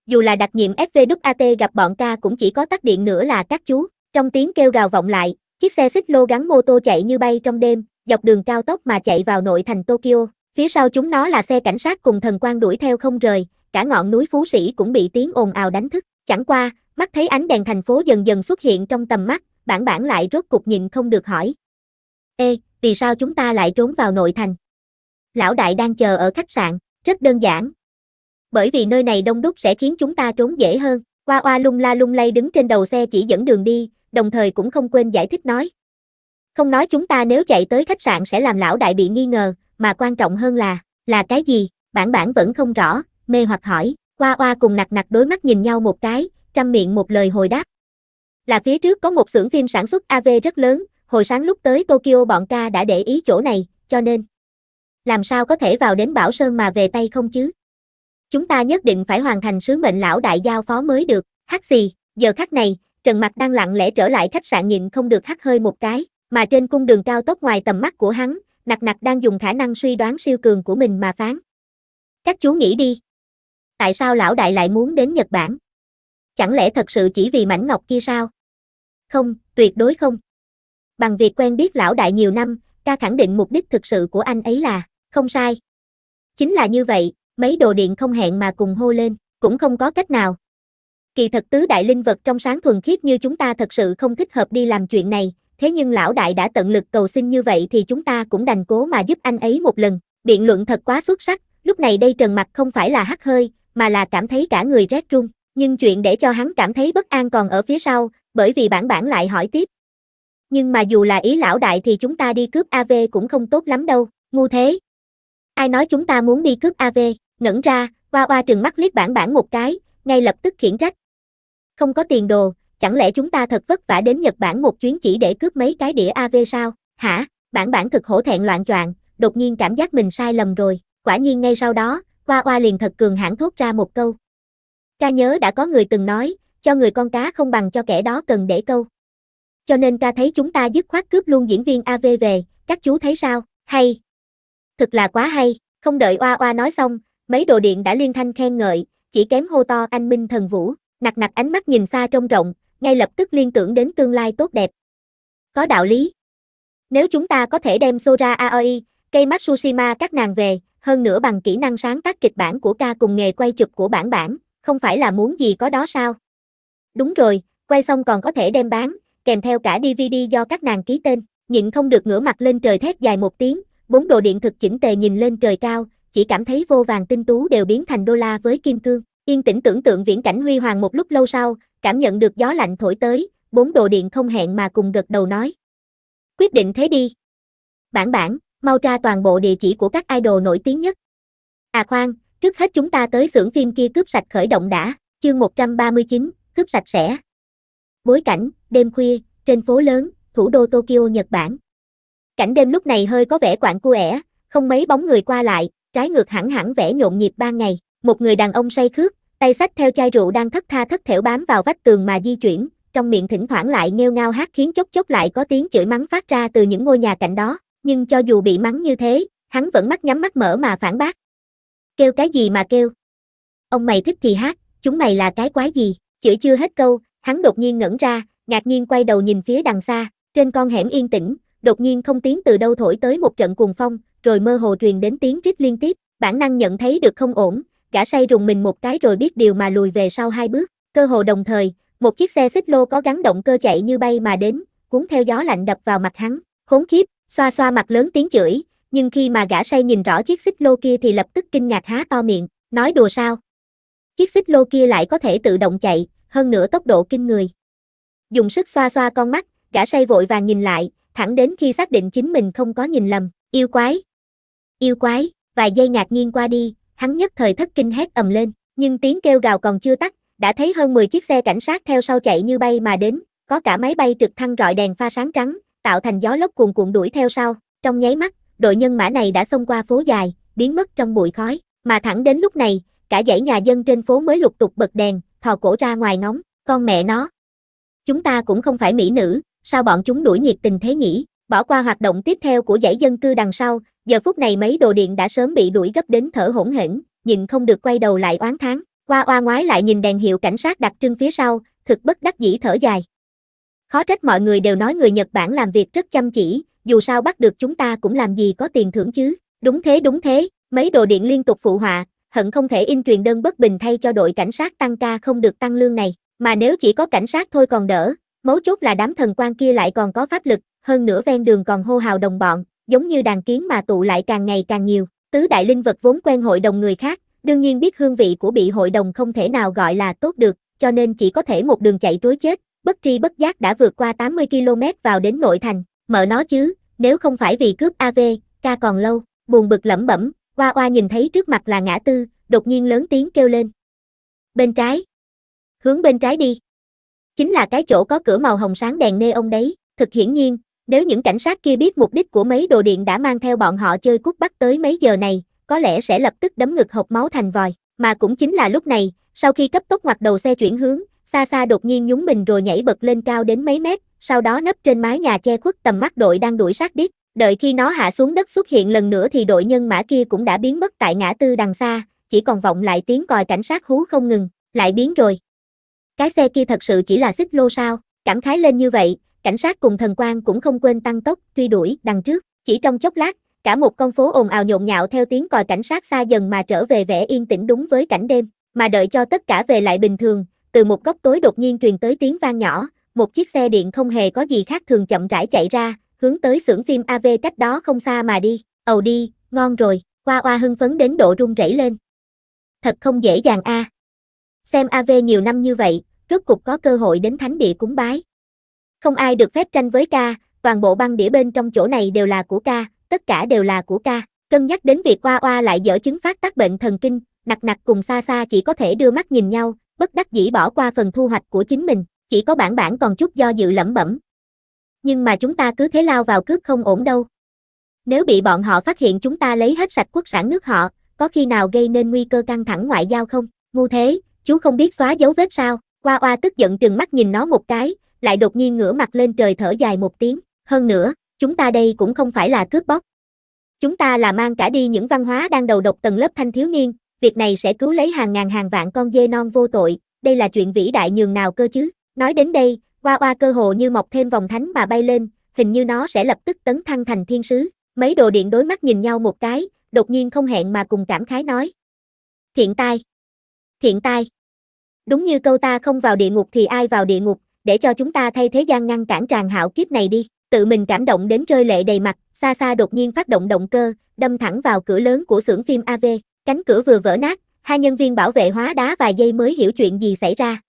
Dù là đặc nhiệm FVWAT gặp bọn ca cũng chỉ có tắt điện nữa là các chú. Trong tiếng kêu gào vọng lại, chiếc xe xích lô gắn mô tô chạy như bay trong đêm, dọc đường cao tốc mà chạy vào nội thành Tokyo. Phía sau chúng nó là xe cảnh sát cùng thần quan đuổi theo không rời, cả ngọn núi Phú Sĩ cũng bị tiếng ồn ào đánh thức. Chẳng qua, mắt thấy ánh đèn thành phố dần dần xuất hiện trong tầm mắt, bản bản lại rốt cục nhìn không được hỏi. Ê, vì sao chúng ta lại trốn vào nội thành? Lão đại đang chờ ở khách sạn, rất đơn giản. Bởi vì nơi này đông đúc sẽ khiến chúng ta trốn dễ hơn. Qua oa lung la lung lay đứng trên đầu xe chỉ dẫn đường đi, đồng thời cũng không quên giải thích nói. Không nói chúng ta nếu chạy tới khách sạn sẽ làm lão đại bị nghi ngờ, mà quan trọng hơn là, là cái gì, bản bản vẫn không rõ, mê hoặc hỏi, qua qua cùng nặc nặc đối mắt nhìn nhau một cái, trăm miệng một lời hồi đáp. Là phía trước có một xưởng phim sản xuất AV rất lớn, hồi sáng lúc tới Tokyo bọn ca đã để ý chỗ này, cho nên, làm sao có thể vào đến Bảo Sơn mà về tay không chứ? Chúng ta nhất định phải hoàn thành sứ mệnh lão đại giao phó mới được, hắc xì, giờ khắc này, Trần Mặc đang lặng lẽ trở lại khách sạn nhìn không được hắt hơi một cái, mà trên cung đường cao tốc ngoài tầm mắt của hắn, Nặc Nặc đang dùng khả năng suy đoán siêu cường của mình mà phán. Các chú nghĩ đi. Tại sao lão đại lại muốn đến Nhật Bản? Chẳng lẽ thật sự chỉ vì mảnh ngọc kia sao? Không, tuyệt đối không. Bằng việc quen biết lão đại nhiều năm, ca khẳng định mục đích thực sự của anh ấy là, không sai. Chính là như vậy, mấy đồ điện không hẹn mà cùng hô lên, cũng không có cách nào, Kỳ thật tứ đại linh vật trong sáng thuần khiết như chúng ta thật sự không thích hợp đi làm chuyện này, thế nhưng lão đại đã tận lực cầu xin như vậy thì chúng ta cũng đành cố mà giúp anh ấy một lần. Biện luận thật quá xuất sắc, lúc này đây Trần mặt không phải là hắt hơi, mà là cảm thấy cả người rét run, nhưng chuyện để cho hắn cảm thấy bất an còn ở phía sau, bởi vì bản bản lại hỏi tiếp. Nhưng mà dù là ý lão đại thì chúng ta đi cướp AV cũng không tốt lắm đâu, ngu thế. Ai nói chúng ta muốn đi cướp AV, ngẩn ra, qua qua trừng mắt liếc bản bản một cái, ngay lập tức khiển trách, không có tiền đồ, chẳng lẽ chúng ta thật vất vả đến Nhật Bản một chuyến chỉ để cướp mấy cái đĩa AV sao? Hả? Bản bản thực hổ thẹn loạn choạng, đột nhiên cảm giác mình sai lầm rồi. Quả nhiên ngay sau đó, Qua Qua liền thật cường hãn thốt ra một câu. Ca nhớ đã có người từng nói, cho người con cá không bằng cho kẻ đó cần để câu. Cho nên ca thấy chúng ta dứt khoát cướp luôn diễn viên AV về, các chú thấy sao? Hay. Thật là quá hay, không đợi Oa Oa nói xong, mấy đồ điện đã liên thanh khen ngợi, chỉ kém hô to anh minh thần vũ. Nặc nặc ánh mắt nhìn xa trông rộng, ngay lập tức liên tưởng đến tương lai tốt đẹp. Có đạo lý. Nếu chúng ta có thể đem Sora Aoi, cây Matsushima các nàng về, hơn nữa bằng kỹ năng sáng tác kịch bản của ca cùng nghề quay chụp của bản bản, không phải là muốn gì có đó sao? Đúng rồi, quay xong còn có thể đem bán, kèm theo cả DVD do các nàng ký tên, nhịn không được ngửa mặt lên trời thét dài một tiếng, bốn đồ điện thực chỉnh tề nhìn lên trời cao, chỉ cảm thấy vô vàng tinh tú đều biến thành đô la với kim cương. Yên tĩnh tưởng tượng viễn cảnh huy hoàng một lúc lâu sau, cảm nhận được gió lạnh thổi tới, bốn đồ điện không hẹn mà cùng gật đầu nói. Quyết định thế đi. Bản bản, mau tra toàn bộ địa chỉ của các idol nổi tiếng nhất. À khoan, trước hết chúng ta tới xưởng phim kia cướp sạch khởi động đã, chương 139, cướp sạch sẽ. Bối cảnh, đêm khuya, trên phố lớn, thủ đô Tokyo, Nhật Bản. Cảnh đêm lúc này hơi có vẻ quạng cu ẻ, không mấy bóng người qua lại, trái ngược hẳn hẳn vẻ nhộn nhịp ban ngày. Một người đàn ông say khướt, Tay sách theo chai rượu đang thất tha thất thểu bám vào vách tường mà di chuyển, trong miệng thỉnh thoảng lại nghêu ngao hát khiến chốc chốc lại có tiếng chửi mắng phát ra từ những ngôi nhà cạnh đó, nhưng cho dù bị mắng như thế, hắn vẫn mắt nhắm mắt mở mà phản bác. Kêu cái gì mà kêu? Ông mày thích thì hát, chúng mày là cái quái gì? Chửi chưa hết câu, hắn đột nhiên ngẩn ra, ngạc nhiên quay đầu nhìn phía đằng xa, trên con hẻm yên tĩnh, đột nhiên không tiếng từ đâu thổi tới một trận cuồng phong, rồi mơ hồ truyền đến tiếng rít liên tiếp, bản năng nhận thấy được không ổn, gã say rùng mình một cái rồi biết điều mà lùi về sau hai bước, cơ hồ đồng thời, một chiếc xe xích lô có gắn động cơ chạy như bay mà đến, cuốn theo gió lạnh đập vào mặt hắn, khốn kiếp, xoa xoa mặt lớn tiếng chửi, nhưng khi mà gã say nhìn rõ chiếc xích lô kia thì lập tức kinh ngạc há to miệng, nói đùa sao? Chiếc xích lô kia lại có thể tự động chạy, hơn nữa tốc độ kinh người. Dùng sức xoa xoa con mắt, gã say vội vàng nhìn lại, thẳng đến khi xác định chính mình không có nhìn lầm, yêu quái. Yêu quái, vài giây ngạc nhiên qua đi, hắn nhất thời thất kinh hét ầm lên, nhưng tiếng kêu gào còn chưa tắt, đã thấy hơn 10 chiếc xe cảnh sát theo sau chạy như bay mà đến, có cả máy bay trực thăng rọi đèn pha sáng trắng, tạo thành gió lốc cuồn cuộn đuổi theo sau, trong nháy mắt, đội nhân mã này đã xông qua phố dài, biến mất trong bụi khói, mà thẳng đến lúc này, cả dãy nhà dân trên phố mới lục tục bật đèn, thò cổ ra ngoài ngóng, con mẹ nó. Chúng ta cũng không phải mỹ nữ, sao bọn chúng đuổi nhiệt tình thế nhỉ? Bỏ qua hoạt động tiếp theo của dãy dân cư đằng sau, Giờ phút này mấy đồ điện đã sớm bị đuổi gấp đến thở hỗn hển, nhìn không được quay đầu lại oán tháng. Qua oa ngoái lại nhìn đèn hiệu cảnh sát đặc trưng phía sau, thực bất đắc dĩ thở dài. Khó trách mọi người đều nói người Nhật Bản làm việc rất chăm chỉ, dù sao bắt được chúng ta cũng làm gì có tiền thưởng chứ. Đúng thế đúng thế, mấy đồ điện liên tục phụ họa, hận không thể in truyền đơn bất bình thay cho đội cảnh sát tăng ca không được tăng lương này. Mà nếu chỉ có cảnh sát thôi còn đỡ, mấu chốt là đám thần quan kia lại còn có pháp lực, hơn nữa ven đường còn hô hào đồng bọn, giống như đàn kiến mà tụ lại càng ngày càng nhiều. Tứ đại linh vật vốn quen hội đồng người khác, đương nhiên biết hương vị của bị hội đồng không thể nào gọi là tốt được, cho nên chỉ có thể một đường chạy trối chết, bất tri bất giác đã vượt qua 80 km vào đến nội thành, mở nó chứ, nếu không phải vì cướp AV, ca còn lâu, buồn bực lẩm bẩm, Hoa oa nhìn thấy trước mặt là ngã tư, đột nhiên lớn tiếng kêu lên. Bên trái. Hướng bên trái đi. Chính là cái chỗ có cửa màu hồng sáng đèn nê ông đấy, thực hiển nhiên, nếu những cảnh sát kia biết mục đích của mấy đồ điện đã mang theo bọn họ chơi cút bắt tới mấy giờ này, có lẽ sẽ lập tức đấm ngực hộc máu thành vòi. Mà cũng chính là lúc này, sau khi cấp tốc ngoặt đầu xe chuyển hướng, xa xa đột nhiên nhúng mình rồi nhảy bật lên cao đến mấy mét, sau đó nấp trên mái nhà che khuất tầm mắt đội đang đuổi sát đít. Đợi khi nó hạ xuống đất xuất hiện lần nữa thì đội nhân mã kia cũng đã biến mất tại ngã tư đằng xa, chỉ còn vọng lại tiếng còi cảnh sát hú không ngừng, lại biến rồi. Cái xe kia thật sự chỉ là xích lô sao, cảm khái lên như vậy, cảnh sát cùng thần quan cũng không quên tăng tốc truy đuổi đằng trước. Chỉ trong chốc lát, cả một con phố ồn ào nhộn nhạo theo tiếng còi cảnh sát xa dần mà trở về vẻ yên tĩnh đúng với cảnh đêm, mà đợi cho tất cả về lại bình thường, từ một góc tối đột nhiên truyền tới tiếng vang nhỏ, một chiếc xe điện không hề có gì khác thường chậm rãi chạy ra, hướng tới xưởng phim AV cách đó không xa mà đi. Ầu đi, ngon rồi, Hoa Hoa hưng phấn đến độ run rẩy lên. Thật không dễ dàng a. À. Xem AV nhiều năm như vậy, rốt cục có cơ hội đến thánh địa cúng bái. Không ai được phép tranh với ca, toàn bộ băng đĩa bên trong chỗ này đều là của ca, tất cả đều là của ca. Cân nhắc đến việc Hoa Hoa lại dở chứng phát tác bệnh thần kinh, nặc nặc cùng xa xa chỉ có thể đưa mắt nhìn nhau, bất đắc dĩ bỏ qua phần thu hoạch của chính mình, chỉ có bản bản còn chút do dự lẩm bẩm. Nhưng mà chúng ta cứ thế lao vào cướp không ổn đâu. Nếu bị bọn họ phát hiện chúng ta lấy hết sạch quốc sản nước họ, có khi nào gây nên nguy cơ căng thẳng ngoại giao không? Ngu thế, chú không biết xóa dấu vết sao? Hoa Hoa tức giận trừng mắt nhìn nó một cái, lại đột nhiên ngửa mặt lên trời thở dài một tiếng, hơn nữa, chúng ta đây cũng không phải là cướp bóc. Chúng ta là mang cả đi những văn hóa đang đầu độc tầng lớp thanh thiếu niên, việc này sẽ cứu lấy hàng ngàn hàng vạn con dê non vô tội, đây là chuyện vĩ đại nhường nào cơ chứ. Nói đến đây, qua qua cơ hồ như mọc thêm vòng thánh mà bay lên, hình như nó sẽ lập tức tấn thăng thành thiên sứ. Mấy đồ điện đối mắt nhìn nhau một cái, đột nhiên không hẹn mà cùng cảm khái nói. Thiện tai. Thiện tai. Đúng như câu ta không vào địa ngục thì ai vào địa ngục, để cho chúng ta thay thế gian ngăn cản tràn hạo kiếp này đi. Tự mình cảm động đến rơi lệ đầy mặt, xa xa đột nhiên phát động động cơ, đâm thẳng vào cửa lớn của xưởng phim AV. Cánh cửa vừa vỡ nát, hai nhân viên bảo vệ hóa đá vài giây mới hiểu chuyện gì xảy ra.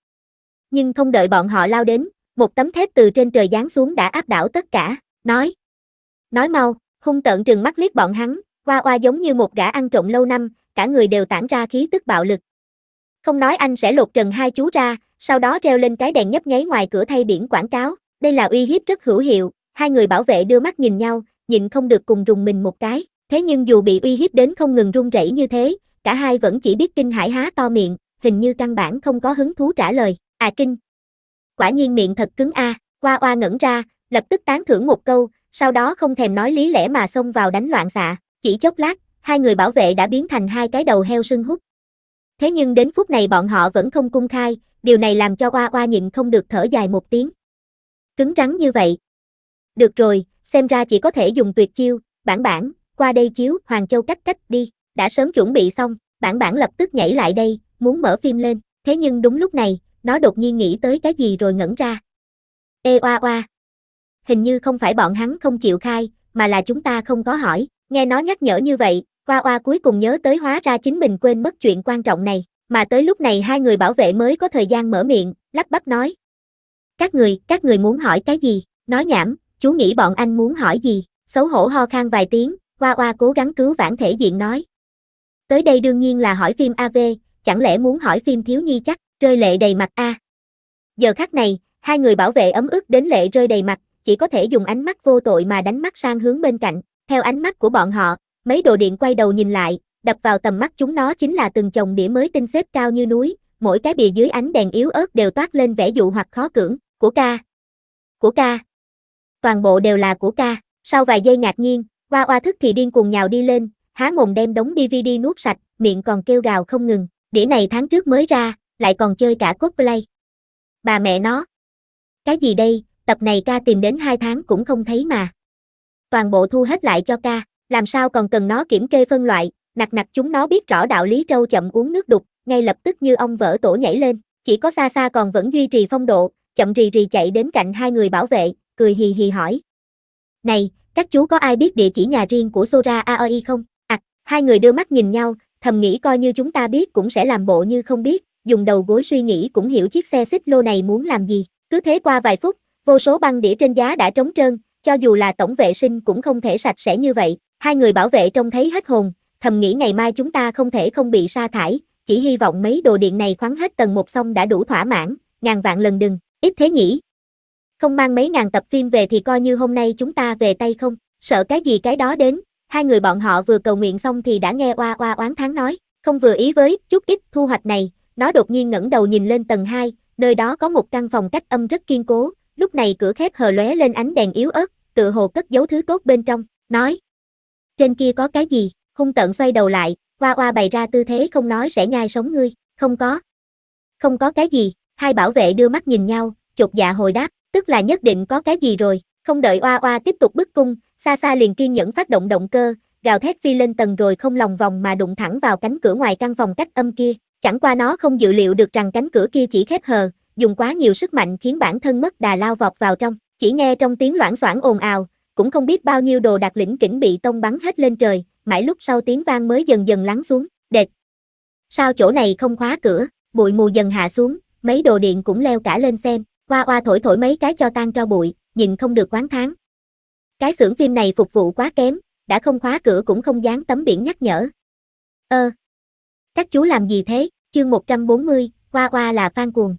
Nhưng không đợi bọn họ lao đến, một tấm thép từ trên trời giáng xuống đã áp đảo tất cả, nói. Nói mau, hung tợn trừng mắt liếc bọn hắn, hoa hoa giống như một gã ăn trộm lâu năm, cả người đều tản ra khí tức bạo lực. Không nói anh sẽ lột trần hai chú ra, sau đó treo lên cái đèn nhấp nháy ngoài cửa thay biển quảng cáo, đây là uy hiếp rất hữu hiệu, hai người bảo vệ đưa mắt nhìn nhau, nhịn không được cùng rùng mình một cái, thế nhưng dù bị uy hiếp đến không ngừng run rẩy như thế, cả hai vẫn chỉ biết kinh hãi há to miệng, hình như căn bản không có hứng thú trả lời, à kinh. Quả nhiên miệng thật cứng a, à. qua oa ngẩn ra, lập tức tán thưởng một câu, sau đó không thèm nói lý lẽ mà xông vào đánh loạn xạ, chỉ chốc lát, hai người bảo vệ đã biến thành hai cái đầu heo sưng hút. Thế nhưng đến phút này bọn họ vẫn không cung khai, điều này làm cho Hoa Hoa nhịn không được thở dài một tiếng. Cứng rắn như vậy. Được rồi, xem ra chỉ có thể dùng tuyệt chiêu, bản bản, qua đây chiếu Hoàng Châu cách cách đi, đã sớm chuẩn bị xong, bản bản lập tức nhảy lại đây, muốn mở phim lên, thế nhưng đúng lúc này, nó đột nhiên nghĩ tới cái gì rồi ngẩn ra. Ê oa oa. Hình như không phải bọn hắn không chịu khai, mà là chúng ta không có hỏi, nghe nó nhắc nhở như vậy, oa oa cuối cùng nhớ tới hóa ra chính mình quên mất chuyện quan trọng này mà tới lúc này hai người bảo vệ mới có thời gian mở miệng, lắp bắp nói. Các người, các người muốn hỏi cái gì? Nói nhảm, chú nghĩ bọn anh muốn hỏi gì? Xấu hổ ho khan vài tiếng, Hoa Hoa cố gắng cứu vãn thể diện nói. Tới đây đương nhiên là hỏi phim AV, chẳng lẽ muốn hỏi phim thiếu nhi chắc, rơi lệ đầy mặt a. Giờ khắc này, hai người bảo vệ ấm ức đến lệ rơi đầy mặt, chỉ có thể dùng ánh mắt vô tội mà đánh mắt sang hướng bên cạnh. Theo ánh mắt của bọn họ, mấy đồ điện quay đầu nhìn lại, đập vào tầm mắt chúng nó chính là từng chồng đĩa mới tinh xếp cao như núi, mỗi cái bìa dưới ánh đèn yếu ớt đều toát lên vẻ dụ hoặc khó cưỡng, của ca. Của ca. Toàn bộ đều là của ca, sau vài giây ngạc nhiên, hoa oa thức thì điên cuồng nhào đi lên, há mồm đem đống DVD nuốt sạch, miệng còn kêu gào không ngừng, đĩa này tháng trước mới ra, lại còn chơi cả cosplay. Bà mẹ nó. Cái gì đây, tập này ca tìm đến 2 tháng cũng không thấy mà. Toàn bộ thu hết lại cho ca, làm sao còn cần nó kiểm kê phân loại, nặc nặc chúng nó biết rõ đạo lý trâu chậm uống nước đục, ngay lập tức như ông vỡ tổ nhảy lên, chỉ có xa xa còn vẫn duy trì phong độ, chậm rì rì chạy đến cạnh hai người bảo vệ, cười hì hì hỏi. Này, các chú có ai biết địa chỉ nhà riêng của Sora Aoi không? À, hai người đưa mắt nhìn nhau, thầm nghĩ coi như chúng ta biết cũng sẽ làm bộ như không biết, dùng đầu gối suy nghĩ cũng hiểu chiếc xe xích lô này muốn làm gì. Cứ thế qua vài phút, vô số băng đĩa trên giá đã trống trơn, cho dù là tổng vệ sinh cũng không thể sạch sẽ như vậy. Hai người bảo vệ trông thấy hết hồn, thầm nghĩ ngày mai chúng ta không thể không bị sa thải, chỉ hy vọng mấy đồ điện này khoáng hết tầng một xong đã đủ thỏa mãn, ngàn vạn lần đừng, ít thế nhỉ. Không mang mấy ngàn tập phim về thì coi như hôm nay chúng ta về tay không, sợ cái gì cái đó đến, hai người bọn họ vừa cầu nguyện xong thì đã nghe oa oa oán tháng nói, không vừa ý với chút ít thu hoạch này, nó đột nhiên ngẩng đầu nhìn lên tầng 2, nơi đó có một căn phòng cách âm rất kiên cố, lúc này cửa khép hờ lóe lên ánh đèn yếu ớt, tự hồ cất giấu thứ tốt bên trong, nói. Trên kia có cái gì? hung tận xoay đầu lại, Qua hoa bày ra tư thế không nói sẽ nhai sống ngươi, không có. Không có cái gì, hai bảo vệ đưa mắt nhìn nhau, chột dạ hồi đáp, tức là nhất định có cái gì rồi, không đợi oa oa tiếp tục bức cung, xa xa liền kiên nhẫn phát động động cơ, gào thét phi lên tầng rồi không lòng vòng mà đụng thẳng vào cánh cửa ngoài căn phòng cách âm kia, chẳng qua nó không dự liệu được rằng cánh cửa kia chỉ khép hờ, dùng quá nhiều sức mạnh khiến bản thân mất đà lao vọt vào trong, chỉ nghe trong tiếng loảng xoảng ồn ào, cũng không biết bao nhiêu đồ đặc lĩnh kỉnh bị tông bắn hết lên trời, mãi lúc sau tiếng vang mới dần dần lắng xuống, đệt. Sao chỗ này không khóa cửa, bụi mù dần hạ xuống, mấy đồ điện cũng leo cả lên xem, Qua hoa thổi thổi mấy cái cho tan cho bụi, nhìn không được quán tháng. Cái xưởng phim này phục vụ quá kém, đã không khóa cửa cũng không dán tấm biển nhắc nhở. Ơ, ờ, các chú làm gì thế, chương 140, qua hoa là phan cuồng.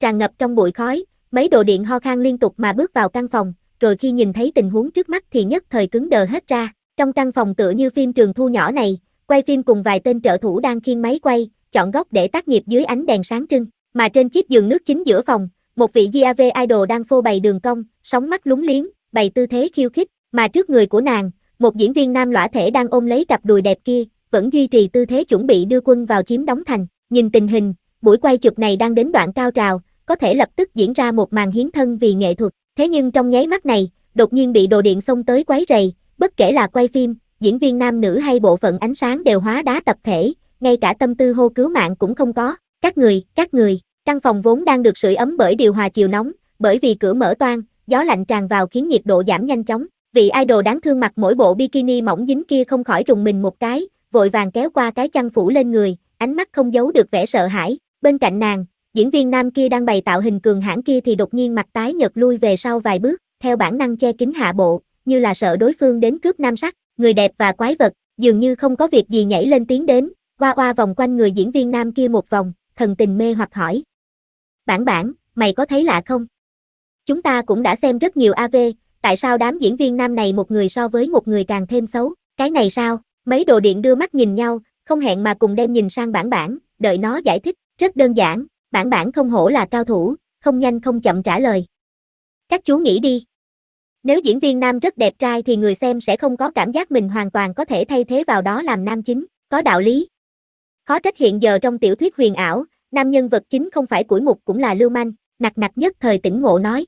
Tràn ngập trong bụi khói, mấy đồ điện ho khan liên tục mà bước vào căn phòng, rồi khi nhìn thấy tình huống trước mắt thì nhất thời cứng đờ hết ra. Trong căn phòng tựa như phim trường thu nhỏ này, quay phim cùng vài tên trợ thủ đang khiêng máy quay, chọn góc để tác nghiệp dưới ánh đèn sáng trưng, mà trên chiếc giường nước chính giữa phòng, một vị GAV idol đang phô bày đường cong, sóng mắt lúng liếng, bày tư thế khiêu khích, mà trước người của nàng, một diễn viên nam lõa thể đang ôm lấy cặp đùi đẹp kia, vẫn duy trì tư thế chuẩn bị đưa quân vào chiếm đóng thành. Nhìn tình hình, buổi quay chụp này đang đến đoạn cao trào, có thể lập tức diễn ra một màn hiến thân vì nghệ thuật. Thế nhưng trong nháy mắt này, đột nhiên bị đồ điện xông tới quấy rầy, Bất kể là quay phim, diễn viên nam nữ hay bộ phận ánh sáng đều hóa đá tập thể, ngay cả tâm tư hô cứu mạng cũng không có. Các người, các người, căn phòng vốn đang được sưởi ấm bởi điều hòa chiều nóng, bởi vì cửa mở toang, gió lạnh tràn vào khiến nhiệt độ giảm nhanh chóng. Vị idol đáng thương mặc mỗi bộ bikini mỏng dính kia không khỏi rùng mình một cái, vội vàng kéo qua cái chăn phủ lên người, ánh mắt không giấu được vẻ sợ hãi. Bên cạnh nàng, diễn viên nam kia đang bày tạo hình cường hãn kia thì đột nhiên mặt tái nhợt lui về sau vài bước, theo bản năng che kín hạ bộ, như là sợ đối phương đến cướp nam sắc, người đẹp và quái vật, dường như không có việc gì nhảy lên tiến đến, qua qua vòng quanh người diễn viên nam kia một vòng, thần tình mê hoặc hỏi. Bản bản, mày có thấy lạ không? Chúng ta cũng đã xem rất nhiều AV, tại sao đám diễn viên nam này một người so với một người càng thêm xấu, cái này sao? Mấy đồ điện đưa mắt nhìn nhau, không hẹn mà cùng đem nhìn sang bản bản, đợi nó giải thích, rất đơn giản, bản bản không hổ là cao thủ, không nhanh không chậm trả lời. Các chú nghĩ đi, nếu diễn viên nam rất đẹp trai thì người xem sẽ không có cảm giác mình hoàn toàn có thể thay thế vào đó làm nam chính, có đạo lý. Khó trách hiện giờ trong tiểu thuyết huyền ảo, nam nhân vật chính không phải củi mục cũng là lưu manh, nặc nặc nhất thời tỉnh ngộ nói.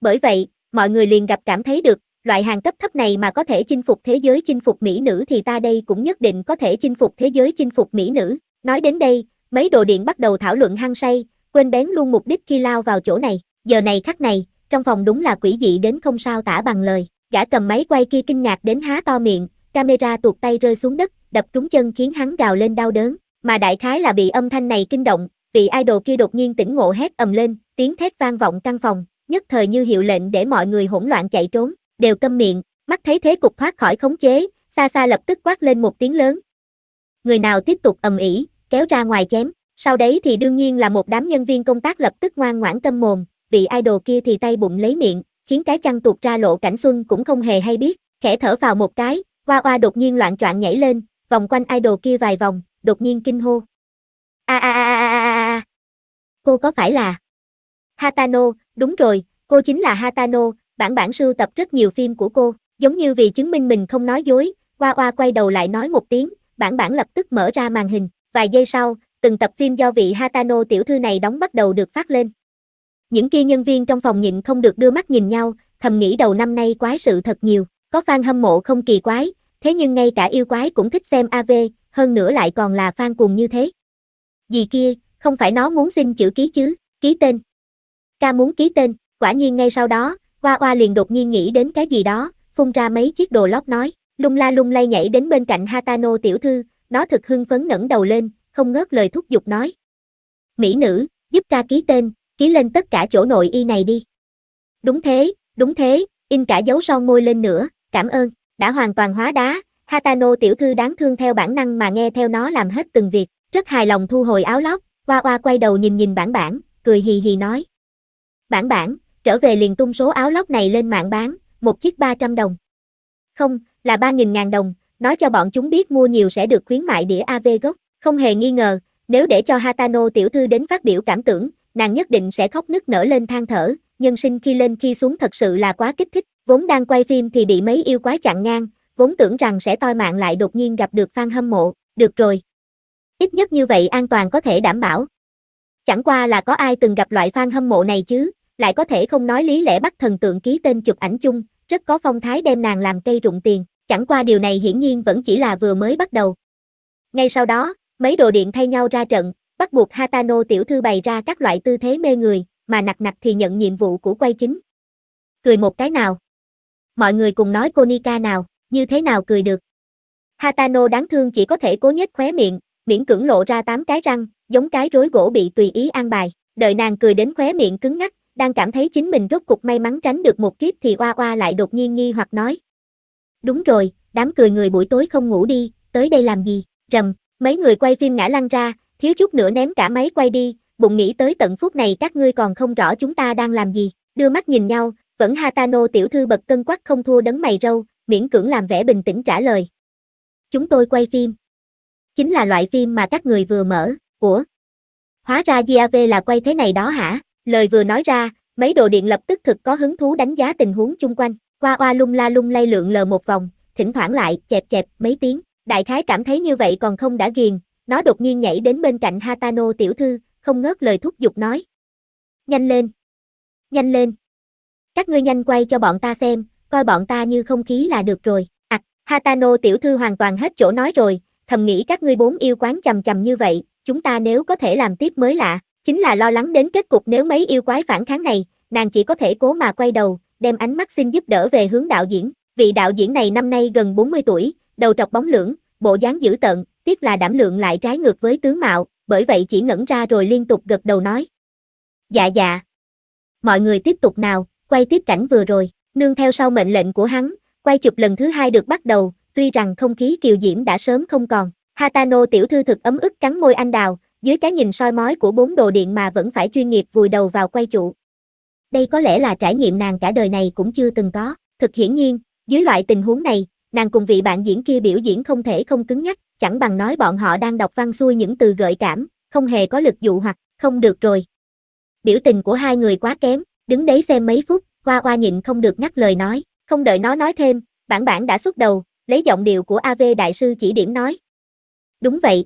Bởi vậy, mọi người liền gặp cảm thấy được, loại hàng cấp thấp này mà có thể chinh phục thế giới chinh phục mỹ nữ thì ta đây cũng nhất định có thể chinh phục thế giới chinh phục mỹ nữ. Nói đến đây, mấy đồ điện bắt đầu thảo luận hăng say, quên bén luôn mục đích khi lao vào chỗ này, giờ này khắc này, trong phòng đúng là quỷ dị đến không sao tả bằng lời, gã cầm máy quay kia kinh ngạc đến há to miệng, camera tuột tay rơi xuống đất, đập trúng chân khiến hắn gào lên đau đớn, mà đại khái là bị âm thanh này kinh động, vị idol kia đột nhiên tỉnh ngộ hét ầm lên, tiếng thét vang vọng căn phòng, nhất thời như hiệu lệnh để mọi người hỗn loạn chạy trốn, đều câm miệng, mắt thấy thế cục thoát khỏi khống chế, xa xa lập tức quát lên một tiếng lớn. Người nào tiếp tục ầm ĩ, kéo ra ngoài chém, sau đấy thì đương nhiên là một đám nhân viên công tác lập tức ngoan ngoãn câm mồm, vị idol kia thì tay bụng lấy miệng, khiến cái chăn tuột ra lộ cảnh xuân cũng không hề hay biết, khẽ thở vào một cái, hoa hoa đột nhiên loạn choạng nhảy lên, vòng quanh idol kia vài vòng, đột nhiên kinh hô. A a a a a a. Cô có phải là Hatano, đúng rồi, cô chính là Hatano, bản bản sưu tập rất nhiều phim của cô, giống như vì chứng minh mình không nói dối, Hoa Hoa quay đầu lại nói một tiếng, bản bản lập tức mở ra màn hình, vài giây sau, từng tập phim do vị Hatano tiểu thư này đóng bắt đầu được phát lên. Những kia nhân viên trong phòng nhịn không được đưa mắt nhìn nhau, thầm nghĩ đầu năm nay quái sự thật nhiều, có fan hâm mộ không kỳ quái, thế nhưng ngay cả yêu quái cũng thích xem AV, hơn nữa lại còn là fan cuồng như thế. Gì kia, không phải nó muốn xin chữ ký chứ, ký tên. Ca muốn ký tên, quả nhiên ngay sau đó, Hoa Hoa liền đột nhiên nghĩ đến cái gì đó, phun ra mấy chiếc đồ lót nói, lung la lung lay nhảy đến bên cạnh Hatano tiểu thư, nó thực hưng phấn ngẩng đầu lên, không ngớt lời thúc giục nói. Mỹ nữ, giúp ca ký tên, ký lên tất cả chỗ nội y này đi. Đúng thế, đúng thế, in cả dấu son môi lên nữa, cảm ơn, đã hoàn toàn hóa đá, Hatano tiểu thư đáng thương theo bản năng mà nghe theo nó làm hết từng việc, rất hài lòng thu hồi áo lót, Hoa Hoa quay đầu nhìn nhìn bản bản, cười hì hì nói. Bản bản, trở về liền tung số áo lót này lên mạng bán, một chiếc 300 đồng. Không, là 3.000 ngàn đồng, nói cho bọn chúng biết mua nhiều sẽ được khuyến mại đĩa AV gốc. Không hề nghi ngờ, nếu để cho Hatano tiểu thư đến phát biểu cảm tưởng, nàng nhất định sẽ khóc nức nở lên than thở, nhân sinh khi lên khi xuống thật sự là quá kích thích, vốn đang quay phim thì bị mấy yêu quái chặn ngang, vốn tưởng rằng sẽ toi mạng lại đột nhiên gặp được fan hâm mộ, được rồi. Ít nhất như vậy an toàn có thể đảm bảo. Chẳng qua là có ai từng gặp loại fan hâm mộ này chứ, lại có thể không nói lý lẽ bắt thần tượng ký tên chụp ảnh chung, rất có phong thái đem nàng làm cây rụng tiền, chẳng qua điều này hiển nhiên vẫn chỉ là vừa mới bắt đầu. Ngay sau đó, mấy đồ điện thay nhau ra trận, bắt buộc Hatano tiểu thư bày ra các loại tư thế mê người, mà nặc nặc thì nhận nhiệm vụ của quay chính. Cười một cái nào. Mọi người cùng nói Konika nào, như thế nào cười được. Hatano đáng thương chỉ có thể cố nhếch khóe miệng, miễn cưỡng lộ ra tám cái răng, giống cái rối gỗ bị tùy ý an bài, đợi nàng cười đến khóe miệng cứng ngắc, đang cảm thấy chính mình rốt cục may mắn tránh được một kiếp thì oa oa lại đột nhiên nghi hoặc nói. Đúng rồi, đám cười người buổi tối không ngủ đi, tới đây làm gì, rầm, mấy người quay phim ngã lăn ra, thiếu chút nữa ném cả máy quay đi, bụng nghĩ tới tận phút này các ngươi còn không rõ chúng ta đang làm gì, đưa mắt nhìn nhau, vẫn Hatano tiểu thư bật cân quắc không thua đấng mày râu, miễn cưỡng làm vẻ bình tĩnh trả lời. Chúng tôi quay phim. Chính là loại phim mà các người vừa mở, của. Hóa ra GAV là quay thế này đó hả? Lời vừa nói ra, mấy đồ điện lập tức thực có hứng thú đánh giá tình huống chung quanh, qua oa lung la lung lay lượn lờ một vòng, thỉnh thoảng lại chẹp chẹp mấy tiếng, đại khái cảm thấy như vậy còn không đã ghiền, nó đột nhiên nhảy đến bên cạnh Hatano tiểu thư, không ngớt lời thúc giục nói. Nhanh lên! Nhanh lên! Các ngươi nhanh quay cho bọn ta xem, coi bọn ta như không khí là được rồi. À, Hatano tiểu thư hoàn toàn hết chỗ nói rồi, thầm nghĩ các ngươi bốn yêu quán chầm chầm như vậy, chúng ta nếu có thể làm tiếp mới lạ, chính là lo lắng đến kết cục nếu mấy yêu quái phản kháng này, nàng chỉ có thể cố mà quay đầu, đem ánh mắt xin giúp đỡ về hướng đạo diễn. Vị đạo diễn này năm nay gần 40 tuổi, đầu trọc bóng lưỡng, bộ dáng dữ tợn, tiếc là đảm lượng lại trái ngược với tướng mạo, bởi vậy chỉ ngẩn ra rồi liên tục gật đầu nói. Dạ dạ. Mọi người tiếp tục nào, quay tiếp cảnh vừa rồi, nương theo sau mệnh lệnh của hắn, quay chụp lần thứ hai được bắt đầu, tuy rằng không khí kiều diễm đã sớm không còn. Hatano tiểu thư thực ấm ức cắn môi anh đào, dưới cái nhìn soi mói của bốn đồ điện mà vẫn phải chuyên nghiệp vùi đầu vào quay trụ. Đây có lẽ là trải nghiệm nàng cả đời này cũng chưa từng có, thực hiển nhiên, dưới loại tình huống này, nàng cùng vị bạn diễn kia biểu diễn không thể không cứng nhắc, chẳng bằng nói bọn họ đang đọc văn xuôi những từ gợi cảm, không hề có lực dụ hoặc, không được rồi. Biểu tình của hai người quá kém, đứng đấy xem mấy phút, hoa hoa nhịn không được ngắt lời nói, không đợi nó nói thêm, bản bản đã xuất đầu, lấy giọng điệu của AV đại sư chỉ điểm nói. Đúng vậy.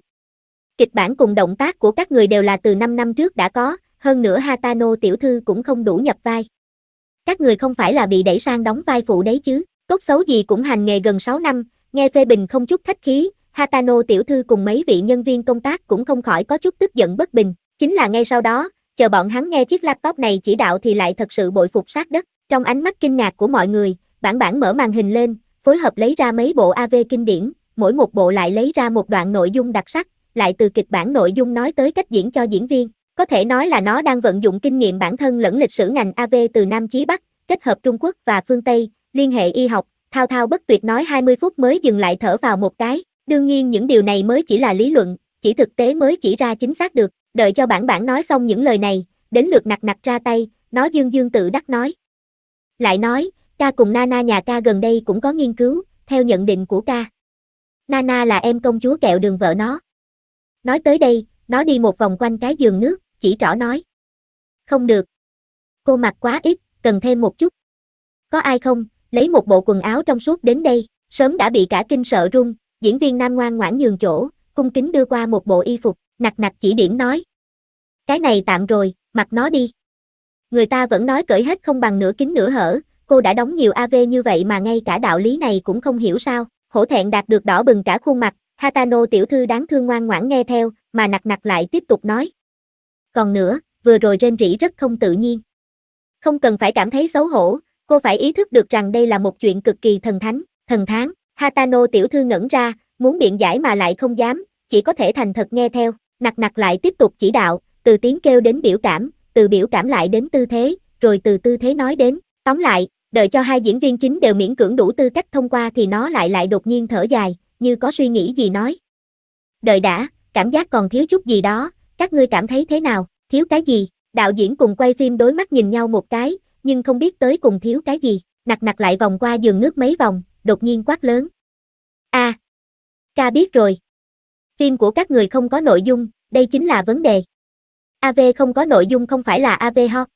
Kịch bản cùng động tác của các người đều là từ 5 năm trước đã có, hơn nữa Hatano tiểu thư cũng không đủ nhập vai. Các người không phải là bị đẩy sang đóng vai phụ đấy chứ. Tốt xấu gì cũng hành nghề gần 6 năm, nghe phê bình không chút khách khí, Hatano tiểu thư cùng mấy vị nhân viên công tác cũng không khỏi có chút tức giận bất bình. Chính là ngay sau đó, chờ bọn hắn nghe chiếc laptop này chỉ đạo thì lại thật sự bội phục sát đất. Trong ánh mắt kinh ngạc của mọi người, bản bản mở màn hình lên, phối hợp lấy ra mấy bộ AV kinh điển, mỗi một bộ lại lấy ra một đoạn nội dung đặc sắc, lại từ kịch bản nội dung nói tới cách diễn cho diễn viên. Có thể nói là nó đang vận dụng kinh nghiệm bản thân lẫn lịch sử ngành AV từ Nam Chí Bắc, kết hợp Trung Quốc và phương Tây, liên hệ y học, thao thao bất tuyệt nói 20 phút mới dừng lại thở vào một cái, đương nhiên những điều này mới chỉ là lý luận, chỉ thực tế mới chỉ ra chính xác được, đợi cho bản bản nói xong những lời này, đến lượt nặc nặc ra tay, nó dương dương tự đắc nói. Lại nói, ca cùng Nana nhà ca gần đây cũng có nghiên cứu, theo nhận định của ca. Nana là em công chúa kẹo đường vợ nó. Nói tới đây, nó đi một vòng quanh cái giường nước, chỉ rõ nói. Không được. Cô mặc quá ít, cần thêm một chút. Có ai không, lấy một bộ quần áo trong suốt đến đây, sớm đã bị cả kinh sợ run, diễn viên nam ngoan ngoãn nhường chỗ, cung kính đưa qua một bộ y phục, nặc nặc chỉ điểm nói. Cái này tạm rồi, mặc nó đi. Người ta vẫn nói cởi hết không bằng nửa kính nửa hở, cô đã đóng nhiều AV như vậy mà ngay cả đạo lý này cũng không hiểu sao, hổ thẹn đạt được đỏ bừng cả khuôn mặt, Hatano tiểu thư đáng thương ngoan ngoãn nghe theo, mà nặc nặc lại tiếp tục nói. Còn nữa, vừa rồi rên rỉ rất không tự nhiên. Không cần phải cảm thấy xấu hổ, Cô phải ý thức được rằng đây là một chuyện cực kỳ thần thánh, thần tháng. Hatano tiểu thư ngẩn ra, muốn biện giải mà lại không dám, chỉ có thể thành thật nghe theo, nặc nặc lại tiếp tục chỉ đạo, từ tiếng kêu đến biểu cảm, từ biểu cảm lại đến tư thế, rồi từ tư thế nói đến, tóm lại, đợi cho hai diễn viên chính đều miễn cưỡng đủ tư cách thông qua thì nó lại lại đột nhiên thở dài, như có suy nghĩ gì nói. Đợi đã, cảm giác còn thiếu chút gì đó, các ngươi cảm thấy thế nào, thiếu cái gì, đạo diễn cùng quay phim đối mắt nhìn nhau một cái, nhưng không biết tới cùng thiếu cái gì, nặc nặc lại vòng qua giường nước mấy vòng, đột nhiên quát lớn. a à, ca biết rồi. Phim của các người không có nội dung, đây chính là vấn đề. AV không có nội dung không phải là AV ho.